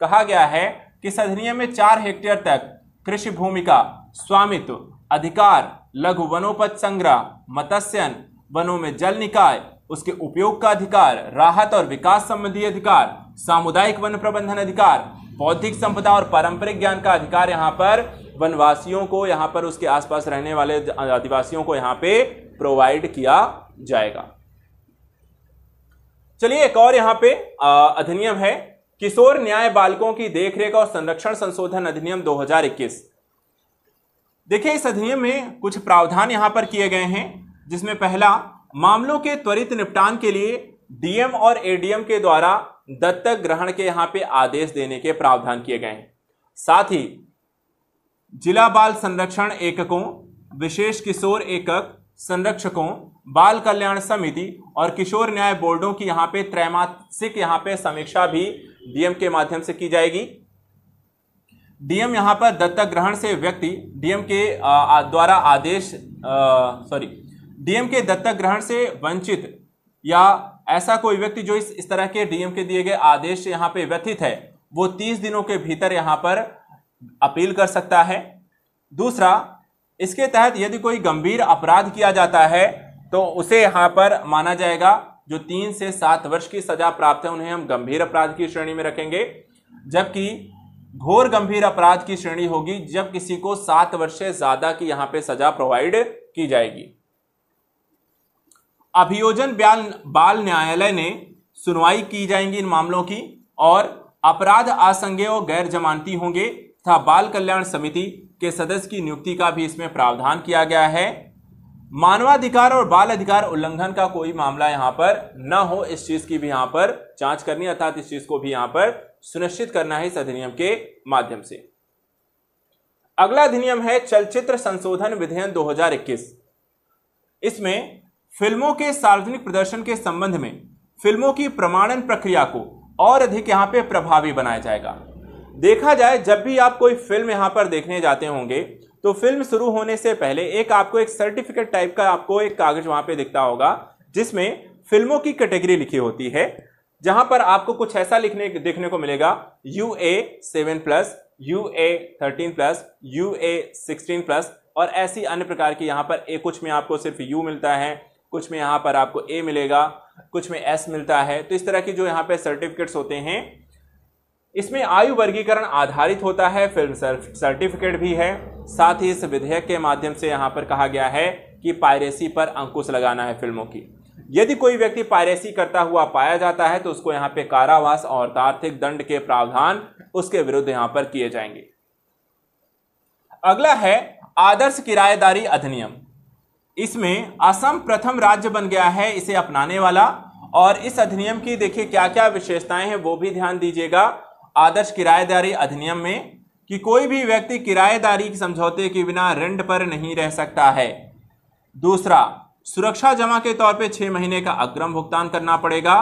कहा गया है कि इस अधिनियम में चार हेक्टेयर तक कृषि भूमि का स्वामित्व अधिकार लघु वनोपज संग्रह मत्स्यन वनों में जल निकाय उसके उपयोग का अधिकार राहत और विकास संबंधी अधिकार सामुदायिक वन प्रबंधन अधिकार बौद्धिक संपदा और पारंपरिक ज्ञान का अधिकार यहाँ पर वनवासियों को यहाँ पर उसके आसपास रहने वाले आदिवासियों को यहाँ पे प्रोवाइड किया जाएगा चलिए एक और यहाँ पे अधिनियम है किशोर न्याय बालकों की देखरेख और संरक्षण संशोधन अधिनियम 2021 देखिए इस अधिनियम में कुछ प्रावधान यहां पर किए गए हैं जिसमें पहला मामलों के त्वरित निपटान के लिए डीएम और एडीएम के द्वारा दत्तक ग्रहण के यहां पे आदेश देने के प्रावधान किए गए हैं साथ ही जिला बाल संरक्षण एककों विशेष किशोर एकक संरक्षकों बाल कल्याण समिति और किशोर न्याय बोर्डों की यहाँ पे त्रैमासिक यहाँ पे समीक्षा भी डीएम के माध्यम से की जाएगी डीएम यहाँ पर दत्तक ग्रहण से व्यक्ति डीएम के द्वारा आदेश सॉरी डीएम के दत्तक ग्रहण से वंचित या ऐसा कोई व्यक्ति जो इस इस तरह के डीएम के दिए गए आदेश से यहाँ पे व्यथित है वो तीस दिनों के भीतर यहाँ पर अपील कर सकता है दूसरा इसके तहत यदि कोई गंभीर अपराध किया जाता है तो उसे यहाँ पर माना जाएगा जो तीन से सात वर्ष की सजा प्राप्त है उन्हें हम गंभीर अपराध की श्रेणी में रखेंगे जबकि घोर गंभीर अपराध की श्रेणी होगी जब किसी को सात वर्ष से ज्यादा की यहाँ पे सजा प्रोवाइड की जाएगी अभियोजन ब्याल बाल न्यायालय ने सुनवाई की जाएंगी इन मामलों की और अपराध आसंगे और गैर जमानती होंगे तथा बाल कल्याण समिति के सदस्य की नियुक्ति का भी इसमें प्रावधान किया गया है मानवाधिकार और बाल अधिकार उल्लंघन का कोई मामला यहां पर न हो इस चीज की भी यहां पर जांच करनी अर्थात इस चीज को भी यहां पर सुनिश्चित करना है इस अधिनियम के माध्यम से अगला अधिनियम है चलचित्र संशोधन विधेयक 2021 इसमें फिल्मों के सार्वजनिक प्रदर्शन के संबंध में फिल्मों की प्रमाणन प्रक्रिया को और अधिक यहाँ पे प्रभावी बनाया जाएगा देखा जाए जब भी आप कोई फिल्म यहाँ पर देखने जाते होंगे तो फिल्म शुरू होने से पहले एक आपको एक सर्टिफिकेट टाइप का आपको एक कागज वहाँ पे दिखता होगा जिसमें फिल्मों की कैटेगरी लिखी होती है जहां पर आपको कुछ ऐसा लिखने देखने को मिलेगा U A seven plus U A thirteen plus U A sixteen plus और ऐसी अन्य प्रकार की यहाँ पर ए कुछ में आपको सिर्फ यू मिलता है कुछ में यहाँ पर आपको ए मिलेगा कुछ में एस मिलता है तो इस तरह के जो यहाँ पे सर्टिफिकेट्स होते हैं इसमें आयु वर्गीकरण आधारित होता है फिल्म सर्टिफिकेट भी है साथ ही इस विधेयक के माध्यम से यहाँ पर कहा गया है कि पायरेसी पर अंकुश लगाना है फिल्मों की यदि कोई व्यक्ति पायरेसी करता हुआ पाया जाता है तो उसको यहाँ पे कारावास और आर्थिक दंड के प्रावधान उसके विरुद्ध यहाँ पर किए जाएंगे अगला है आदर्श किराएदारी अधिनियम इसमें असम प्रथम राज्य बन गया है इसे अपनाने वाला और इस अधिनियम की देखिए क्या क्या विशेषताएं हैं वो भी ध्यान दीजिएगा आदर्श किराएदारी अधिनियम में कि कोई भी व्यक्ति किराएदारी के समझौते के बिना रेंट पर नहीं रह सकता है दूसरा सुरक्षा जमा के तौर पे छह महीने का अग्रम भुगतान करना पड़ेगा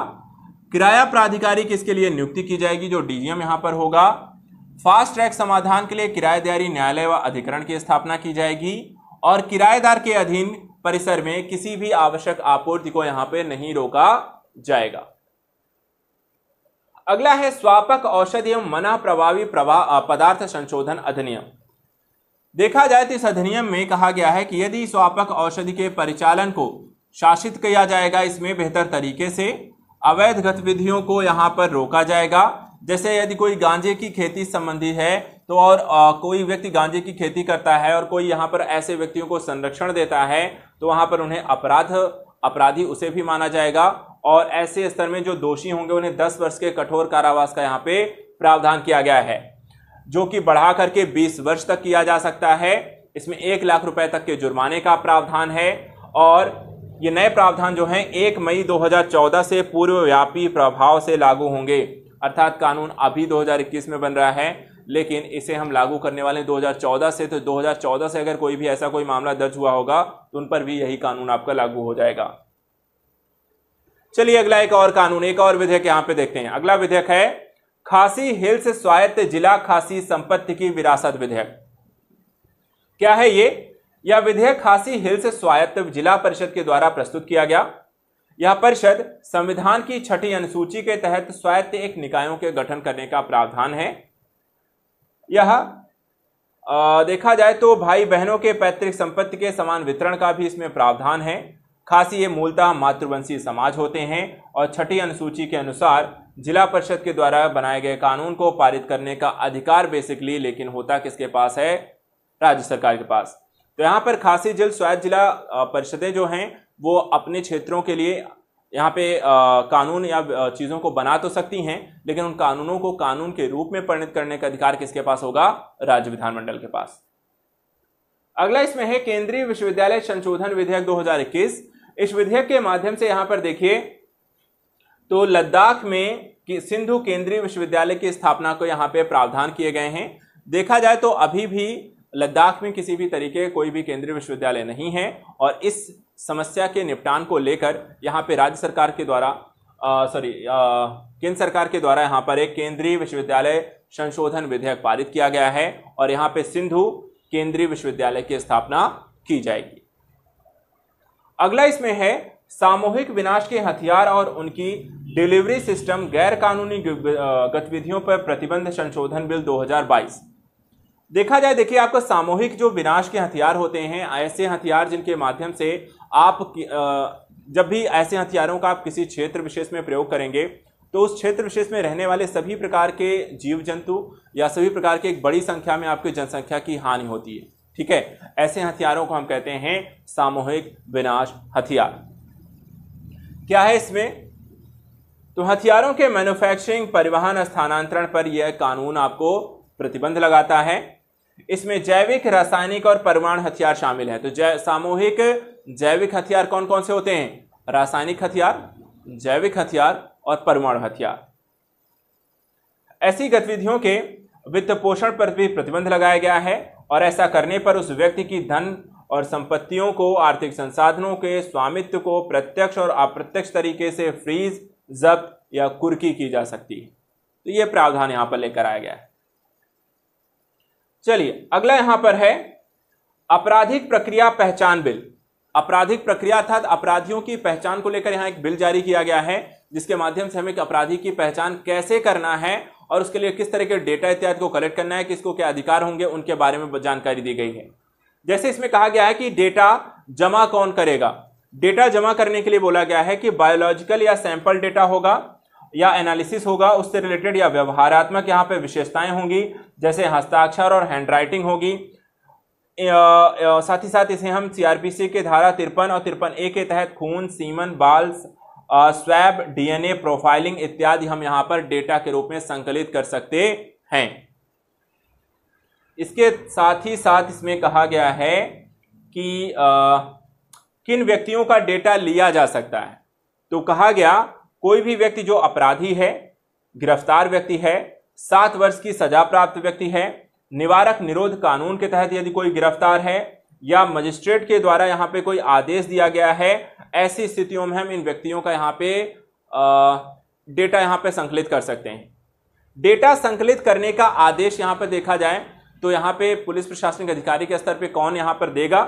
किराया प्राधिकारी किसके लिए नियुक्ति की जाएगी जो डीजीएम यहां पर होगा फास्ट ट्रैक समाधान के लिए किराएदारी न्यायालय व अधिकरण की स्थापना की जाएगी और किराएदार के अधीन परिसर में किसी भी आवश्यक आपूर्ति को यहां पे नहीं रोका जाएगा अगला है स्वापक औषधि एवं मना प्रभावी प्रवाह पदार्थ संशोधन अधिनियम देखा जाए तो इस अधिनियम में कहा गया है कि यदि स्वापक औषधि के परिचालन को शासित किया जाएगा इसमें बेहतर तरीके से अवैध गतिविधियों को यहाँ पर रोका जाएगा जैसे यदि कोई गांजे की खेती संबंधी है तो और आ, कोई व्यक्ति गांजे की खेती करता है और कोई यहाँ पर ऐसे व्यक्तियों को संरक्षण देता है तो वहाँ पर उन्हें अपराध अपराधी उसे भी माना जाएगा और ऐसे स्तर में जो दोषी होंगे उन्हें दस वर्ष के कठोर कारावास का यहाँ पे प्रावधान किया गया है जो कि बढ़ा करके बीस वर्ष तक किया जा सकता है इसमें एक लाख रुपए तक के जुर्माने का प्रावधान है और ये नए प्रावधान जो हैं एक मई 2014 से पूर्वव्यापी प्रभाव से लागू होंगे अर्थात कानून अभी 2021 में बन रहा है लेकिन इसे हम लागू करने वाले हैं 2014 से तो 2014 से अगर कोई भी ऐसा कोई मामला दर्ज हुआ होगा तो उन पर भी यही कानून आपका लागू हो जाएगा चलिए अगला एक और कानून एक और विधेयक यहां पे देखते हैं अगला विधेयक है खासी हिल्स स्वायत्त जिला खासी संपत्ति की विरासत विधेयक क्या है ये यह विधेयक खासी हिल्स स्वायत्त जिला परिषद के द्वारा प्रस्तुत किया गया यह परिषद संविधान की छठी अनुसूची के तहत स्वायत्त एक निकायों के गठन करने का प्रावधान है यह देखा जाए तो भाई बहनों के पैतृक संपत्ति के समान वितरण का भी इसमें प्रावधान है खासी ये मूलतः मातृवंशी समाज होते हैं और छठी अनुसूची के अनुसार जिला परिषद के द्वारा बनाए गए कानून को पारित करने का अधिकार बेसिकली लेकिन होता किसके पास है राज्य सरकार के पास तो यहाँ पर खासी जिल स्वायत्त जिला परिषदें जो हैं वो अपने क्षेत्रों के लिए यहाँ पे आ, कानून या चीज़ों को बना तो सकती हैं लेकिन उन कानूनों को कानून के रूप में परिणित करने का अधिकार किसके पास होगा राज्य विधानमंडल के पास अगला इसमें है केंद्रीय विश्वविद्यालय संशोधन विधेयक 2021 इस विधेयक के माध्यम से यहां पर देखिए तो लद्दाख में कि सिंधु केंद्रीय विश्वविद्यालय की स्थापना को यहां पे प्रावधान किए गए हैं देखा जाए तो अभी भी लद्दाख में किसी भी तरीके कोई भी केंद्रीय विश्वविद्यालय नहीं है और इस समस्या के निपटान को लेकर यहाँ पे राज्य सरकार के द्वारा सॉरी केंद्र सरकार के द्वारा यहाँ पर एक केंद्रीय विश्वविद्यालय संशोधन विधेयक पारित किया गया है और यहाँ पे सिंधु केंद्रीय विश्वविद्यालय की स्थापना की जाएगी अगला इसमें है सामूहिक विनाश के हथियार और उनकी डिलीवरी सिस्टम गैर कानूनी गतिविधियों पर प्रतिबंध संशोधन बिल 2022 देखा जाए देखिए आपका सामूहिक जो विनाश के हथियार होते हैं ऐसे हथियार जिनके माध्यम से आप जब भी ऐसे हथियारों का आप किसी क्षेत्र विशेष में प्रयोग करेंगे तो उस क्षेत्र विशेष में रहने वाले सभी प्रकार के जीव जंतु या सभी प्रकार के एक बड़ी संख्या में आपकी जनसंख्या की हानि होती है ठीक है ऐसे हथियारों को हम कहते हैं सामूहिक विनाश हथियार क्या है इसमें तो हथियारों के मैन्युफैक्चरिंग परिवहन स्थानांतरण पर यह कानून आपको प्रतिबंध लगाता है इसमें जैविक रासायनिक और परमाणु हथियार शामिल है तो जै, सामूहिक जैविक हथियार कौन कौन से होते हैं रासायनिक हथियार जैविक हथियार और परमाणु हथियार ऐसी गतिविधियों के वित्त पोषण पर भी प्रतिबंध लगाया गया है और ऐसा करने पर उस व्यक्ति की धन और संपत्तियों को आर्थिक संसाधनों के स्वामित्व को प्रत्यक्ष और अप्रत्यक्ष तरीके से फ्रीज जब्त या कुर्की की जा सकती है तो ये प्रावधान यहां पर लेकर आया गया है चलिए अगला यहां पर है आपराधिक प्रक्रिया पहचान बिल आपराधिक प्रक्रिया अर्थात अपराधियों की पहचान को लेकर यहां एक बिल जारी किया गया है जिसके माध्यम से हमें एक अपराधी की पहचान कैसे करना है और उसके लिए किस तरह के डेटा इत्यादि को कलेक्ट करना है किसको क्या अधिकार होंगे उनके बारे में जानकारी दी गई है जैसे इसमें कहा गया है कि डेटा जमा कौन करेगा डेटा जमा करने के लिए बोला गया है कि बायोलॉजिकल या सैंपल डेटा होगा या एनालिसिस होगा उससे रिलेटेड या व्यवहारात्मक यहाँ पे विशेषताएं होंगी जैसे हस्ताक्षर और हैंडराइटिंग होगी साथ ही साथ इसे हम सीआरपीसी के धारा तिरपन और तिरपन ए के तहत खून सीमन बाल स्वैब डीएनए प्रोफाइलिंग इत्यादि हम यहाँ पर डेटा के रूप में संकलित कर सकते हैं इसके साथ ही साथ इसमें कहा गया है कि आ, किन व्यक्तियों का डेटा लिया जा सकता है तो कहा गया कोई भी व्यक्ति जो अपराधी है गिरफ्तार व्यक्ति है सात वर्ष की सजा प्राप्त व्यक्ति है निवारक निरोध कानून के तहत यदि कोई गिरफ्तार है या मजिस्ट्रेट के द्वारा यहाँ पे कोई आदेश दिया गया है ऐसी स्थितियों में हम इन व्यक्तियों का यहाँ पे डेटा यहाँ पे संकलित कर सकते हैं डेटा संकलित करने का आदेश यहाँ पर देखा जाए तो यहाँ पे पुलिस प्रशासनिक अधिकारी के स्तर पे कौन यहाँ पर देगा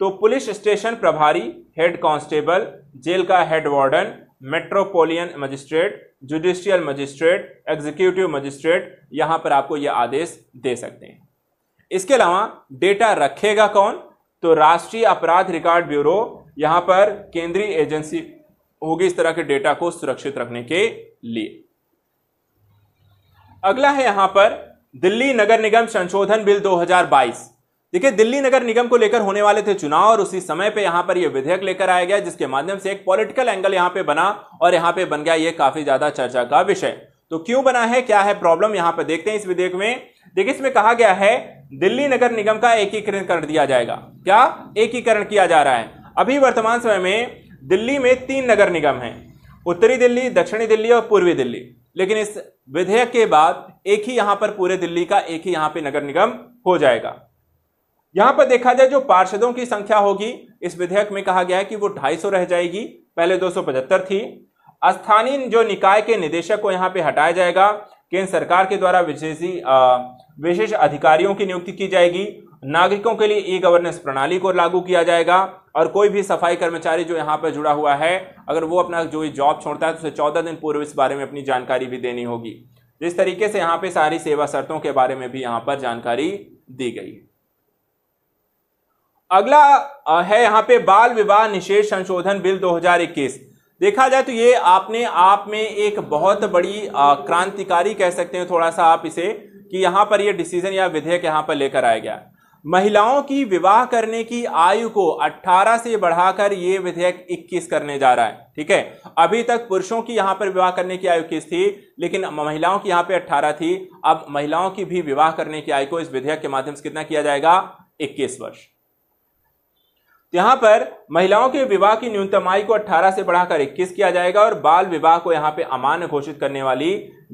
तो पुलिस स्टेशन प्रभारी हेड कांस्टेबल जेल का head warden metropolitan magistrate judicial magistrate executive magistrate यहां पर आपको यह आदेश दे सकते हैं इसके अलावा डेटा रखेगा कौन तो राष्ट्रीय अपराध रिकॉर्ड ब्यूरो यहां पर केंद्रीय एजेंसी होगी इस तरह के डेटा को सुरक्षित रखने के लिए अगला है यहां पर दिल्ली नगर निगम संशोधन बिल 2022 देखिए दिल्ली नगर निगम को लेकर होने वाले थे चुनाव और उसी समय पे यहां पर यह विधेयक लेकर आया गया जिसके माध्यम से एक पॉलिटिकल एंगल यहां पे बना और यहां पे बन गया ये काफी ज्यादा चर्चा का विषय तो क्यों बना है क्या है प्रॉब्लम यहां पे देखते हैं इस विधेयक में देखिए इसमें कहा गया है दिल्ली नगर निगम का एकीकरण कर दिया जाएगा क्या एकीकरण किया जा रहा है अभी वर्तमान समय में दिल्ली में तीन नगर निगम है उत्तरी दिल्ली दक्षिणी दिल्ली और पूर्वी दिल्ली लेकिन इस विधेयक के बाद एक ही यहां पर पूरे दिल्ली का एक ही यहां पे नगर निगम हो जाएगा यहां पर देखा जाए जो पार्षदों की संख्या होगी इस विधेयक में कहा गया है कि वो 250 रह जाएगी पहले 275 थी स्थानीय जो निकाय के निदेशक को यहाँ पे हटाया जाएगा केंद्र सरकार के द्वारा विशेष विशेष अधिकारियों की नियुक्ति की जाएगी नागरिकों के लिए ई गवर्नेंस प्रणाली को लागू किया जाएगा और कोई भी सफाई कर्मचारी जो यहाँ पर जुड़ा हुआ है अगर वो अपना जो जॉब छोड़ता है तो उसे चौदह दिन पूर्व इस बारे में अपनी जानकारी भी देनी होगी जिस तरीके से यहाँ पे सारी सेवा शर्तों के बारे में भी यहाँ पर जानकारी दी गई है अगला है यहाँ पे बाल विवाह निषेध संशोधन बिल 2021 देखा जाए तो ये आपने आप में एक बहुत बड़ी क्रांतिकारी कह सकते हैं थोड़ा सा आप इसे कि यहाँ पर ये डिसीजन या विधेयक यहाँ पर लेकर आया गया महिलाओं की विवाह करने की आयु को 18 से बढ़ाकर ये विधेयक 21 करने जा रहा है ठीक है अभी तक पुरुषों की यहाँ पर विवाह करने की आयु किस थी लेकिन महिलाओं की यहाँ पे 18 थी अब महिलाओं की भी विवाह करने की आयु को इस विधेयक के माध्यम से कितना किया जाएगा 21 वर्ष यहाँ पर महिलाओं के विवाह की न्यूनतम आयु को 18 से बढ़ाकर 21 किया जाएगा और बाल विवाह को यहाँ पे अमान्य घोषित करने वाली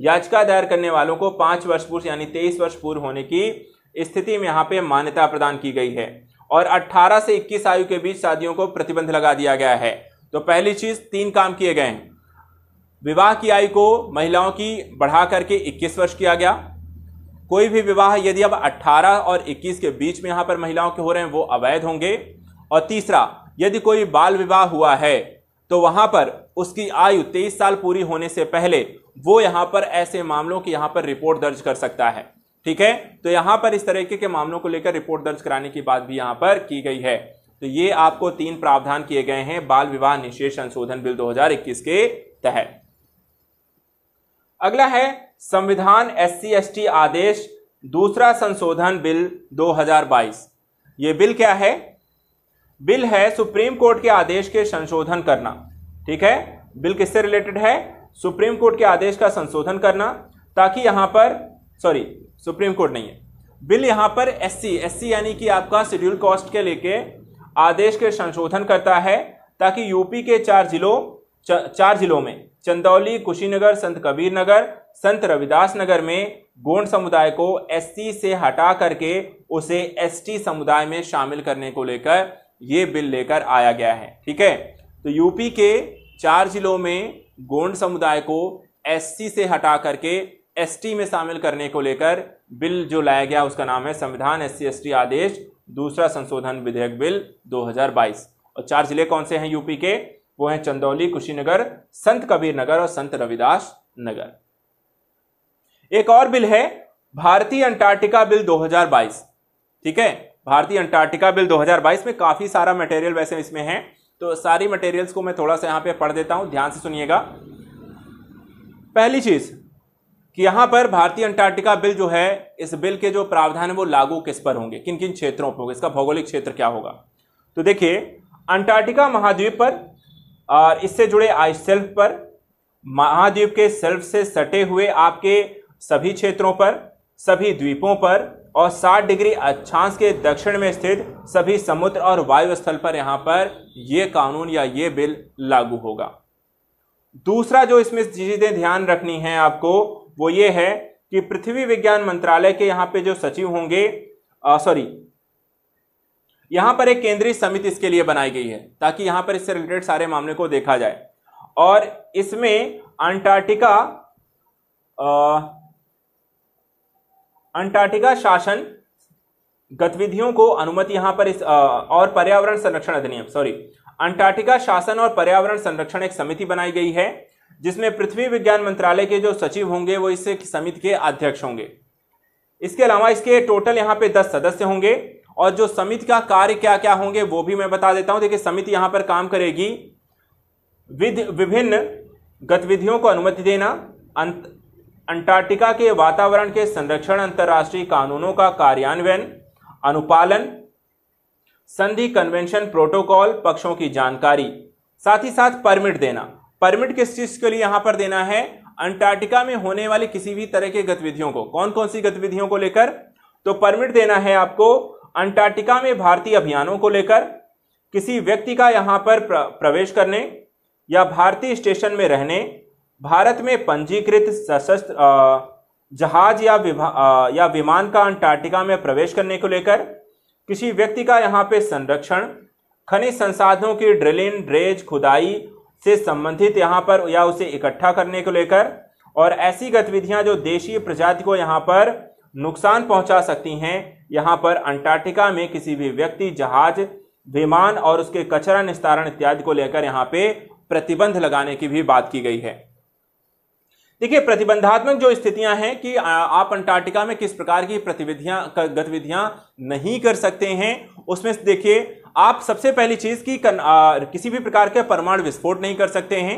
याचिका दायर करने वालों को पांच वर्ष पूर्व यानी तेईस वर्ष पूर्व होने की स्थिति में यहाँ पे मान्यता प्रदान की गई है और 18 से 21 आयु के बीच शादियों को प्रतिबंध लगा दिया गया है तो पहली चीज तीन काम किए गए हैं विवाह की आयु को महिलाओं की बढ़ा करके 21 वर्ष किया गया कोई भी विवाह यदि अब 18 और 21 के बीच में यहाँ पर महिलाओं के हो रहे हैं वो अवैध होंगे और तीसरा यदि कोई बाल विवाह हुआ है तो वहाँ पर उसकी आयु तेईस साल पूरी होने से पहले वो यहाँ पर ऐसे मामलों की यहाँ पर रिपोर्ट दर्ज कर सकता है ठीक है तो यहाँ पर इस तरीके के मामलों को लेकर रिपोर्ट दर्ज कराने की बात भी यहाँ पर की गई है तो ये आपको तीन प्रावधान किए गए हैं बाल विवाह निषेध संशोधन बिल 2021 के तहत अगला है संविधान एस सी आदेश दूसरा संशोधन बिल 2022 ये बिल क्या है बिल है सुप्रीम कोर्ट के आदेश के संशोधन करना ठीक है बिल किससे रिलेटेड है सुप्रीम कोर्ट के आदेश का संशोधन करना ताकि यहां पर सॉरी सुप्रीम कोर्ट नहीं है बिल यहां पर एससी एससी यानी कि आपका शेड्यूल कॉस्ट के लेके आदेश के संशोधन करता है ताकि यूपी के चार जिलों चार जिलों में चंदौली कुशीनगर संत कबीर नगर संत रविदास नगर में गोंड समुदाय को एससी से हटा करके उसे एसटी समुदाय में शामिल करने को लेकर ये बिल लेकर आया गया है ठीक है तो यूपी के चार जिलों में गोंड समुदाय को एससी से हटा करके एसटी में शामिल करने को लेकर बिल जो लाया गया उसका नाम है संविधान एस सी आदेश दूसरा संशोधन विधेयक बिल 2022 और चार जिले कौन से हैं यूपी के वो हैं चंदौली कुशीनगर संत कबीर नगर और संत रविदास नगर एक और बिल है भारतीय अंटार्कटिका बिल 2022 ठीक है भारतीय अंटार्कटिका बिल 2022 में काफ़ी सारा मटेरियल वैसे इसमें है तो सारी मटेरियल्स को मैं थोड़ा सा यहाँ पे पढ़ देता हूँ ध्यान से सुनिएगा पहली चीज़ कि यहाँ पर भारतीय अंटार्कटिका बिल जो है इस बिल के जो प्रावधान है वो लागू किस पर होंगे किन किन क्षेत्रों पर होंगे इसका भौगोलिक क्षेत्र क्या होगा तो देखिए अंटार्कटिका महाद्वीप पर और इससे जुड़े आई सेल्फ पर महाद्वीप के सेल्फ से सटे हुए आपके सभी क्षेत्रों पर सभी द्वीपों पर और 60 डिग्री अक्षांश के दक्षिण में स्थित सभी समुद्र और वायुस्थल पर यहाँ पर यह कानून या ये बिल लागू होगा दूसरा जो इसमें चीजें ध्यान रखनी है आपको वो ये है कि पृथ्वी विज्ञान मंत्रालय के यहाँ पे जो सचिव होंगे सॉरी यहाँ पर एक केंद्रीय समिति इसके लिए बनाई गई है ताकि यहाँ पर इससे रिलेटेड सारे मामले को देखा जाए और इसमें अंटार्कटिका अंटार्कटिका शासन गतिविधियों को अनुमति यहां पर इस आ, और पर्यावरण संरक्षण अधिनियम सॉरी अंटार्कटिका शासन और पर्यावरण संरक्षण एक समिति बनाई गई है जिसमें पृथ्वी विज्ञान मंत्रालय के जो सचिव होंगे वो इस समिति के अध्यक्ष होंगे इसके अलावा इसके टोटल यहां पे दस सदस्य होंगे और जो समिति का कार्य क्या क्या होंगे वो भी मैं बता देता हूं देखिए समिति यहां पर काम करेगी विभिन्न गतिविधियों को अनुमति देना अंटार्कटिका के वातावरण के संरक्षण अंतर्राष्ट्रीय कानूनों का कार्यान्वयन अनुपालन संधि कन्वेंशन प्रोटोकॉल पक्षों की जानकारी साथ ही साथ परमिट देना परमिट किस चीज के लिए यहां पर देना है अंटार्कटिका में होने वाली किसी भी तरह के गतिविधियों को कौन कौन सी गतिविधियों को लेकर तो परमिट देना है आपको अंटार्कटिका में भारतीय अभियानों को लेकर किसी व्यक्ति का यहां पर प्रवेश करने या भारतीय स्टेशन में रहने भारत में पंजीकृत सशस्त्र जहाज या या विमान का अंटार्कटिका में प्रवेश करने को लेकर किसी व्यक्ति का यहाँ पे संरक्षण खनिज संसाधनों की ड्रिलिंग ड्रेज खुदाई से संबंधित यहाँ पर या उसे इकट्ठा करने को लेकर और ऐसी गतिविधियां जो देशीय प्रजाति को यहाँ पर नुकसान पहुंचा सकती हैं यहाँ पर अंटार्कटिका में किसी भी व्यक्ति जहाज विमान और उसके कचरा निस्तारण इत्यादि को लेकर यहाँ पे प्रतिबंध लगाने की भी बात की गई है देखिए प्रतिबंधात्मक जो स्थितियां हैं कि आप अंटार्कटिका में किस प्रकार की प्रतिविधियां गतिविधियां नहीं कर सकते हैं उसमें देखिए आप सबसे पहली चीज की कन, आ, किसी भी प्रकार के परमाणु विस्फोट नहीं कर सकते हैं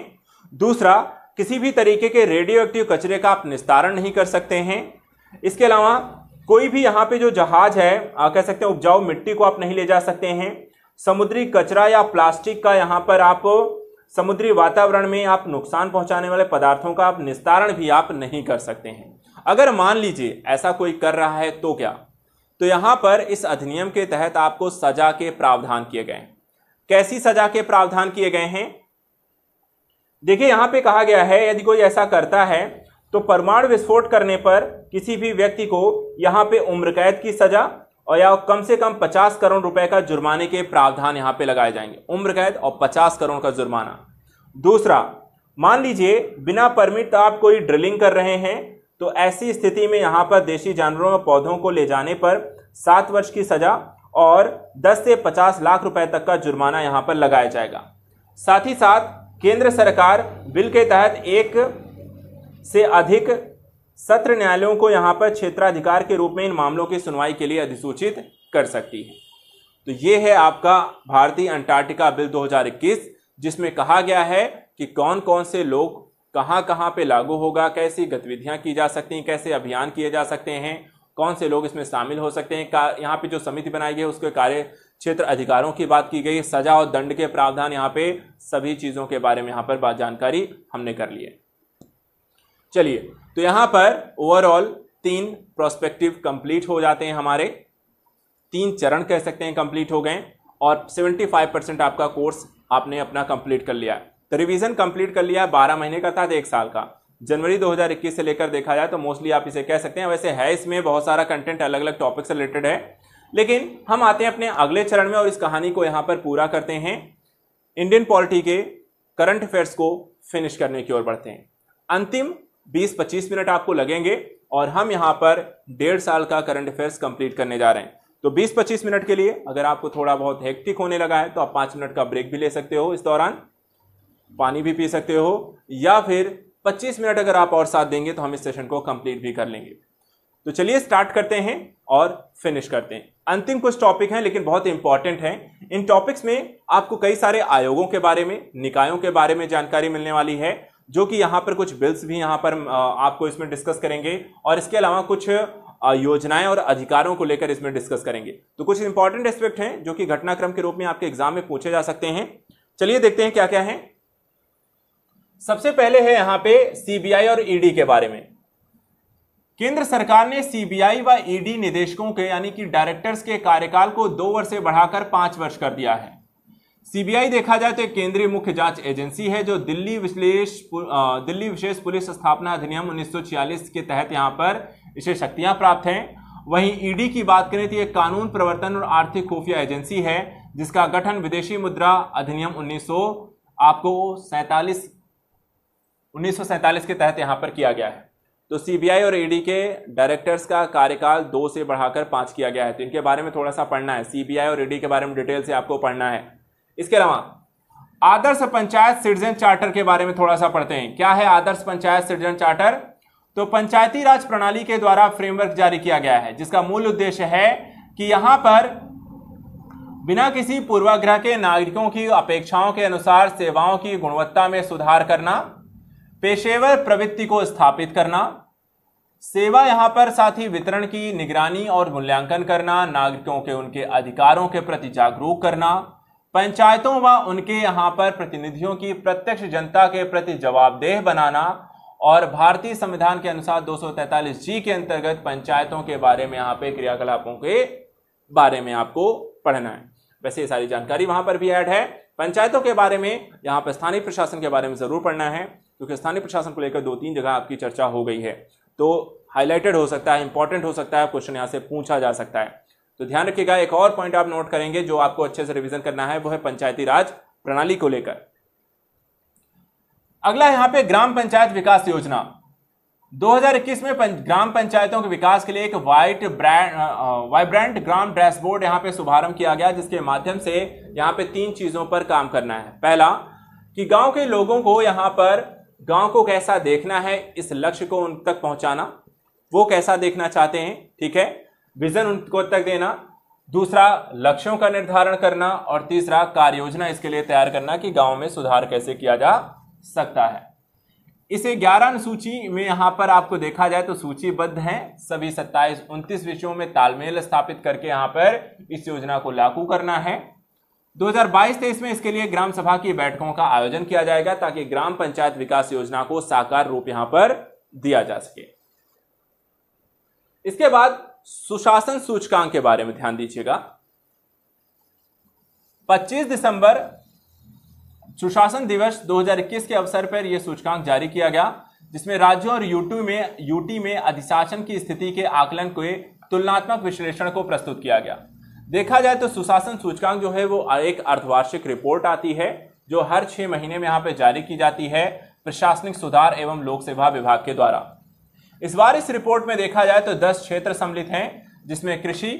दूसरा किसी भी तरीके के रेडियो एक्टिव कचरे का आप निस्तारण नहीं कर सकते हैं इसके अलावा कोई भी यहाँ पे जो जहाज है आ, कह सकते हैं उपजाऊ मिट्टी को आप नहीं ले जा सकते हैं समुद्री कचरा या प्लास्टिक का यहाँ पर आप समुद्री वातावरण में आप नुकसान पहुंचाने वाले पदार्थों का आप निस्तारण भी आप नहीं कर सकते हैं अगर मान लीजिए ऐसा कोई कर रहा है तो क्या तो यहां पर इस अधिनियम के तहत आपको सजा के प्रावधान किए गए हैं कैसी सजा के प्रावधान किए गए हैं देखिए यहां पे कहा गया है यदि कोई ऐसा करता है तो परमाणु विस्फोट करने पर किसी भी व्यक्ति को यहां पे उम्र कैद की सजा और या कम से कम 50 करोड़ रुपए का जुर्माने के प्रावधान यहां पे लगाए जाएंगे उम्र कैद और 50 करोड़ का जुर्माना दूसरा मान लीजिए बिना परमिट आप कोई ड्रिलिंग कर रहे हैं तो ऐसी स्थिति में यहां पर देशी जानवरों और पौधों को ले जाने पर सात वर्ष की सजा और 10 से 50 लाख रुपए तक का जुर्माना यहां पर लगाया जाएगा साथ ही साथ केंद्र सरकार बिल के तहत एक से अधिक सत्र न्यायालयों को यहाँ पर क्षेत्राधिकार के रूप में इन मामलों की सुनवाई के लिए अधिसूचित कर सकती है तो ये है आपका भारतीय अंटार्कटिका बिल 2021 जिसमें कहा गया है कि कौन कौन से लोग कहाँ कहाँ पे लागू होगा कैसी गतिविधियाँ की जा सकती हैं कैसे अभियान किए जा सकते हैं कौन से लोग इसमें शामिल हो सकते हैं यहाँ पे जो समिति बनाई गई है उसके कार्य क्षेत्र अधिकारों की बात की गई सजा और दंड के प्रावधान यहाँ पे सभी चीज़ों के बारे में यहाँ पर बात जानकारी हमने कर ली है चलिए तो यहां पर ओवरऑल तीन प्रोस्पेक्टिव कंप्लीट हो जाते हैं हमारे तीन चरण कह सकते हैं कंप्लीट हो गए और 75 परसेंट आपका कोर्स आपने अपना कंप्लीट कर लिया तो रिवीजन कंप्लीट कर लिया बारह महीने का था तो एक साल का जनवरी 2021 से लेकर देखा जाए तो मोस्टली आप इसे कह सकते हैं वैसे है इसमें बहुत सारा कंटेंट अलग अलग टॉपिक से रिलेटेड है लेकिन हम आते हैं अपने अगले चरण में और इस कहानी को यहाँ पर पूरा करते हैं इंडियन पॉलिटी के करंट अफेयर्स को फिनिश करने की ओर बढ़ते हैं अंतिम 20-25 मिनट आपको लगेंगे और हम यहाँ पर डेढ़ साल का करंट अफेयर्स कंप्लीट करने जा रहे हैं तो 20-25 मिनट के लिए अगर आपको थोड़ा बहुत हेक्टिक होने लगा है तो आप पांच मिनट का ब्रेक भी ले सकते हो इस दौरान पानी भी पी सकते हो या फिर 25 मिनट अगर आप और साथ देंगे तो हम इस सेशन को कंप्लीट भी कर लेंगे तो चलिए स्टार्ट करते हैं और फिनिश करते हैं अंतिम कुछ टॉपिक हैं लेकिन बहुत इंपॉर्टेंट हैं इन टॉपिक्स में आपको कई सारे आयोगों के बारे में निकायों के बारे में जानकारी मिलने वाली है जो कि यहाँ पर कुछ बिल्स भी यहाँ पर आपको इसमें डिस्कस करेंगे और इसके अलावा कुछ योजनाएं और अधिकारों को लेकर इसमें डिस्कस करेंगे तो कुछ इंपॉर्टेंट एस्पेक्ट हैं जो कि घटनाक्रम के रूप में आपके एग्जाम में पूछे जा सकते हैं चलिए देखते हैं क्या क्या है सबसे पहले है यहाँ पे सीबीआई और ईडी e के बारे में केंद्र सरकार ने सीबीआई व ईडी e निदेशकों के यानी कि डायरेक्टर्स के कार्यकाल को दो वर्ष से बढ़ाकर पांच वर्ष कर दिया है सीबीआई देखा जाए तो एक केंद्रीय मुख्य जांच एजेंसी है जो दिल्ली विशेष दिल्ली विशेष पुलिस स्थापना अधिनियम 1946 के तहत यहां पर इसे शक्तियां प्राप्त हैं वहीं ईडी की बात करें तो यह कानून प्रवर्तन और आर्थिक खुफिया एजेंसी है जिसका गठन विदेशी मुद्रा अधिनियम उन्नीस आपको सैतालीस उन्नीस के तहत यहां पर किया गया है तो सीबीआई और ईडी के डायरेक्टर्स का कार्यकाल दो से बढ़ाकर पांच किया गया है तो इनके बारे में थोड़ा सा पढ़ना है सीबीआई और ईडी के बारे में डिटेल से आपको पढ़ना है इसके अलावा आदर्श पंचायत सिटीजन चार्टर के बारे में थोड़ा सा पढ़ते हैं क्या है आदर्श पंचायत सिटीजन चार्टर तो पंचायती राज प्रणाली के द्वारा फ्रेमवर्क जारी किया गया है जिसका मूल उद्देश्य है कि यहां पर बिना किसी पूर्वाग्रह के नागरिकों की अपेक्षाओं के अनुसार सेवाओं की गुणवत्ता में सुधार करना पेशेवर प्रवृत्ति को स्थापित करना सेवा यहां पर साथ ही वितरण की निगरानी और मूल्यांकन करना नागरिकों के उनके अधिकारों के प्रति जागरूक करना पंचायतों व उनके यहाँ पर प्रतिनिधियों की प्रत्यक्ष जनता के प्रति जवाबदेह बनाना और भारतीय संविधान के अनुसार 243 जी के अंतर्गत पंचायतों के बारे में यहाँ पे क्रियाकलापों के बारे में आपको पढ़ना है वैसे ये सारी जानकारी वहां पर भी ऐड है पंचायतों के बारे में यहाँ पर स्थानीय प्रशासन के बारे में जरूर पढ़ना है क्योंकि स्थानीय प्रशासन को लेकर दो तीन जगह आपकी चर्चा हो गई है तो हाईलाइटेड हो सकता है इंपॉर्टेंट हो सकता है क्वेश्चन यहाँ से पूछा जा सकता है तो ध्यान रखिएगा एक और पॉइंट आप नोट करेंगे जो आपको अच्छे से रिविजन करना है वो है पंचायती राज प्रणाली को लेकर अगला यहां पे ग्राम पंचायत विकास योजना 2021 में पंच, ग्राम पंचायतों के विकास के लिए एक वाइट ब्रांड वाइब्रेंट ग्राम डैशबोर्ड यहां पे शुभारंभ किया गया जिसके माध्यम से यहां पे तीन चीजों पर काम करना है पहला कि गांव के लोगों को यहां पर गांव को कैसा देखना है इस लक्ष्य को उन तक पहुंचाना वो कैसा देखना चाहते हैं ठीक है विजन उनको तक देना दूसरा लक्ष्यों का निर्धारण करना और तीसरा कार्य योजना इसके लिए तैयार करना कि गांव में सुधार कैसे किया जा सकता है इसे ग्यारह अनुसूची में यहां पर आपको देखा जाए तो सूचीबद्ध हैं सभी सत्ताईस उनतीस विषयों में तालमेल स्थापित करके यहां पर इस योजना को लागू करना है 2022-23 में इसके लिए ग्राम सभा की बैठकों का आयोजन किया जाएगा ताकि ग्राम पंचायत विकास योजना को साकार रूप यहां पर दिया जा सके इसके बाद सुशासन सूचकांक के बारे में ध्यान दीजिएगा 25 दिसंबर सुशासन दिवस 2021 के अवसर पर यह सूचकांक जारी किया गया जिसमें राज्यों और यूटी में यूटी में अधिशासन की स्थिति के आकलन के तुलनात्मक विश्लेषण को प्रस्तुत किया गया देखा जाए तो सुशासन सूचकांक जो है वो एक अर्धवार्षिक रिपोर्ट आती है जो हर छह महीने में यहाँ पे जारी की जाती है प्रशासनिक सुधार एवं लोक सेवा विभाग के द्वारा इस बार इस रिपोर्ट में देखा जाए तो दस क्षेत्र सम्मिलित हैं जिसमें कृषि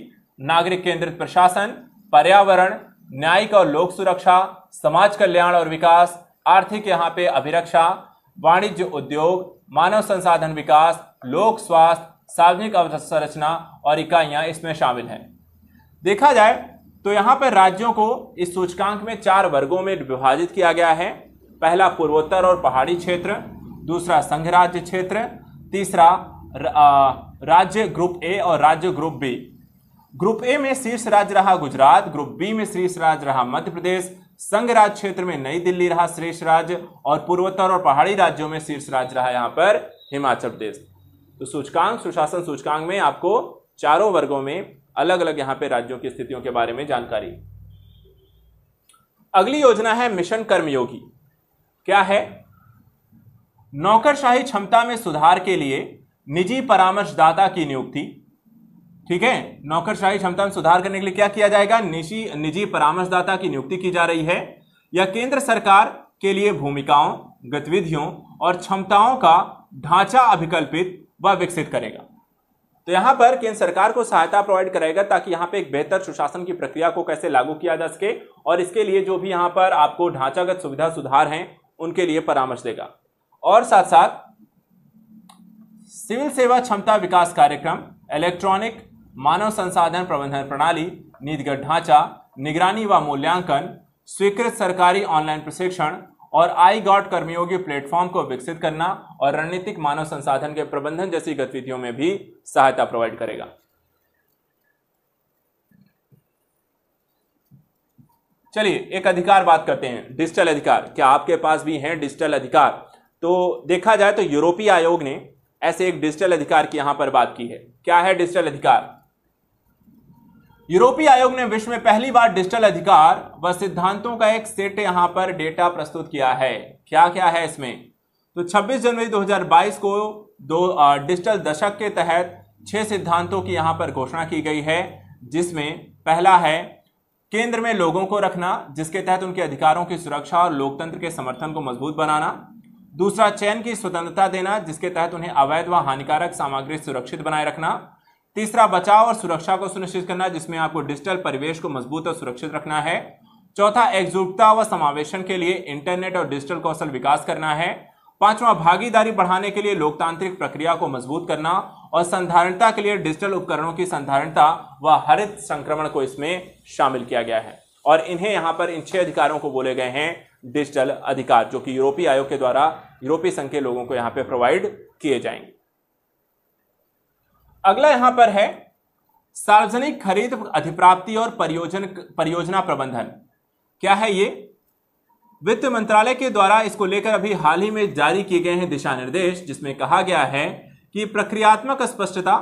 नागरिक केंद्रित प्रशासन पर्यावरण न्यायिक और लोक सुरक्षा समाज कल्याण और विकास आर्थिक यहाँ पे अभिरक्षा वाणिज्य उद्योग मानव संसाधन विकास लोक स्वास्थ्य सार्वजनिक अवसंरचना और इकाइयां इसमें शामिल हैं देखा जाए तो यहाँ पर राज्यों को इस सूचकांक में चार वर्गों में विभाजित किया गया है पहला पूर्वोत्तर और पहाड़ी क्षेत्र दूसरा संघ राज्य क्षेत्र तीसरा राज्य ग्रुप ए और राज्य ग्रुप बी ग्रुप ए में शीर्ष राज्य रहा गुजरात ग्रुप बी में शीर्ष राज्य रहा मध्य प्रदेश संघ राज्य क्षेत्र में नई दिल्ली रहा शीर्ष राज्य और पूर्वोत्तर और पहाड़ी राज्यों में शीर्ष राज्य रहा यहां पर हिमाचल प्रदेश तो सूचकांक सुशासन सूचकांक में आपको चारों वर्गों में अलग अलग यहां पे राज्यों की स्थितियों के बारे में जानकारी अगली योजना है मिशन कर्मयोगी क्या है नौकरशाही क्षमता में सुधार के लिए निजी परामर्शदाता की नियुक्ति ठीक है नौकरशाही क्षमता में सुधार करने के लिए क्या किया जाएगा निजी निजी परामर्शदाता की नियुक्ति की जा रही है या केंद्र सरकार के लिए भूमिकाओं गतिविधियों और क्षमताओं का ढांचा अभिकल्पित व विकसित करेगा तो यहां पर केंद्र सरकार को सहायता प्रोवाइड करेगा ताकि यहां पे एक बेहतर सुशासन की प्रक्रिया को कैसे लागू किया जा सके और इसके लिए जो भी यहां पर आपको ढांचागत सुविधा सुधार हैं उनके लिए परामर्श देगा और साथ साथ सिविल सेवा क्षमता विकास कार्यक्रम इलेक्ट्रॉनिक मानव संसाधन प्रबंधन प्रणाली नीतिगत ढांचा निगरानी व मूल्यांकन स्वीकृत सरकारी ऑनलाइन प्रशिक्षण और आई गॉड कर्मयोगी प्लेटफॉर्म को विकसित करना और रणनीतिक मानव संसाधन के प्रबंधन जैसी गतिविधियों में भी सहायता प्रोवाइड करेगा चलिए एक अधिकार बात करते हैं डिजिटल अधिकार क्या आपके पास भी है डिजिटल अधिकार तो देखा जाए तो यूरोपीय आयोग ने ऐसे एक डिजिटल अधिकार की यहां पर बात की है क्या है डिजिटल अधिकार यूरोपीय आयोग ने विश्व में पहली बार डिजिटल अधिकार व सिद्धांतों का एक सेट यहां पर डेटा प्रस्तुत किया है क्या क्या है इसमें तो 26 जनवरी 2022 को दो डिजिटल दशक के तहत छह सिद्धांतों की यहां पर घोषणा की गई है जिसमें पहला है केंद्र में लोगों को रखना जिसके तहत उनके अधिकारों की सुरक्षा और लोकतंत्र के समर्थन को मजबूत बनाना दूसरा चयन की स्वतंत्रता देना जिसके तहत उन्हें अवैध व हानिकारक सामग्री सुरक्षित बनाए रखना तीसरा बचाव और सुरक्षा को सुनिश्चित करना जिसमें आपको डिजिटल परिवेश को मजबूत और सुरक्षित रखना है चौथा एकजुटता व समावेशन के लिए इंटरनेट और डिजिटल कौशल विकास करना है पांचवा भागीदारी बढ़ाने के लिए लोकतांत्रिक प्रक्रिया को मजबूत करना और संधारणता के लिए डिजिटल उपकरणों की संधारणता व हरित संक्रमण को इसमें शामिल किया गया है और इन्हें यहां पर इन छह अधिकारों को बोले गए हैं डिजिटल अधिकार जो कि यूरोपीय आयोग के द्वारा यूरोपीय संघ के लोगों को यहां पे प्रोवाइड किए जाएंगे अगला यहां पर है सार्वजनिक खरीद अधिप्राप्ति और परियोजन परियोजना प्रबंधन क्या है ये वित्त मंत्रालय के द्वारा इसको लेकर अभी हाल ही में जारी किए गए हैं दिशा निर्देश जिसमें कहा गया है कि प्रक्रियात्मक स्पष्टता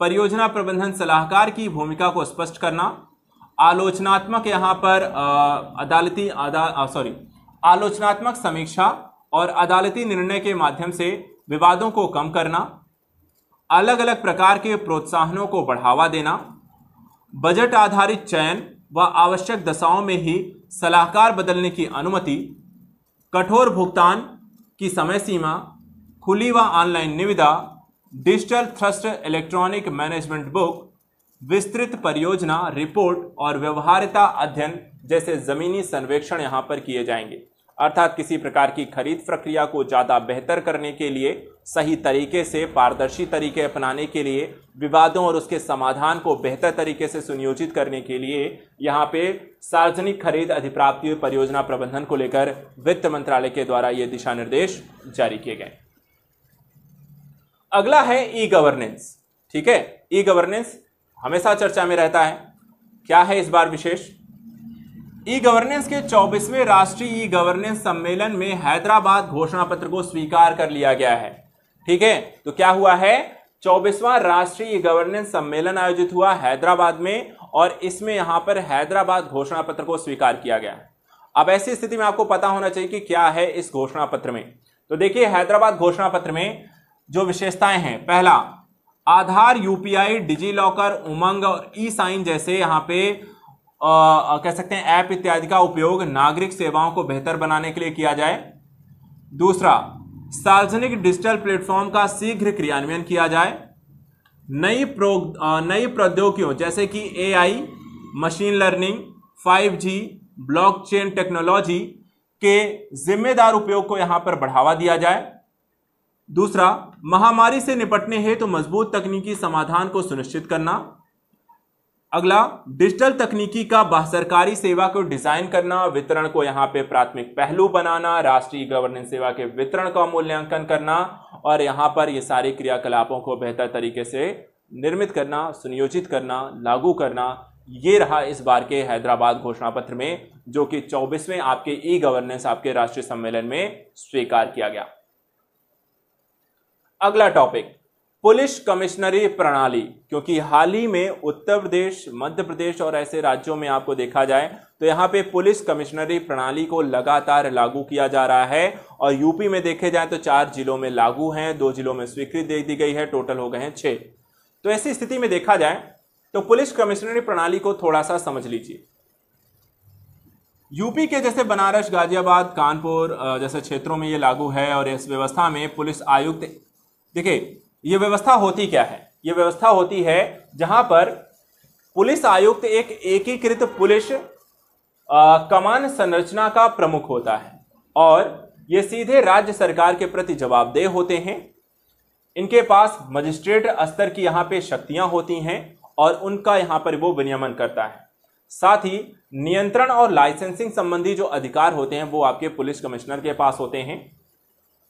परियोजना प्रबंधन सलाहकार की भूमिका को स्पष्ट करना आलोचनात्मक यहाँ पर अदालती सॉरी आलोचनात्मक समीक्षा और अदालती निर्णय के माध्यम से विवादों को कम करना अलग अलग प्रकार के प्रोत्साहनों को बढ़ावा देना बजट आधारित चयन व आवश्यक दशाओं में ही सलाहकार बदलने की अनुमति कठोर भुगतान की समय सीमा खुली व ऑनलाइन निविदा digital thrust electronic management book विस्तृत परियोजना रिपोर्ट और व्यवहार्यता अध्ययन जैसे जमीनी सर्वेक्षण यहाँ पर किए जाएंगे अर्थात किसी प्रकार की खरीद प्रक्रिया को ज़्यादा बेहतर करने के लिए सही तरीके से पारदर्शी तरीके अपनाने के लिए विवादों और उसके समाधान को बेहतर तरीके से सुनियोजित करने के लिए यहाँ पे सार्वजनिक खरीद अधिप्राप्ति परियोजना प्रबंधन को लेकर वित्त मंत्रालय के द्वारा ये दिशा निर्देश जारी किए गए अगला है ई गवर्नेंस ठीक है ई गवर्नेंस हमेशा चर्चा में रहता है क्या है इस बार विशेष ई गवर्नेंस के 24वें राष्ट्रीय ई गवर्नेंस सम्मेलन में हैदराबाद घोषणा पत्र को स्वीकार कर लिया गया है ठीक है तो क्या हुआ है चौबीसवा राष्ट्रीय ई गवर्नेंस सम्मेलन आयोजित हुआ हैदराबाद में और इसमें यहां पर हैदराबाद घोषणा पत्र को स्वीकार किया गया अब ऐसी स्थिति में आपको पता होना चाहिए कि क्या है इस घोषणा पत्र में तो देखिए हैदराबाद घोषणा पत्र में जो विशेषताएं हैं पहला आधार यूपीआई डिजी लॉकर उमंग और ई साइन जैसे यहाँ पे आ, कह सकते हैं ऐप इत्यादि का उपयोग नागरिक सेवाओं को बेहतर बनाने के लिए किया जाए दूसरा सार्वजनिक डिजिटल प्लेटफॉर्म का शीघ्र क्रियान्वयन किया जाए नई प्रो नई प्रौद्योगिकियों जैसे कि AI machine learning 5G blockchain technology के जिम्मेदार उपयोग को यहाँ पर बढ़ावा दिया जाए दूसरा महामारी से निपटने हेतु तो मजबूत तकनीकी समाधान को सुनिश्चित करना अगला डिजिटल तकनीकी का सरकारी सेवा को डिजाइन करना वितरण को यहाँ पे प्राथमिक पहलू बनाना राष्ट्रीय गवर्नेंस सेवा के वितरण का मूल्यांकन करना और यहाँ पर ये सारे क्रियाकलापों को बेहतर तरीके से निर्मित करना सुनियोजित करना लागू करना ये रहा इस बार के हैदराबाद घोषणा पत्र में जो कि चौबीसवें आपके ई गवर्नेंस आपके राष्ट्रीय सम्मेलन में स्वीकार किया गया अगला टॉपिक पुलिस कमिश्नरी प्रणाली क्योंकि हाल ही में उत्तर प्रदेश मध्य प्रदेश और ऐसे राज्यों में आपको देखा जाए तो यहाँ पे पुलिस कमिश्नरी प्रणाली को लगातार लागू किया जा रहा है और यूपी में देखे जाए तो चार जिलों में लागू हैं दो जिलों में स्वीकृति दे दी गई है टोटल हो गए हैं छः तो ऐसी स्थिति में देखा जाए तो पुलिस कमिश्नरी प्रणाली को थोड़ा सा समझ लीजिए यूपी के जैसे बनारस गाजियाबाद कानपुर जैसे क्षेत्रों में ये लागू है और इस व्यवस्था में पुलिस आयुक्त देखिए ये व्यवस्था होती क्या है ये व्यवस्था होती है जहां पर पुलिस आयुक्त एक एकीकृत पुलिस कमान संरचना का प्रमुख होता है और ये सीधे राज्य सरकार के प्रति जवाबदेह होते हैं इनके पास मजिस्ट्रेट स्तर की यहाँ पे शक्तियां होती हैं और उनका यहाँ पर वो विनियमन करता है साथ ही नियंत्रण और लाइसेंसिंग संबंधी जो अधिकार होते हैं वो आपके पुलिस कमिश्नर के पास होते हैं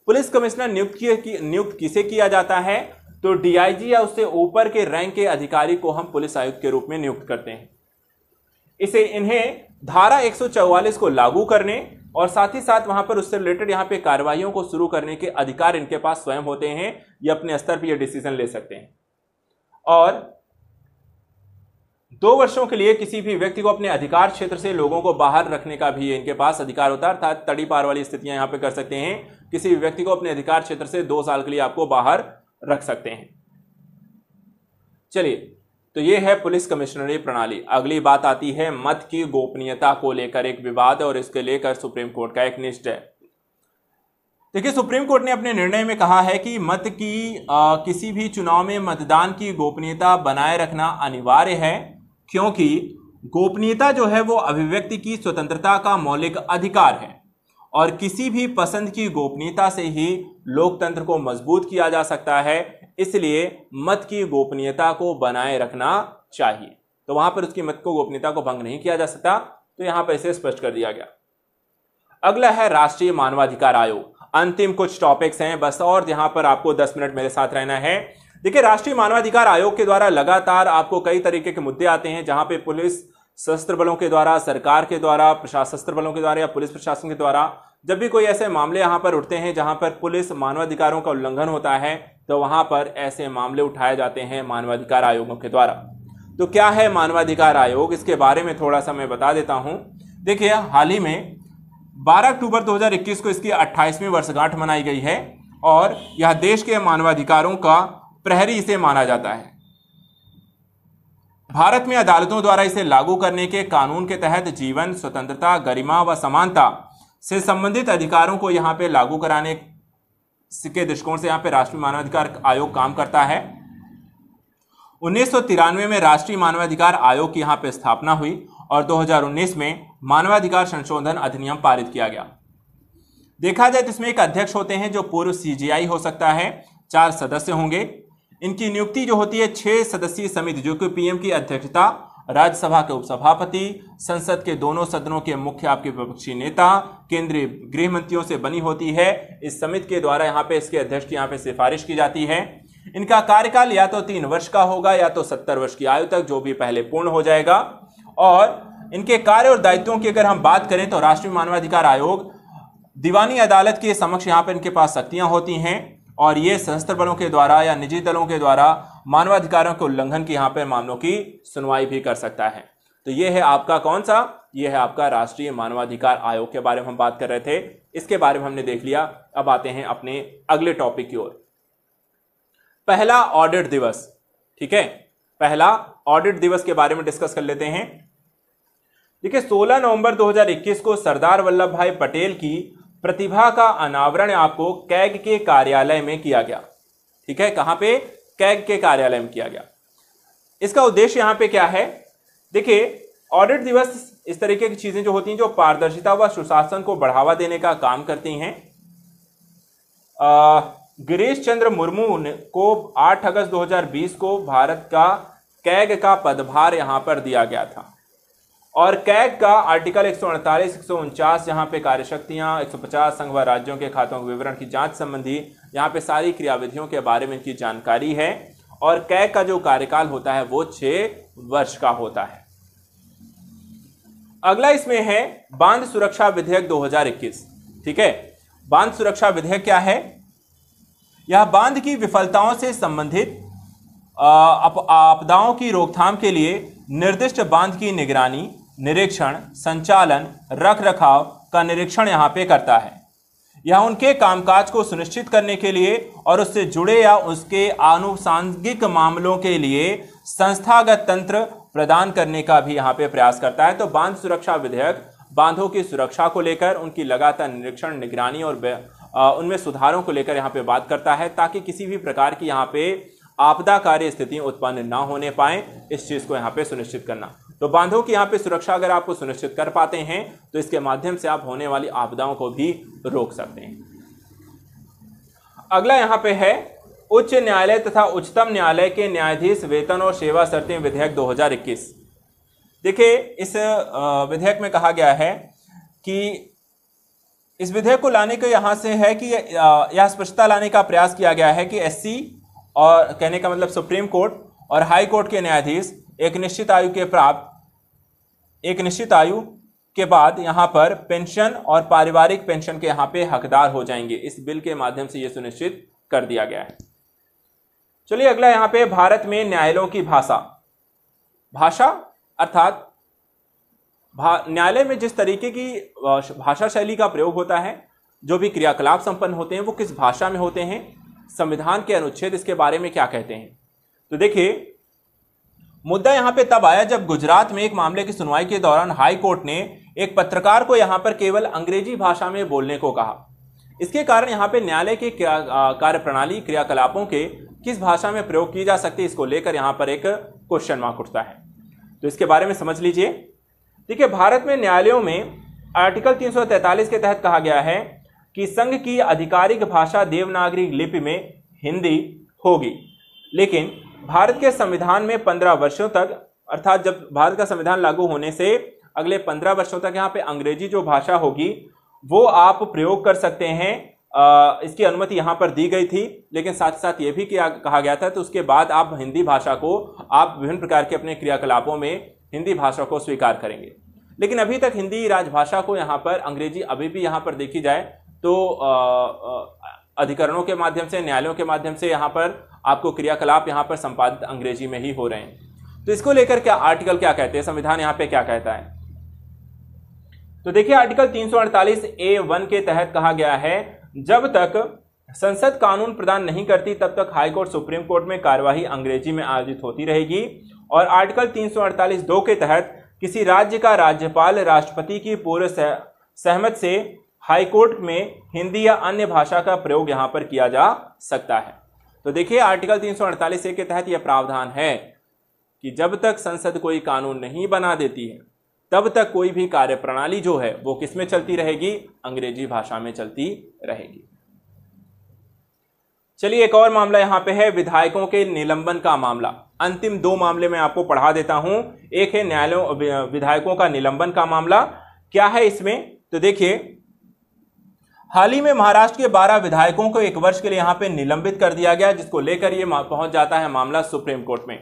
पुलिस कमिश्नर नियुक्त की, नियुक्त किसे किया जाता है तो डीआईजी या उससे ऊपर के रैंक के अधिकारी को हम पुलिस आयुक्त के रूप में नियुक्त करते हैं इसे इन्हें धारा 144 को लागू करने और साथ ही साथ वहां पर उससे रिलेटेड यहाँ पे कार्रवाइयों को शुरू करने के अधिकार इनके पास स्वयं होते हैं ये अपने स्तर पर यह डिसीजन ले सकते हैं और दो वर्षों के लिए किसी भी व्यक्ति को अपने अधिकार क्षेत्र से लोगों को बाहर रखने का भी इनके पास अधिकार होता है अर्थात तड़ी पार वाली स्थितियां यहां पे कर सकते हैं किसी भी व्यक्ति को अपने अधिकार क्षेत्र से दो साल के लिए आपको बाहर रख सकते हैं चलिए तो ये है पुलिस कमिश्नरी प्रणाली अगली बात आती है मत की गोपनीयता को लेकर एक विवाद और इसके लेकर सुप्रीम कोर्ट का एक निश्चय देखिए सुप्रीम कोर्ट ने अपने निर्णय में कहा है कि मत की आ, किसी भी चुनाव में मतदान की गोपनीयता बनाए रखना अनिवार्य है क्योंकि गोपनीयता जो है वो अभिव्यक्ति की स्वतंत्रता का मौलिक अधिकार है और किसी भी पसंद की गोपनीयता से ही लोकतंत्र को मजबूत किया जा सकता है इसलिए मत की गोपनीयता को बनाए रखना चाहिए तो वहां पर उसकी मत को गोपनीयता को भंग नहीं किया जा सकता तो यहां पर इसे स्पष्ट कर दिया गया अगला है राष्ट्रीय मानवाधिकार आयोग अंतिम कुछ टॉपिक्स हैं बस और यहां पर आपको 10 मिनट मेरे साथ रहना है देखिए राष्ट्रीय मानवाधिकार आयोग के द्वारा लगातार आपको कई तरीके के मुद्दे आते हैं जहां पे पुलिस सशस्त्र बलों के द्वारा सरकार के द्वारा सशस्त्र बलों के द्वारा या पुलिस प्रशासन के द्वारा जब भी कोई ऐसे मामले यहाँ पर उठते हैं जहाँ पर पुलिस मानवाधिकारों का उल्लंघन होता है तो वहाँ पर ऐसे मामले उठाए जाते हैं मानवाधिकार आयोगों के द्वारा तो क्या है मानवाधिकार आयोग इसके बारे में थोड़ा सा मैं बता देता हूँ देखिए हाल ही में 12 अक्टूबर 2021 को इसकी 28वीं वर्षगांठ मनाई गई है और यह देश के मानवाधिकारों का प्रहरी इसे माना जाता है भारत में अदालतों द्वारा इसे लागू करने के कानून के तहत जीवन स्वतंत्रता गरिमा व समानता से संबंधित अधिकारों को यहाँ पे लागू कराने के दृष्टिकोण से यहाँ पे राष्ट्रीय मानवाधिकार आयोग काम करता है उन्नीस में राष्ट्रीय मानवाधिकार आयोग की यहाँ पे स्थापना हुई और 2019 में मानवाधिकार संशोधन अधिनियम पारित किया गया देखा जाए तो इसमें एक अध्यक्ष होते हैं जो पूर्व सीजीआई हो सकता है चार सदस्य होंगे इनकी नियुक्ति जो होती है छह सदस्यीय समिति जो कि पीएम की अध्यक्षता राज्यसभा के उपसभापति संसद के दोनों सदनों के मुख्य आपके विपक्षी नेता केंद्रीय गृह मंत्रियों से बनी होती है इस समिति के द्वारा यहाँ पे इसके अध्यक्ष की यहाँ पे सिफारिश की जाती है इनका कार्यकाल या तो तीन वर्ष का होगा या तो सत्तर वर्ष की आयु तक जो भी पहले पूर्ण हो जाएगा और इनके कार्य और दायित्वों की अगर हम बात करें तो राष्ट्रीय मानवाधिकार आयोग दीवानी अदालत के समक्ष यहाँ पर इनके पास शक्तियां होती हैं और ये सशस्त्र बलों के द्वारा या निजी दलों के द्वारा मानवाधिकारों के उल्लंघन की यहाँ पर मामलों की सुनवाई भी कर सकता है तो ये है आपका कौन सा ये है आपका राष्ट्रीय मानवाधिकार आयोग के बारे में हम बात कर रहे थे इसके बारे में हमने देख लिया अब आते हैं अपने अगले टॉपिक की ओर पहला ऑडिट दिवस ठीक है पहला ऑडिट दिवस के बारे में डिस्कस कर लेते हैं देखिए 16 नवंबर 2021 को सरदार वल्लभ भाई पटेल की प्रतिभा का अनावरण आपको कैग के कार्यालय में किया गया ठीक है कहां पे कैग के कार्यालय में किया गया इसका उद्देश्य यहां पे क्या है देखिए ऑडिट दिवस इस तरीके की चीजें जो होती हैं जो पारदर्शिता व सुशासन को बढ़ावा देने का काम करती हैं गिरीश चंद्र मुर्मू को 8 अगस्त 2020 को भारत का कैग का पदभार यहां पर दिया गया था और कैग का आर्टिकल एक सौ अड़तालीस एक सौ उनचास यहाँ पे कार्यशक्तियाँ एक सौ पचास संघ व राज्यों के खातों के विवरण की जांच संबंधी यहाँ पे सारी क्रियाविधियों के बारे में इनकी जानकारी है और कैग का जो कार्यकाल होता है वो छः वर्ष का होता है अगला इसमें है बांध सुरक्षा विधेयक 2021 ठीक है बांध सुरक्षा विधेयक क्या है यह बांध की विफलताओं से संबंधित आपदाओं की रोकथाम के लिए निर्दिष्ट बांध की निगरानी निरीक्षण संचालन रख रखाव का निरीक्षण यहाँ पे करता है यह उनके कामकाज को सुनिश्चित करने के लिए और उससे जुड़े या उसके आनुषांगिक मामलों के लिए संस्थागत तंत्र प्रदान करने का भी यहाँ पे प्रयास करता है तो बांध सुरक्षा विधेयक बांधों की सुरक्षा को लेकर उनकी लगातार निरीक्षण निगरानी और उनमें सुधारों को लेकर यहाँ पे बात करता है ताकि किसी भी प्रकार की यहाँ पे आपदा कार्य स्थिति उत्पन्न ना होने पाए इस चीज को यहाँ पे सुनिश्चित करना तो बांधों की यहाँ पे सुरक्षा अगर आपको सुनिश्चित कर पाते हैं तो इसके माध्यम से आप होने वाली आपदाओं को भी रोक सकते हैं अगला यहाँ पे है उच्च न्यायालय तथा उच्चतम न्यायालय के न्यायाधीश वेतन और सेवा शर्तें विधेयक 2021 देखिए इस विधेयक में कहा गया है कि इस विधेयक को लाने का यहाँ से है कि यह स्पष्टता लाने का प्रयास किया गया है कि एससी और कहने का मतलब सुप्रीम कोर्ट और हाई कोर्ट के न्यायाधीश एक निश्चित आयु के प्राप्त एक निश्चित आयु के बाद यहाँ पर पेंशन और पारिवारिक पेंशन के यहाँ पे हकदार हो जाएंगे इस बिल के माध्यम से ये सुनिश्चित कर दिया गया है चलिए अगला यहाँ पे भारत में न्यायालयों की भाषा भाषा अर्थात भा, न्यायालय में जिस तरीके की भाषा शैली का प्रयोग होता है जो भी क्रियाकलाप संपन्न होते हैं वो किस भाषा में होते हैं संविधान के अनुच्छेद इसके बारे में क्या कहते हैं तो देखिए मुद्दा यहां पे तब आया जब गुजरात में एक मामले की सुनवाई के दौरान हाई कोर्ट ने एक पत्रकार को यहां पर केवल अंग्रेजी भाषा में बोलने को कहा इसके कारण यहाँ पे न्यायालय के कार्य प्रणाली क्रियाकलापों के किस भाषा में प्रयोग की जा सकती है इसको लेकर यहाँ पर एक क्वेश्चन मार्क उठता है तो इसके बारे में समझ लीजिए देखिए भारत में न्यायालयों में आर्टिकल 343 के तहत कहा गया है कि संघ की आधिकारिक भाषा देवनागरी लिपि में हिंदी होगी लेकिन भारत के संविधान में पंद्रह वर्षों तक अर्थात जब भारत का संविधान लागू होने से अगले पंद्रह वर्षों तक यहाँ पे अंग्रेजी जो भाषा होगी वो आप प्रयोग कर सकते हैं आ, इसकी अनुमति यहाँ पर दी गई थी लेकिन साथ साथ ये भी किया कहा गया था तो उसके बाद आप हिंदी भाषा को आप विभिन्न प्रकार के अपने क्रियाकलापों में हिंदी भाषा को स्वीकार करेंगे लेकिन अभी तक हिंदी राजभाषा को यहाँ पर अंग्रेजी अभी भी यहाँ पर देखी जाए तो आ, आ, अधिकरणों के माध्यम से न्यायालयों के माध्यम से यहाँ पर आपको क्रियाकलाप यहाँ पर संपादित अंग्रेजी में ही हो रहे हैं तो इसको लेकर क्या आर्टिकल क्या कहते हैं संविधान यहाँ पे क्या कहता है तो देखिए आर्टिकल 348 ए वन के तहत कहा गया है जब तक संसद कानून प्रदान नहीं करती तब तक हाईकोर्ट सुप्रीम कोर्ट में कार्यवाही अंग्रेजी में आयोजित होती रहेगी और आर्टिकल 348 दो के तहत किसी राज्य का राज्यपाल राष्ट्रपति की पूर्व सहमत से हाईकोर्ट में हिंदी या अन्य भाषा का प्रयोग यहां पर किया जा सकता है तो देखिए आर्टिकल 348 ए के तहत यह प्रावधान है कि जब तक संसद कोई कानून नहीं बना देती है तब तक कोई भी कार्य प्रणाली जो है वो किसमें चलती रहेगी अंग्रेजी भाषा में चलती रहेगी चलिए एक और मामला यहां पे है विधायकों के निलंबन का मामला अंतिम दो मामले में आपको पढ़ा देता हूं एक है न्यायालयों विधायकों का निलंबन का मामला क्या है इसमें तो देखिए हाल ही में महाराष्ट्र के 12 विधायकों को एक वर्ष के लिए यहां पे निलंबित कर दिया गया जिसको लेकर ये पहुंच जाता है मामला सुप्रीम कोर्ट में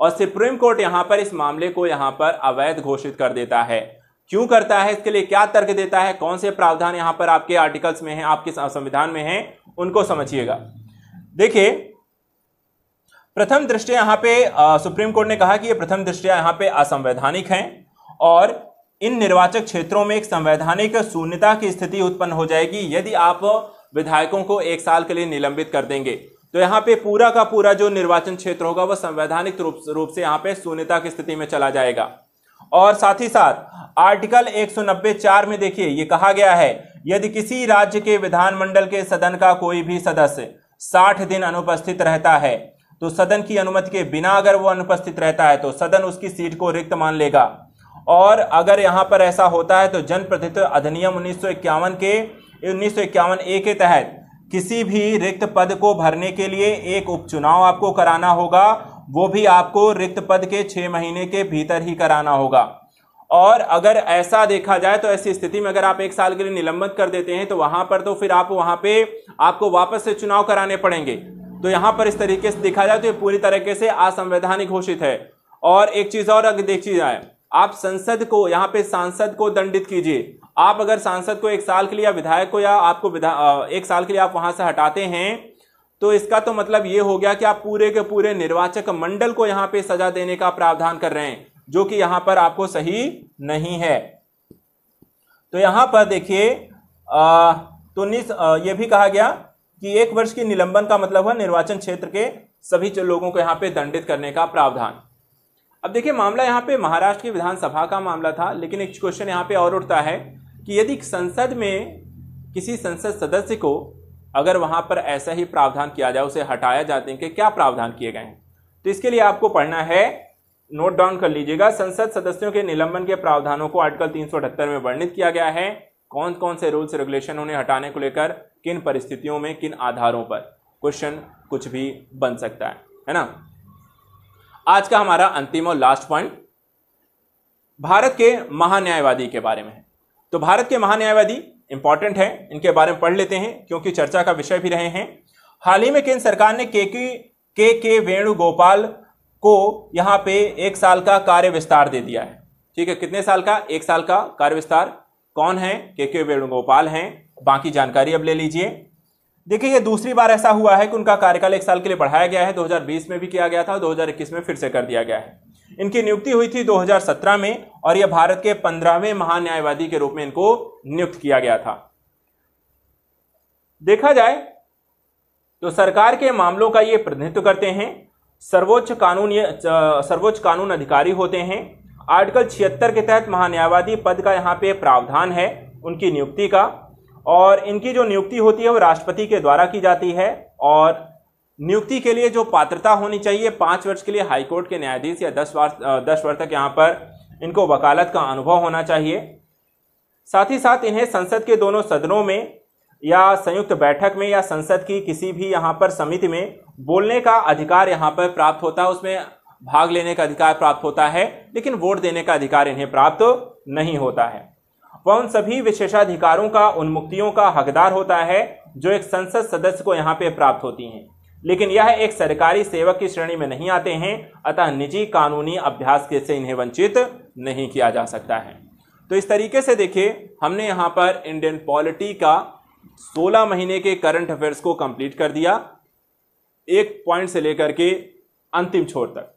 और सुप्रीम कोर्ट यहां पर इस मामले को यहां पर अवैध घोषित कर देता है क्यों करता है इसके लिए क्या तर्क देता है कौन से प्रावधान यहां पर आपके आर्टिकल्स में है आपके संविधान में है उनको समझिएगा देखिए प्रथम दृष्टि यहां पे सुप्रीम कोर्ट ने कहा कि ये प्रथम दृष्टिया यहां पे असंवैधानिक है और इन निर्वाचक क्षेत्रों में एक संवैधानिक शून्यता की स्थिति उत्पन्न हो जाएगी यदि आप विधायकों को एक साल के लिए निलंबित कर देंगे तो यहाँ पे पूरा का पूरा जो निर्वाचन क्षेत्र होगा वह संवैधानिक रूप से यहाँ पे शून्यता की स्थिति में चला जाएगा और साथ ही साथ आर्टिकल चार में देखिए ये कहा गया है यदि किसी राज्य के विधानमंडल के सदन का कोई भी सदस्य 60 दिन अनुपस्थित रहता है तो सदन की अनुमति के बिना अगर वो अनुपस्थित रहता है तो सदन उसकी सीट को रिक्त मान लेगा और अगर यहाँ पर ऐसा होता है तो जनप्रतिनिधित्व अधिनियम उन्नीस के उन्नीस ए के तहत किसी भी रिक्त पद को भरने के लिए एक उपचुनाव आपको कराना होगा वो भी आपको रिक्त पद के छः महीने के भीतर ही कराना होगा और अगर ऐसा देखा जाए तो ऐसी स्थिति में अगर आप एक साल के लिए निलंबित कर देते हैं तो वहां पर तो फिर आप वहां पे आपको वापस से चुनाव कराने पड़ेंगे तो यहां पर इस तरीके से देखा जाए तो ये पूरी तरीके से असंवैधानिक घोषित है और एक चीज और अगर देखी जाए आप संसद को यहाँ पे सांसद को दंडित कीजिए आप अगर सांसद को एक साल के लिए विधायक को या आपको विधा एक साल के लिए आप वहां से हटाते हैं तो इसका तो मतलब ये हो गया कि आप पूरे के पूरे निर्वाचक मंडल को यहाँ पे सजा देने का प्रावधान कर रहे हैं जो कि यहां पर आपको सही नहीं है तो यहां पर देखिए तो निस ये भी कहा गया कि एक वर्ष की निलंबन का मतलब हुआ निर्वाचन क्षेत्र के सभी लोगों को यहां पे दंडित करने का प्रावधान अब देखिए मामला यहाँ पे महाराष्ट्र की विधानसभा का मामला था लेकिन एक क्वेश्चन यहाँ पे और उठता है कि यदि संसद में किसी संसद सदस्य को अगर वहाँ पर ऐसा ही प्रावधान किया जाए उसे हटाया जाते हैं कि क्या प्रावधान किए गए हैं तो इसके लिए आपको पढ़ना है नोट डाउन कर लीजिएगा संसद सदस्यों के निलंबन के प्रावधानों को आर्टिकल तीन में वर्णित किया गया है कौन कौन से रूल्स रेगुलेशन उन्हें हटाने को लेकर किन परिस्थितियों में किन आधारों पर क्वेश्चन कुछ भी बन सकता है है ना आज का हमारा अंतिम और लास्ट पॉइंट भारत के महान्यायवादी के बारे में है तो भारत के महान्यायवादी इंपॉर्टेंट है इनके बारे में पढ़ लेते हैं क्योंकि चर्चा का विषय भी रहे हैं हाल ही में केंद्र सरकार ने के के के के वेणुगोपाल को यहाँ पे एक साल का कार्य विस्तार दे दिया है ठीक है कितने साल का एक साल का कार्य विस्तार कौन है के के वेणुगोपाल हैं बाकी जानकारी अब ले लीजिए देखिए ये दूसरी बार ऐसा हुआ है कि उनका कार्यकाल एक साल के लिए बढ़ाया गया है 2020 में भी किया गया था 2021 में फिर से कर दिया गया है इनकी नियुक्ति हुई थी 2017 में और यह भारत के पंद्रहवें महान्यायवादी के रूप में इनको नियुक्त किया गया था देखा जाए तो सरकार के मामलों का ये प्रतिनिधित्व करते हैं सर्वोच्च कानून सर्वोच्च कानून अधिकारी होते हैं आर्टिकल छिहत्तर के तहत महान्यायवादी पद का यहाँ पे प्रावधान है उनकी नियुक्ति का और इनकी जो नियुक्ति होती है वो राष्ट्रपति के द्वारा की जाती है और नियुक्ति के लिए जो पात्रता होनी चाहिए पाँच वर्ष के लिए हाईकोर्ट के न्यायाधीश या दस वर्ष दस वर्ष तक यहाँ पर इनको वकालत का अनुभव होना चाहिए साथ ही साथ इन्हें संसद के दोनों सदनों में या संयुक्त बैठक में या संसद की किसी भी यहाँ पर समिति में बोलने का अधिकार यहाँ पर प्राप्त होता है उसमें भाग लेने का अधिकार प्राप्त होता है लेकिन वोट देने का अधिकार इन्हें प्राप्त नहीं होता है वह उन सभी विशेषाधिकारों का उन मुक्तियों का हकदार होता है जो एक संसद सदस्य को यहाँ पे प्राप्त होती हैं लेकिन यह एक सरकारी सेवक की श्रेणी में नहीं आते हैं अतः निजी कानूनी अभ्यास के से इन्हें वंचित नहीं किया जा सकता है तो इस तरीके से देखिए हमने यहाँ पर इंडियन पॉलिटी का 16 महीने के करंट अफेयर्स को कंप्लीट कर दिया एक पॉइंट से लेकर के अंतिम छोर तक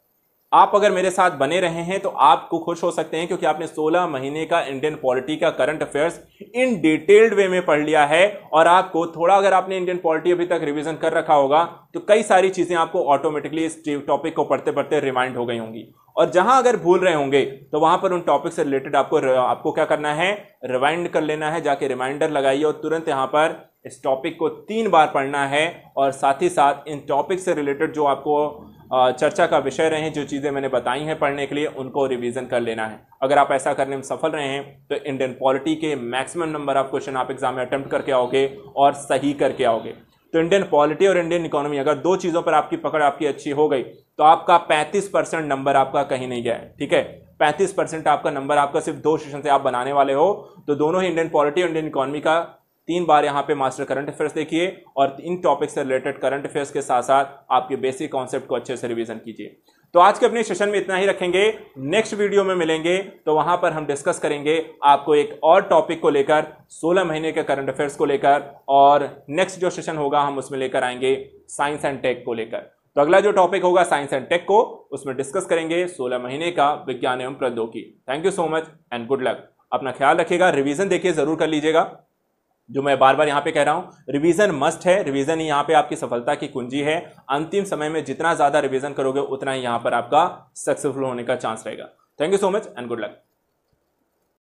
आप अगर मेरे साथ बने रहे हैं तो आपको खुश हो सकते हैं क्योंकि आपने 16 महीने का इंडियन पॉलिटी का current affairs in detailed way में पढ़ लिया है और आपको थोड़ा अगर आपने इंडियन पॉलिटी अभी तक रिवीजन कर रखा होगा तो कई सारी चीजें आपको ऑटोमेटिकली इस टॉपिक को पढ़ते पढ़ते रिमाइंड हो गई होंगी और जहां अगर भूल रहे होंगे तो वहां पर उन टॉपिक से रिलेटेड आपको आपको क्या करना है रिमाइंड कर लेना है जाके रिमाइंडर लगाइए और तुरंत यहां पर इस टॉपिक को तीन बार पढ़ना है और साथ ही साथ इन टॉपिक से रिलेटेड जो आपको चर्चा का विषय रहे जो चीज़ें मैंने बताई हैं पढ़ने के लिए उनको रिवीजन कर लेना है अगर आप ऐसा करने में सफल रहे हैं तो इंडियन पॉलिटी के मैक्सिमम नंबर ऑफ क्वेश्चन आप एग्जाम में अटैम्प्ट करके आओगे और सही करके आओगे तो इंडियन पॉलिटी और इंडियन इकोनॉमी अगर दो चीज़ों पर आपकी पकड़ आपकी अच्छी हो गई तो आपका पैंतीस परसेंट नंबर आपका कहीं नहीं गया है ठीक है पैंतीस परसेंट आपका नंबर आपका सिर्फ दो सेशन से आप बनाने वाले हो तो दोनों ही इंडियन पॉलिटी और इंडियन इकोनॉमी का तीन बार यहाँ पे मास्टर करंट अफेयर्स देखिए और इन टॉपिक से रिलेटेड करंट अफेयर्स के साथ साथ आपके बेसिक कॉन्सेप्ट को अच्छे से रिविजन कीजिए तो आज के अपने सेशन में इतना ही रखेंगे नेक्स्ट वीडियो में मिलेंगे तो वहां पर हम डिस्कस करेंगे आपको एक और टॉपिक को लेकर 16 महीने के करंट अफेयर्स को लेकर और नेक्स्ट जो सेशन होगा हम उसमें लेकर आएंगे साइंस एंड टेक को लेकर तो अगला जो टॉपिक होगा साइंस एंड टेक को उसमें डिस्कस करेंगे 16 महीने का विज्ञान एवं प्रौद्योगिकी thank you so much and good luck अपना ख्याल रखिएगा रिविजन देखिए जरूर कर लीजिएगा जो मैं बार बार यहाँ पे कह रहा हूँ रिवीजन मस्ट है रिवीजन ही यहाँ पे आपकी सफलता की कुंजी है अंतिम समय में जितना ज़्यादा रिवीजन करोगे उतना ही यहाँ पर आपका सक्सेसफुल होने का चांस रहेगा thank you so much and good luck